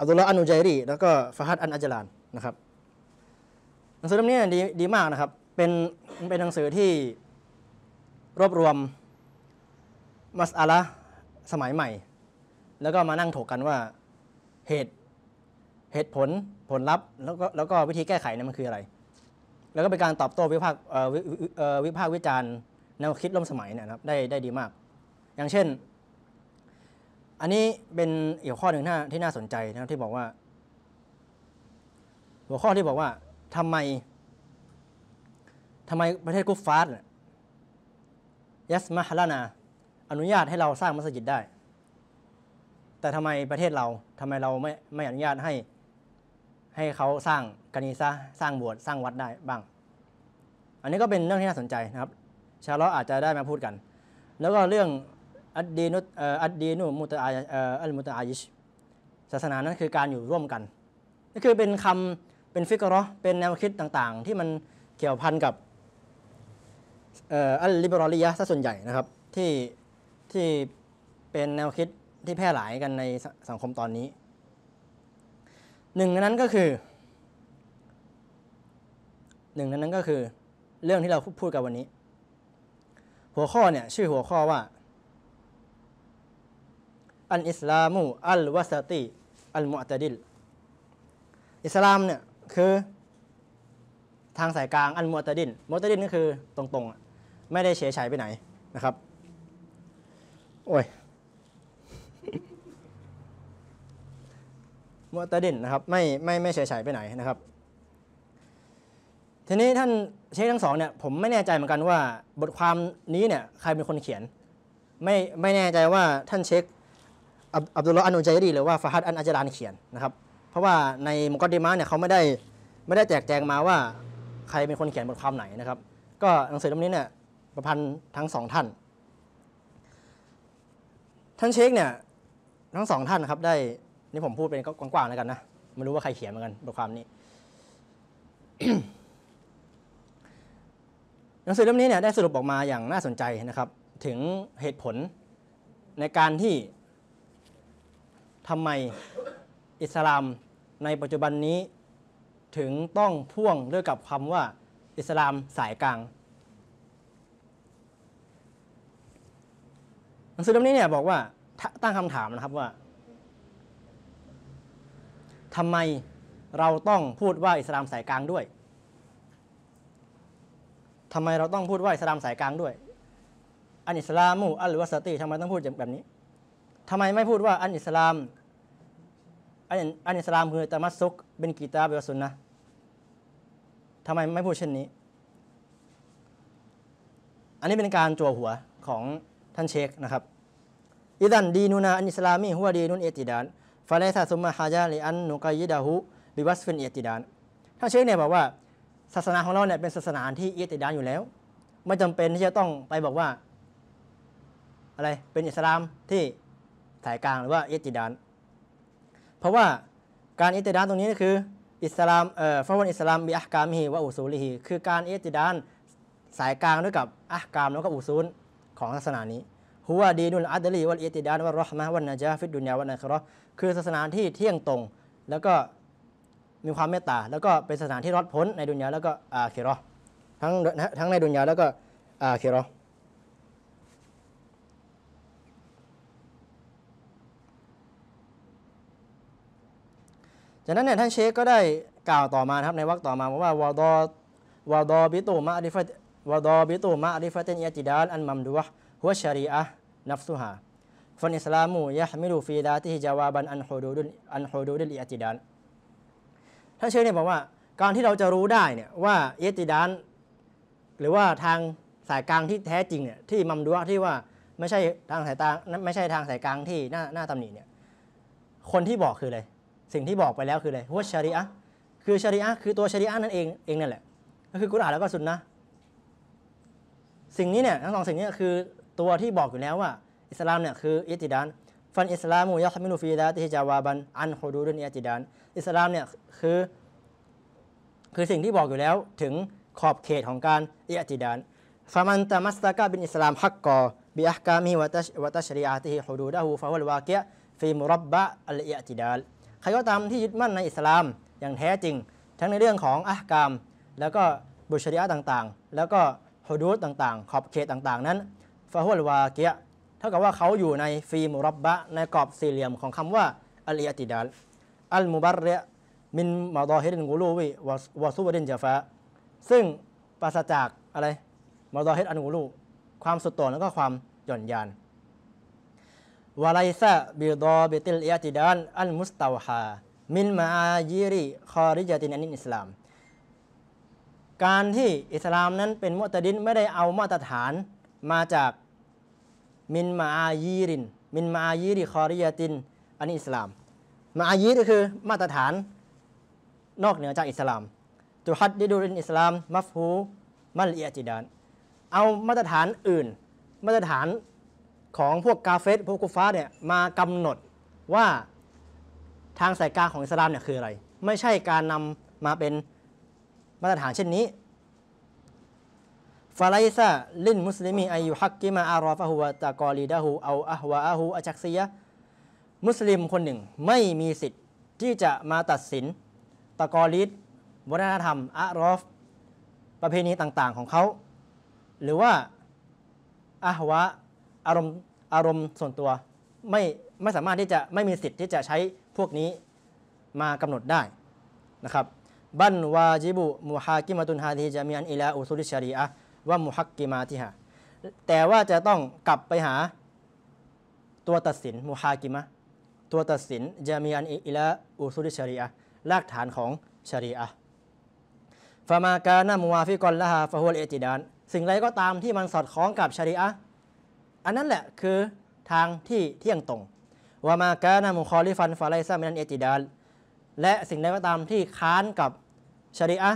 อับดุลลาอันุจัยรีแล้วก็ฟาฮัดอันอัจลานนะครับ หนังสือเล่มนี้ดีดีมากนะครับเป็นเป็นหนังสือที่รวบรวมมัสอาละสมัยใหม่ แล้วก็มานั่งถกกันว่าเหตุเหตุผลผลลัพธ์แล้วก็แล้วก็วิธีแก้ไขเนี่ยมันคืออะไร แล้วก็เป็นการตอบโต้วิพากวิพากวิจารณ์แนวคิดร่วมสมัยเนี่ยครับ ได้ได้ดีมาก อย่างเช่น อันนี้เป็นอีกข้อหนึ่งที่น่าสนใจนะครับที่บอกว่า หัวข้อที่บอกว่า ทำไม ทำไมประเทศกุฟฟาร์ดยัสมาฮลานาอนุญาตให้เราสร้างมัสยิดได้ แต่ทำไมประเทศเราทำไมเราไม่ไม่อนุญาตให้ให้เขาสร้างกานีซะ สร้างโบสถ์สร้างวัดได้บ้าง อันนี้ก็เป็นเรื่องที่น่าสนใจนะครับ ชาลออาจจะได้มาพูดกัน แล้วก็เรื่องอัดดีนุตอัดดีนุมุตอาอัลมุตอาอิชศาสนานั้นคือการอยู่ร่วมกันนี่คือเป็นคำเป็นฟิกรอเป็นแนวคิดต่างๆ ที่มันเกี่ยวพันกับอัลลิเบอร์ลียะซะส่วนใหญ่นะครับที่ที่เป็นแนวคิดที่แพร่หลายกันในสังคมตอนนี้หนึ่งนั้นก็คือ หนึ่งนั้นก็คือ เรื่องที่เราพูดกันวันนี้ หัวข้อเนี่ยชื่อหัวข้อว่า อันอิสลามูอัลวาสตีอัลมุอตดิล อิสลามเนี่ยคือทางสายกลาง อันมุอตดิลมุอตดิลก็คือตรงๆไม่ได้เฉยฉยไปไหนนะครับโอ้ยมัวตะดินนะครับไม่ไม่ไม่เฉยๆไปไหนนะครับ ทีนี้ท่านเชคทั้งสองเนี่ยผมไม่แน่ใจเหมือนกันว่าบทความนี้เนี่ยใครเป็นคนเขียนไม่ไม่แน่ใจว่าท่านเชคอับดุลลอฮ์อันุจัยดีหรือว่าฟาฮัดอันอาจารานเขียนนะครับเพราะว่าในมุกอดิมาเนี่ยเขาไม่ได้ไม่ได้แจกแจงมาว่าใครเป็นคนเขียนบทความไหนนะครับ ก็หนังสือเล่มนี้เนี่ยประพันธ์ทั้งสองท่านท่านเชคเนี่ยทั้งสองท่านนะครับได้นี่ผมพูดเป็นกว้างๆแล้วกันนะไม่รู้ว่าใครเขียนเหมือนกันบทความนี้ หนังสือเล่มนี้เนี่ยได้สรุปออกมาอย่างน่าสนใจนะครับ ถึงเหตุผลในการที่ทำไมอิสลามในปัจจุบันนี้ ถึงต้องพ่วงด้วยกับคำว่า อิสลามสายกลาง หนังสือเล่มนี้เนี่ยบอกว่าตั้งคำถามนะครับว่าทำไมเราต้องพูดว่าอิสลามสายกลางด้วย ทำไมเราต้องพูดว่าอิสลามสายกลางด้วย อันอิสลามูอัลวัสติทำไมต้องพูดแบบนี้ ทำไมไม่พูดว่าอันอิสลามอันอันอิสลามคือตะมัสซุกเป็นกีตาเบลสุนนะทำไมไม่พูดเช่นนี้ อันนี้เป็นการจั่วหัวของท่านเชคนะครับ อิดันดีนูนาอันอิสลามีหัวดีนุนเอติดานฟาเลซาซุมมาฮายาลิอันนุกายิดาหุบิวัสฟินเอติดานถ้าเชคเนี่ยบอกว่าศาสนาของเราเนี่ยเป็นศาสนาที่เอติดานอยู่แล้วไม่จำเป็นที่จะต้องไปบอกว่าอะไรเป็นอิสลามที่สายกลางหรือว่าเอติดาน เพราะว่าการเอติดานตรงนี้ก็คืออิสลามเอ่อฟาวันอิสลามมีอักกามีวะอุซูลีฮีคือการเอติดานสายกลางด้วยกับอักกามแล้วก็อุซูลของศาสนานี้ฮุวาดีนุลอัดลีวัลเอติดานวะรอฮ์มะวันนะจาฟิดดุนยาวันอัคราะคือศาสนาที่เที่ยงตรงแล้วก็มีความเมตตาแล้วก็เป็นศาสนาที่รอดพ้น ในดุนยาแล้วก็อาเคโรอทั้งทั้งในดุนยาแล้วก็อาเคโรอจากนั้นเนี่ยท่านเชคก็ได้กล่าวต่อมาครับในวรรคต่อมาว่าวอดอวอดอบิตูมาอดิฟะวอดอบิตูมาอดิฟะเตนยาจิดานอันมัมดุวะหัวชารีอะนับสุฮาฟันอิสลามูยะฮมิลูฟีดาที่ฮิจาวาบันอันโฮดูดุนอันโฮดูดุนอิอติดานถ้าเชื่อเนี่ยบอกว่าการที่เราจะรู้ได้เนี่ยว่าอิอติดาน หรือว่าทางสายกลางที่แท้จริงเนี่ยที่มัมดัวที่ว่าไม่ใช่ทางสายตาไม่ใช่ทางสายกลางที่หน้าหน้าตำหนิเนี่ยคนที่บอกคืออะไร สิ่งที่บอกไปแล้วคืออะไรว่าชาริอะคือชาริอะคือตัวชาริอะนั่นเอง เองนั่นแหละก็คือกุรอานแล้วก็สุนนะสิ่งนี้เนี่ยทั้งสองสิ่งนี้คือตัวที่บอกอยู่แล้วว่าอิสลามเนี่ยคืออิติดาน ฟันอิสลามูยักมิลูฟีดาติฮิจาวาบันอันฮูดูดุนอิติดาน อิสลามเนี่ยคือคือสิ่งที่บอกอยู่แล้วถึงขอบเขตของการอิติดานฟามันตามัสตากะบินอิสลามฮักกอบิอักามีวัตชริอาติฮิฮูดูดะฮูฟาฮุลวาเกียฟีมุรับบะอัลอิติดานใครก็ตามที่ยึดมั่นในอิสลามอย่างแท้จริง ทั้งในเรื่องของอักามแล้วก็บุชริยะต่างๆ แล้วก็ฮุดูดต่างๆ ขอบเขตต่างๆนั้นฟะฮุลวาเกียเท่ากับว่าเขาอยู่ในฟีมุรับบะ ในกรอบสี่เหลี่ยม ของคำว่าอัลีอติดาล อัลมุบัรเรมินมาดอฮิดินกูลูวิวาซูบดินจาฟะซึ่งปราศจาก อะไรมาดอฮิดอันกูลู ความสุดโต่งแล้วก็ความหย่อนยานวาไลซะบิดอบิติลอติดาลอัลมุสตาฮามินมาอายิริคอริจตินันินอิสลาม การที่อิสลามนั้นเป็นมุตดินไม่ได้เอามาตรฐานมาจากมินมาอายีริน มินมาอายีริคอริยาติน อันนี้อิสลาม มาอายีก็คือมาตรฐานนอกเหนือจากอิสลามตุฮัดดิดูริน อิสลามมัฟฮูมัลเลียจิดาน เอามาตรฐานอื่น มาตรฐานของพวกกาเฟสพวกกุฟ้าเนี่ยมากำหนดว่าทางสายกลางของอิสลามเนี่ยคืออะไร ไม่ใช่การนำมาเป็นมาตรฐานเช่นนี้ฟาไลซาลินมุสลิมีอายุฮักกิมาอารอฟะฮูตะกอรีดะฮูเอาอะฮวาอะฮูอัชักซียะมุสลิมคนหนึ่งไม่มีสิทธิ์ที่จะมาตัดสิน ตะกอรีดวัฒนธรรมอารอฟ ประเพณีต่างๆของเขา หรือว่าอะฮวาอารมณ์อารมณ์ส่วนตัว ไม่ไม่สามารถที่จะไม่มีสิทธิ์ที่จะใช้พวกนี้มากำหนดได้นะครับบัน วาจิบุมุฮากิมาตุนฮาดีจะมีอันอิลาอุซุลิชารีอะว่ามุฮักกิมาติฮะแต่ว่าจะต้องกลับไปหา ตัวตัดสินมุฮากิมะตัวตัดสินจะมีอันอิละอุสุลิชรีอะรากฐานของชรีอะฟามากานามุวาฟิกอนละฮาฟะฮุลเอติดานสิ่งใดก็ตามที่มันสอดคล้องกับชรีอะอันนั้นแหละคือทางที่เที่ยงตรงวามากานามุคอลิฟันฟาไลซามินันเอติดานและสิ่งใดก็ตามที่ค้านกับชรีอะ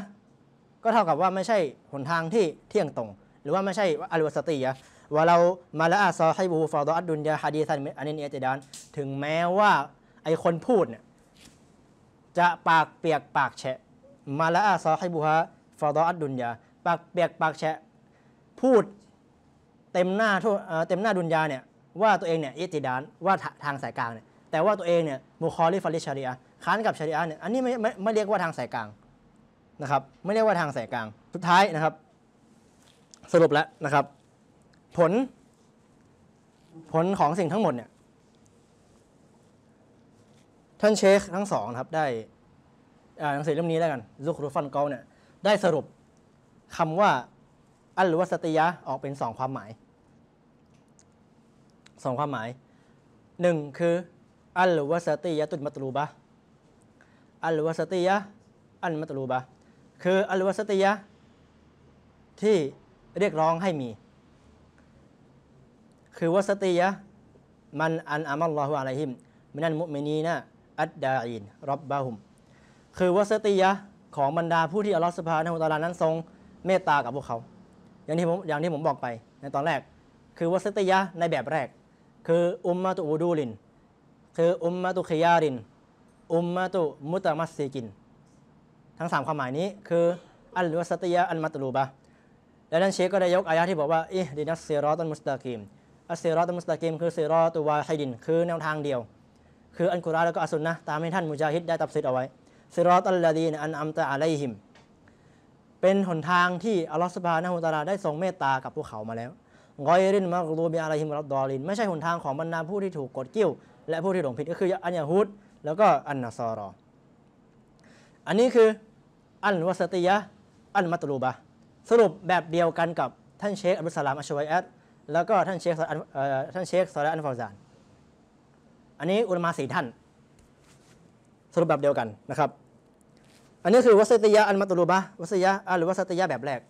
ก็เท่ากับว่าไม่ใช่หนทางที่เที่ยงตรง หรือว่าไม่ใช่อัลวสติยะว่าเรามาละอาซอให้บูฟอดอัดดุนยาฮาดีซันอันนี้เอเจดาน ถึงแม้ว่าไอคนพูดเนี่ยจะปากเปียกปากแฉะมาละอาซอให้บูฮะฟอดอัดดุนยาปากเปียกปากแฉะพูดเต็มหน้าทั่เต็มหน้าดุนยาเนี่ยว่าตัวเองเนี่ยอิจดานว่าทางสายกลางเนี่ยแต่ว่าตัวเองเนี่ยมุคอลิฟัลิชาริอาค้านกับชาริอาเนี่ยอันนี้ไม่ไม่เรียกว่าทางสายกลางนะครับไม่เรียกว่าทางสายกลาง สุดท้ายนะครับ สรุปแล้วนะครับ ผล ผลของสิ่งทั้งหมดเนี่ยท่านเชคทั้งสองนะครับ ได้หนังสือเล่มนี้แล้วกันซูกรุฟันกอลเนี่ยได้สรุปคำว่าอัลลวัสติยะออกเป็นสองความหมายสองความหมาย หนึ่งคืออัลลวัสติยะตุนมัตลูบะอัลลวัสติยะอันมัตลูบะคืออัลวัสติยะที่เรียกร้องให้มี คือวัสติยะมันอันอามัลลอฮุอะลัยฮิมมินันมุมินีนะอัดดาอินรับบาฮุม คือวัสติยะของบรรดาผู้ที่อัลลอฮฺสุบฮานะฮุตาลานั้น ทรงเมตตากับพวกเขา อย่างที่ผมอย่างที่ผมบอกไปในตอนแรก คือวัสติยะในแบบแรก คืออุมมาตุอูดูลิน คืออุมมาตุขียาริน อุมมาตุมุตะมัสซีกินทั้ง3ความหมายนี้คืออัลวัสติยะอัลมัตลูบะแล้วนั้นเชคก็ได้ยกอายะที่บอกว่าอิดินัสเซรอตันมุสตากิมอัสซรอตันมุสตากิมคือเซรอตัววาไฮดินคือแนวทางเดียว คืออันกุรอานแล้วก็อัสุนนะตามที่ท่านมุจาฮิดได้ตับซิดเอาไว้เซรอตันลาดีนอันอัมตะอะไลฮิม เป็นหนทางที่อัลลอฮฺสุบฮานะฮูตาลาได้ทรงเมตตากับพวกเขามาแล้วกอยรินมากรูบีอะไรฮิมรับดอลินไม่ใช่หนทางของบรรดาผู้ที่ถูกกดกิ้วและผู้ที่หลงผิดก็คืออันยาฮุดแล้วก็อันนาซอรอ อันนี้คืออันวัสติยะอันมัตลูบะสรุปแบบเดียวกันกับท่านเชคอับดุลสลามอัชวัยอดตแล้วก็ท่านเชคท่านเชคซอลอันฟาวซานอันนี้อุลมาสี่ท่าน สรุปแบบเดียวกันนะครับอันนี้คือวัสติยะอันมัตลูบะวัสติยะอันวัสติยะแบบแรก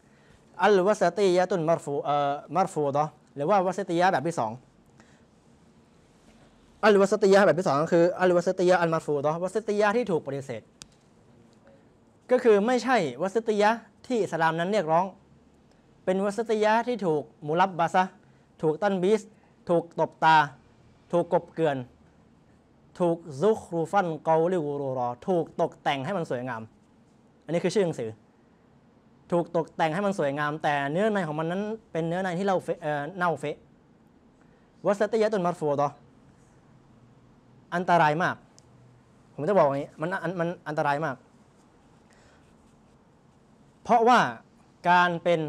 อันวัสติยะตุนมารฟูเอ่อมารฟูต่อหรือว่าวัสติยะแบบที่สองอัลวัสติยะแบบที่สองคืออัลวัสติยะอันมาฟูต่อวัสติยะที่ถูกปฏิเสธก็คือไม่ใช่วัสติยะที่อิสลามนั้นเรียกร้อง เป็นวัสติยะที่ถูกมูลับบาซะถูกตั้นบีสถูกตบตา ถูกกบเกลื่อน ถูกซุกรูฟันเกาลิวรูรอถูกตกแต่งให้มันสวยงาม อันนี้คือชื่อหนังสือถูกตกแต่งให้มันสวยงาม แต่เนื้อในของมันนั้นเป็นเนื้อในที่เราเน่าเฟะวัสติยะตุนมัตฟูตออันตรายมากผมจะบอกอย่างนี้มันมันอันตรายมากเพราะว่าการเป็น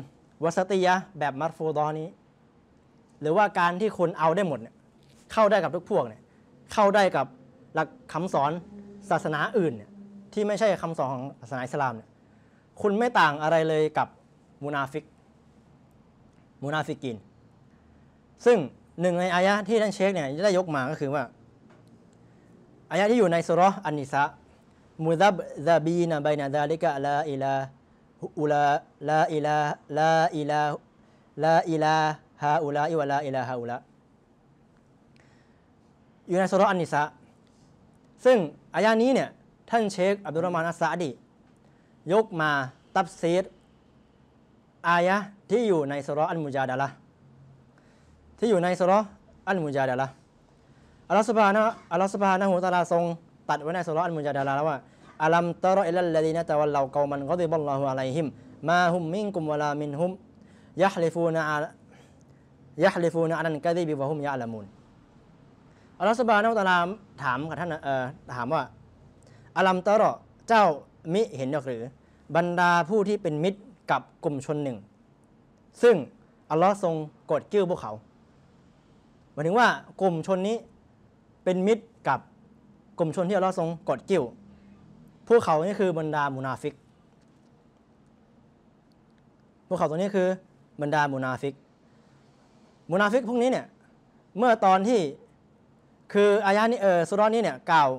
วัสติยะแบบมัรฟูดอนี้ หรือว่าการที่คุณเอาได้หมดเนี่ยเข้าได้กับทุกพวกเนี่ยเข้าได้กับหลักคำสอนศาสนาอื่นเนี่ยที่ไม่ใช่คำสอนของศาสนาอิสลามเนี่ยคุณไม่ต่างอะไรเลยกับมูนาฟิกมูนาฟิกินซึ่งหนึ่งในอายะที่ท่านเชคเนี่ยได้ยกมาก็คือว่าอายะที่อยู่ในสุรอันนิสะมุดับซาบีนไบนาดาลิกะลาอิลาอุลาลาอิลาลาอิลา ลาอิลาฮาอุลาอิวะลาอิลาฮาอุลาอยู่ในสุรอันนิสะซึ่ง อายานี้เนี่ยท่านเชคอับดุลรมานอัสซาดียกมาตับซีดอายะที่อยู่ในสุรอันมุจาดะละที่อยู่ในสุรอันมุจาดะละอัลลอฮฺสุบฮานะอัลลอฮฺสุบฮานะหูตาลาทรงตัดไว้ในสุรอันมุจาดะละแล้วว่าอัลัมตรออิลัลลดีนะตะวัลลรากามันก็ดิบัลลอฮุอะลัยฮิม มาฮุมมินกุมวะลามินฮุมยะฮลิฟูนะยะฮลิฟูนะอันันกะดีบิวะฮุมยะอัลมูนอัลลอฮฺสุบานะตะลาถามกับท่านเอ่อถามว่าอัลัมตรอเจ้ามิเห็นหรือ บรรดาผู้ที่เป็นมิตรกับ กลุ่มชนหนึ่ง ซึ่งอัลลอฮ์ทรงกดกิ้วพวกเขาหมายถึงว่า กลุ่มชนนี้ เป็นมิตรกับ กลุ่มชนที่อัลลอฮ์ทรงกดกิ้วพวกเขานี่คือบรรดามุนาฟิก พวกเขาตรงนี้คือบรรดามุนาฟิก มุนาฟิกพวกนี้เนี่ย เมื่อตอนที่คืออายะนี้เออสุรนี้เนี่ยกล่าว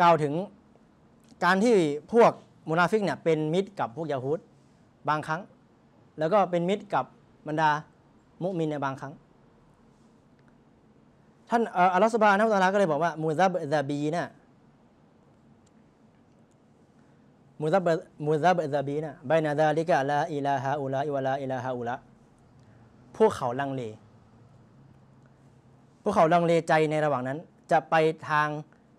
กล่าวถึงการที่พวกมุนาฟิกเนี่ยเป็นมิตรกับพวกยาฮูดบางครั้ง แล้วก็เป็นมิตรกับบรรดามุมินในบางครั้ง ท่านอัลลอฮฺสุบานะฮฺตะลาก็เลยบอกว่ามูซาบซาบีเนี่ยมูซับมูซับซาบีนะาบนาดาลิกะลาอิลาฮาอุลาอิวลาอิลาฮาอุละพวกเขาลังเล พวกเขาลังเลใจในระหว่างนั้น จะไปทาง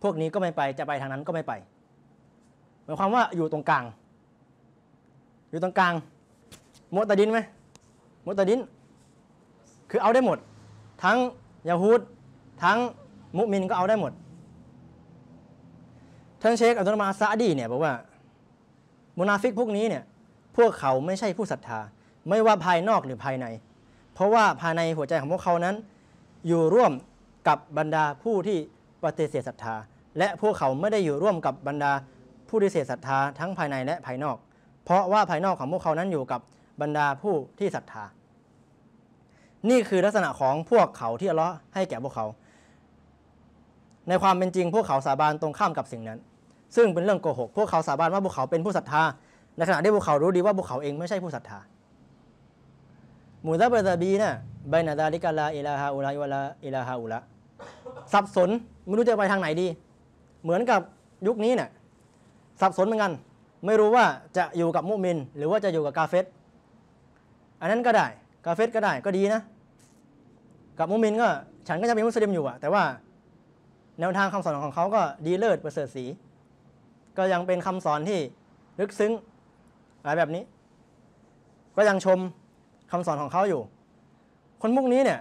พวกนี้ก็ไม่ไป จะไปทางนั้นก็ไม่ไป หมายความว่าอยู่ตรงกลาง อยู่ตรงกลางมุตะดินไหมมุตะดิน คือเอาได้หมด ทั้งยาฮูด ทั้งมุมินก็เอาได้หมด ท่านเชคอัลตุมาซาดีเนี่ยบอกว่ามุนาฟิกพวกนี้เนี่ยพวกเขาไม่ใช่ผู้ศรัทธาไม่ว่าภายนอกหรือภายใน เพราะว่าภายในหัวใจของพวกเขานั้น อยู่ร่วมกับบรรดาผู้ที่ปฏิเสธศรัทธา และพวกเขาไม่ได้อยู่ร่วมกับบรรดาผู้ปฏิเสธศรัทธาทั้งภายในและภายนอก เพราะว่าภายนอกของพวกเขา นั้นอยู่กับบรรดาผู้ที่ศรัทธา นี่คือลักษณะของพวกเขาที่อัลลอฮ์ให้แก่พวกเขา ในความเป็นจริงพวกเขาสาบานตรงข้ามกับสิ่งนั้นซึ่งเป็นเรื่องโกหกพวกเขาสาบานว่าพวกเขาเป็นผู้ศรัทธาในขณะที่พวกเขารู้ดีว่าพวกเขาเองไม่ใช่ผู้ศรัทธามูซาบะซาบีนะ่บนาดาลิกาลาอิลาฮาอุลาอิวลาอิลาฮาอุละสับสนไม่รู้จะไปทางไหนดี เหมือนกับยุคนี้เนะี่ยสับสนเหมือนกัน ไม่รู้ว่าจะอยู่กับมุมิน หรือว่าจะอยู่กับกาเฟสอันนั้นก็ได้ กาเฟสก็ได้ก็ดีนะ กับมุมินก็ฉันก็จะเป็นมุสลิมอยู่อะแต่ว่าแนวทางคำสอนของเขาก็ดีเลิศประเสริฐสีก็ยังเป็นคำสอนที่ลึกซึ้งอะไรแบบนี้ ก็ยังชมคำสอนของเขาอยู่ คนพวกนี้เนี่ย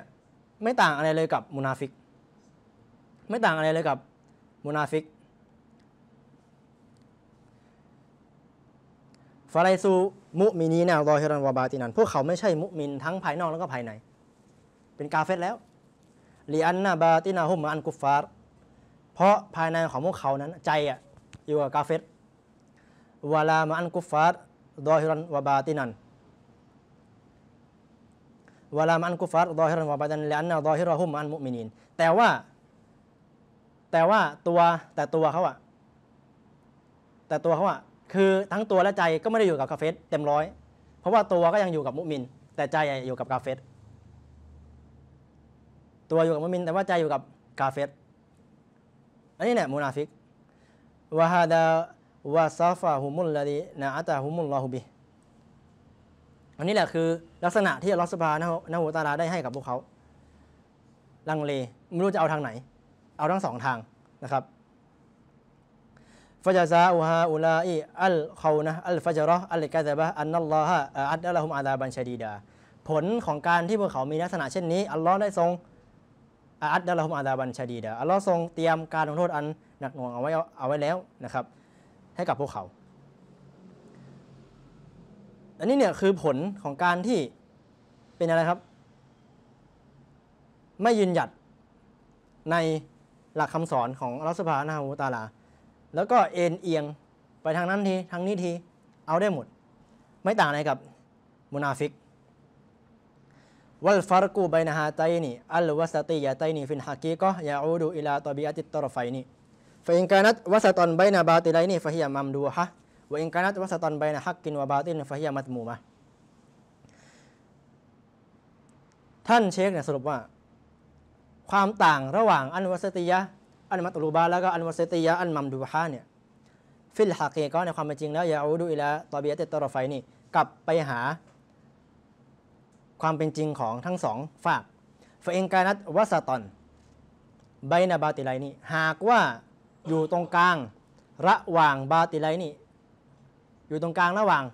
ไม่ต่างอะไรเลยกับ มุนาฟิกไม่ต่างอะไรเลยกับมุนาฟิกฟาไลซู มุมินีแนวรอฮิรันวาบาตินันพวกเขาไม่ใช่มุมินทั้งภายนอกแล้วก็ภายใน เป็นกาเฟตแล้วลีอันนาบาตินาฮุมอันกุฟาร์เพราะภายในของพวกเขานั้นใจอะอยู่กับกาเฟตวาลามาอันกุฟาร์ดอฮิรันวาบาตินันวาลามันกุฟาร์ดอฮิรันวาบานันและอันนาดอฮิรอฮุมอันมุมินินแต่ว่าแต่ว่าตัวแต่ตัวเขาอะแต่ตัวเขาอะคือทั้งตัวและใจก็ไม่ได้อยู่กับกาเฟสเต็มร้อยเพราะว่าตัวก็ยังอยู่กับมุมิน แต่ใจอยู่กับกาเฟสตัวอยู่กับมุมินแต่ว่าใจอยู่กับกาเฟสอันนี้เนี่ยมูนาฟิกวะฮาดาวะซาฟาฮุมุลลาดีนะอัตาฮุมุลลอฮุบิอันนี้แหละคือ ลักษณะที่อัลลอฮฺสุบฮานะฮูตาลาได้ให้กับพวกเขาลังเล ไม่รู้จะเอาทางไหน เอาทั้งสองทางนะครับฟาจาซาอูฮาอูลาอีอัลเขานะอัลฟาจรออัลกาซาบะอันนัลลอฮะอัอลลอฮุมอาดาบันชดีดาผลของการที่พวกเขามีลักษณะเช่นนี้อัลลอฮ์ได้ทรงอัดดาลฮุมอาดาบันชาดีดอัลลอฮ์ทรงเตรียมการลงโทษอันหนักหน่วงเอาไว้เอาไว้แล้วนะครับ ให้กับพวกเขา อันนี้เนี่ยคือผลของการที่เป็นอะไรครับ ไม่ยืนหยัดในหลักคำสอนของรัสภานาหุตาลา แล้วก็เอ็นเอียงไปทางนั้นที ทางนี้ที เอาได้หมด ไม่ต่างอะไรกับ มุนาฟิกวัลฟารกูไบนาฮาไตนีอัลวัสติยาไตนีฟินฮักีก็ยาอูดูอิลาตอบิอาติตรไฟนีฟอินกานัตวัสตันไบนาบาติไลนีฟะฮิยามัมดูฮะวอินกานัตวัสตันไบนาฮักกินวะบาตินฟะฮิยามัตมูมะท่านเชคเนี่ยสรุปว่า ความต่างระหว่างอันวัสติยะอันมัตลูบาแล้วก็อันวัสติยะอันมัมดูฮะเนี่ยฟิลฮักีก็ในความเป็นจริงแล้วยาอูดูอิลาตอบิอาติตรไฟนีกลับไปหาความเป็นจริงของทั้งสองฝากฟเองการัตวัสตอนไบนาบาติไลนี่หากว่าอยู่ตรงกลางระหว่างบาติไลนี่อยู่ตรงกลางระหว่าง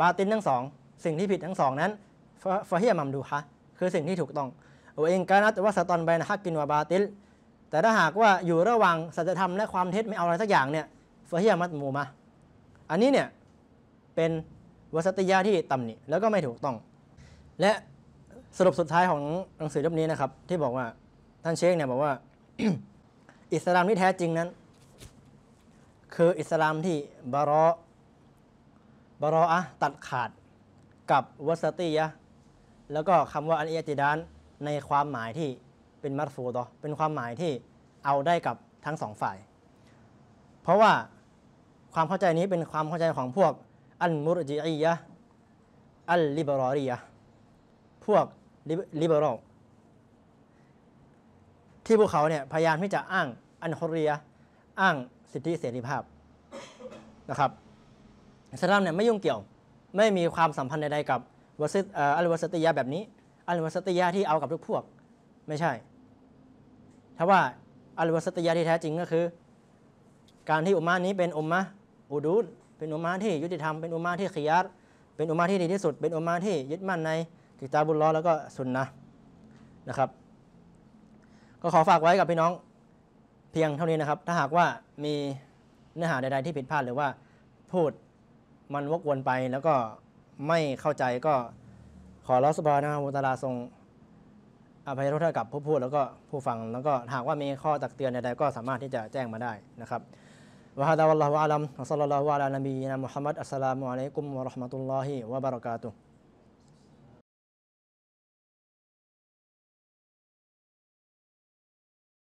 บาตินทั้งสองสิ่งที่ผิดทั้งสองนั้นฟาเฮียมัมดูคะคือสิ่งที่ถูกต้องเองการัตวัสตอนไบนาฮักกินวาบาติลแต่ถ้าหากว่าอยู่ระหว่างสัจธรรมและความเท็จไม่เอาอะไรสักอย่างเนี่ยฟาเฮียมัดมูมาอันนี้เนี่ยเป็นวสัตยาที่ต่ำหนิแล้วก็ไม่ถูกต้อง และสรุปสุดท้ายของหนังสือเล่มนี้นะครับ ที่บอกว่าท่านเชค เนี่ยบอกว่า อิสลามที่แท้จริงนั้น คืออิสลามที่บารอบารออะตัดขาดกับวัสติยะแล้วก็คำว่าอันเอียติดานในความหมายที่เป็นมัตฟูตอเป็นความหมายที่เอาได้กับทั้งสองฝ่าย เพราะว่าความเข้าใจนี้เป็นความเข้าใจของพวกอัลมุรจิอียะอัลลิบรอรียะพวกลิเบรอลที่พวกเขาเนี่ยพยายามที่จะอ้างอันฮุรียะอ้างสิทธิเสรีภาพนะครับอิสลามเนี่ยไม่ยุ่งเกี่ยว ไม่มีความสัมพันธ์ใดๆกับวัสอัลวัสติยะแบบนี้ อัลวัสติยะที่เอากับทุกพวก ไม่ใช่ถ้าว่าอัลวัสติยะที่แท้จริงก็คือ การที่อุมมานี้เป็นอุมมะอุดูดเป็นอุมาที่ยุติธรรม เป็นอุมาที่ขยันเป็นอุมาที่ดีที่สุด เป็นอุมาที่ยึดมั่นในกิตาบุลล้อแล้วก็สุนนะนะครับ ก็ขอฝากไว้กับพี่น้อง เพียงเท่านี้นะครับ ถ้าหากว่ามีเนื้อหาใด ๆ ที่ผิดพลาดหรือว่าพูดมันวกวนไปแล้วก็ไม่เข้าใจก็ขอรับสบานะครัวุตลาทรงอภัยโทษกับผู้พูดแล้วก็ผู้ฟังแล้วก็หากว่ามีข้อตักเตือนใดๆ ก็สามารถที่จะแจ้งมาได้นะครับ وهذا والله أعلم وصلى الله على نبينا محمد السلام عليكم ورحمة الله وبركاته